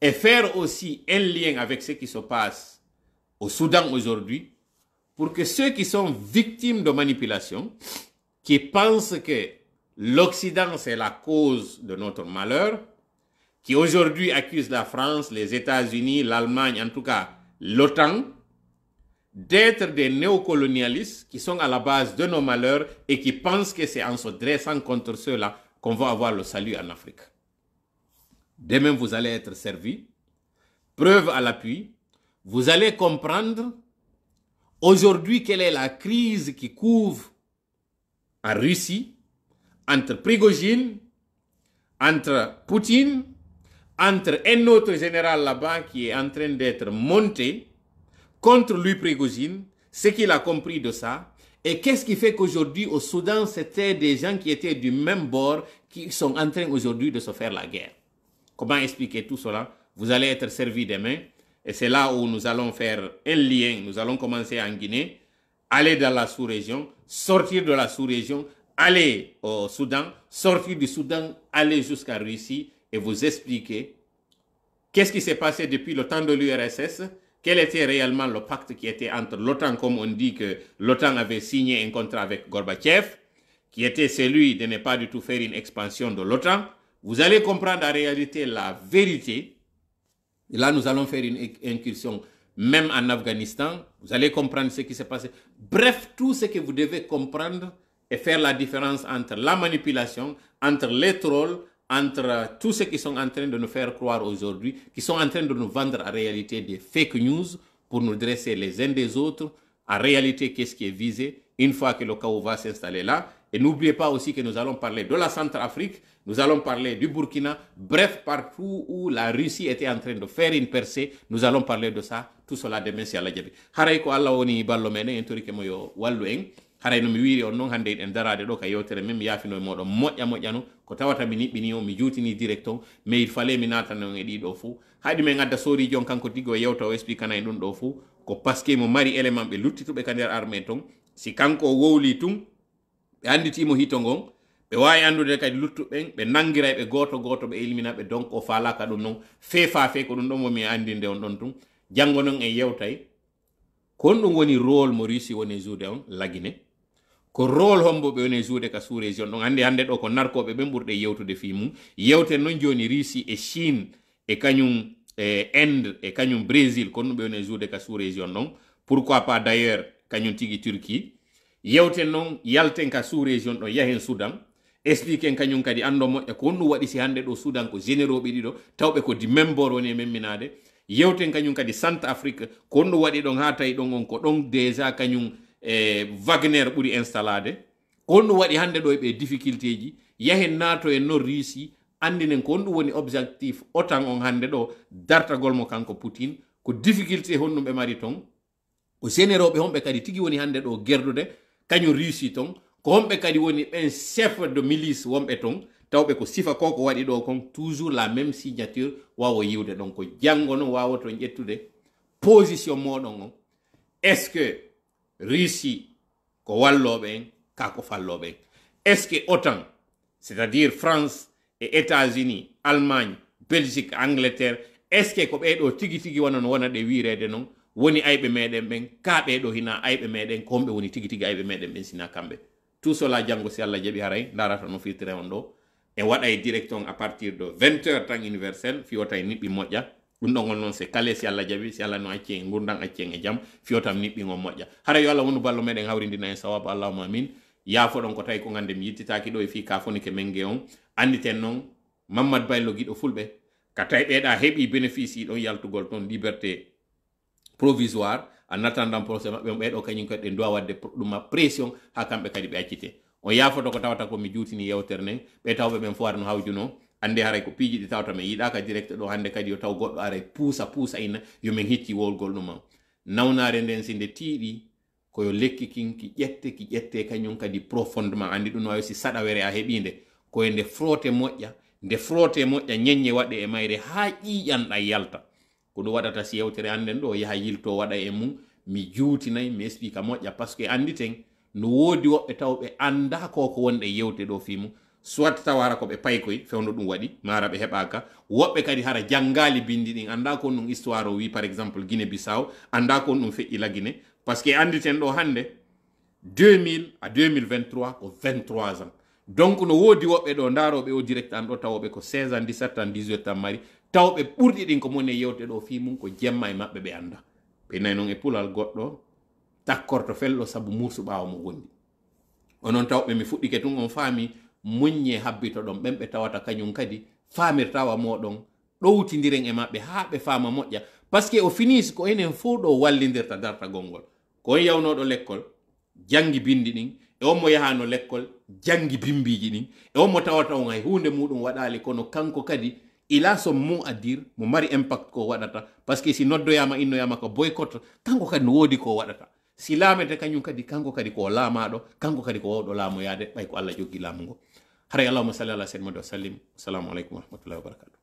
et faire aussi un lien avec ce qui se passe au Soudan aujourd'hui, pour que ceux qui sont victimes de manipulation, qui pensent que l'Occident c'est la cause de notre malheur, qui aujourd'hui accusent la France, les États-Unis, l'Allemagne, en tout cas l'OTAN, d'être des néocolonialistes qui sont à la base de nos malheurs et qui pensent que c'est en se dressant contre ceux-là qu'on va avoir le salut en Afrique. Demain, vous allez être servi. Preuve à l'appui, vous allez comprendre aujourd'hui quelle est la crise qui couvre la Russie entre Prigogine, entre Poutine entre un autre général là-bas qui est en train d'être monté contre lui Prigogine, ce qu'il a compris de ça. Et qu'est-ce qui fait qu'aujourd'hui au Soudan, c'était des gens qui étaient du même bord qui sont en train aujourd'hui de se faire la guerre. Comment expliquer tout cela Vous allez être servi demain. Et c'est là où nous allons faire un lien. Nous allons commencer en Guinée, aller dans la sous-région, sortir de la sous-région, aller au Soudan, sortir du Soudan, aller jusqu'à Russie, et vous expliquer qu'est-ce qui s'est passé depuis le temps de l'URSS, quel était réellement le pacte qui était entre l'OTAN, comme on dit que l'OTAN avait signé un contrat avec Gorbatchev, qui était celui de ne pas du tout faire une expansion de l'OTAN. Vous allez comprendre en réalité la vérité. Et là, nous allons faire une incursion même en Afghanistan. Vous allez comprendre ce qui s'est passé. Bref, tout ce que vous devez comprendre et faire la différence entre la manipulation, entre les trolls, entre tous ceux qui sont en train de nous faire croire aujourd'hui, qui sont en train de nous vendre en réalité des fake news pour nous dresser les uns des autres, en réalité, qu'est-ce qui est visé une fois que le chaos va s'installer là. Et n'oubliez pas aussi que nous allons parler de la Centrafrique, nous allons parler du Burkina, bref, partout où la Russie était en train de faire une percée, nous allons parler de ça, tout cela demain si Allah jabi. haray no mi wiiri on noon hannde iɗen darade ɗo ka yewtere men mi yaafino e moɗon moƴƴa moƴƴa no ko tawata mi niɓɓini o mi juutini direct o mais il fallait mi naatano e ɗiɗo fou haydi min adda soori joon kanko tigi o e yewta o spi kana e ɗum ɗo fou ko par ce que mo mari élément ɓe luttituɓe ka nder armé ton si kanko o wowli tun ɓe annditimo hito ngon ɓe wawi andude kadi luttuɓen ɓe nangguira ɓe goto goto ɓe elimina ɓe donc o falaka ɗum noon fefa fe ko ɗum ɗon momi andinde on ɗon tun janggo noon en yewtay ko on ɗum woni rôle mo russi woni e jude on lagine ko rôle homboɓe woni joude e ka sous région donc hannde hannde ɗo ko narkoɓe ɓen ɓurɗe yewtude fi mum yewten noon joni russie e chine e kañum e inde e kañum brésil ko ɗum ɓe woni joude e ka sous région ɗon pourquoi pas d' ailleurs kañum tigi turquie yewten noon yalten ka sous région ɗon yahen soudan expliquen kañum kadi anndo e ko honɗum waɗi si hannde ɗo soudan ko générauɓe ɗiɗo tawɓe ko di même bord woni e memminade yewten kañum kadi centre afrique ko honɗum waɗi ɗon ha tawi ɗon on ko ɗon déjà kañum e wagner ɓuri installade ko honɗum waɗi hannde ɗo e ɓe difficulté ji yahen naato e non russie andinen ko honɗum woni objectif otan on hannde ɗo dartagol mo kanko poutine ko difficulté honɗum ɓe mari ton ko seneroɓe honɓe kadi tigi woni hannde ɗo gerdude kañum russie ton ko honɓe kadi woni ɓen chef de milice wonɓe ton tawɓe ko sifa ko ko waɗi ɗo kon toujours la même signature wawo yiwde ɗon ko janngo non ton ƴettude position moɗon on est ce que risi ko walloɓeen kako falloɓeen est ce que otan c'est à dire france e états unis allemagne belgique angleterre est ce que ko ɓeɗo tigi tigi wonano wona ɗe wirede noon woni ayɓe meɗen ɓen ka ɓeɗo hina ayɓe meɗen ko homɓe woni tigi tigi ayɓe meɗen ɓen sina kamɓe tout cela janggo si allah jaɓi haray darata no fitre on ɗo en waɗa e direct on à partir de 20 heures temps universel fiwata e niɓɓi moƴƴa gundogol noon se kale si allah jaɓi si allah no acci en gurdan acci en e jaam fiyotam niɓɓigo moƴƴa hara yo allah wonu ballo meɗen hawrindina en sawabu allahuma amin yaafoɗon ko tawi ko gande mi yittitaki ɗo e fi kafoni ke men ge on anditen noon mamadou baylo giɗo fulɓe ka tawi ɓeeɗa heeɓi bénéfice ɗon yaltugol toon liberté provisoire en attendant procès maɓɓe on ɓeeɗo kañum kadi ɓe wa wadde ɗuma pression ha kamɓe kadi ɓe accite on yaafoto ko tawata ko mi juutini yewtere nden ɓe tawɓe ɓen fowara no hawjuno hande haray ko piiji ɗi tawta mi ka direct ɗo hande kadi yo taw goɗɗo aray puusa puusa ina yo yomin hecci wolgol ɗuma nawnare nden si nde tiiɗi koyo lekki kin ki ƴette ki ƴette kañum kadi profondement andi ɗum wawi si saɗawere a heɓinde koye nde frote moƴƴa nde frote moƴƴa ñeññe waɗe e mayre ha ƴiƴanɗa yalta ko ɗum waɗata si yewtere anden ɗo yaha yilto waɗa e mum mi juutinayi mi espika moƴƴa par ce que anditen no woodi woɓɓe taw ɓe annda ko ko wonɗe yewte ɗo fi mum soit ko hara pay koy fewno ɗum waɗi mara ɓe heɓaka woɓɓe kadi hara janngali bindi ɗin anda ko on ɗum histoire o wi par exemple guinée bissau anda ko on ɗum feƴƴi laguine par ce que anditen ɗo hannde 2000 à 2023 ko 23 ans donc no woodi woɓɓe ɗo daroɓe o direct an ɗo tawoɓe ko 16 ans 17 ans 18 ans mari tawɓe ɓurɗi ɗin ko moni yewte ɗo fi mum ko jemma e maɓɓe ɓe anda ɓe noon e pulal goɗɗo takkorto felɗo saabu musu ɓaawo mo gondi onon tawɓe mi fuɗɗike tun on faami moññe habbito ɗon ɓen ɓe tawata kañum kadi famirtawa moɗon ɗowtidiren e maɓɓe haa ɓe faama moƴƴa par ce que o finis ko enen fof ɗo wallidirta darta gongol ko yawnoɗo lekkol janngi bindi ɗin e on mo yahano lekkol jangi bimbiji ɗin e on mo tawata on hay hunde muɗum waɗali kono kanko kadi ila son mu à dire mo mari impact ko waɗata par ce que si noddoyama innoyama ko boycott kanko kadi no woodi ko waɗata si laamete kañum kadi kanko kadi ko laamaɗo kanko kadi ko wawɗo laamoyade ɓay ko allah joggi laamu xare allahumma salli ala sayyidina muhammad wa sallim assalamu alaykum warahmatullahi wabarakatuh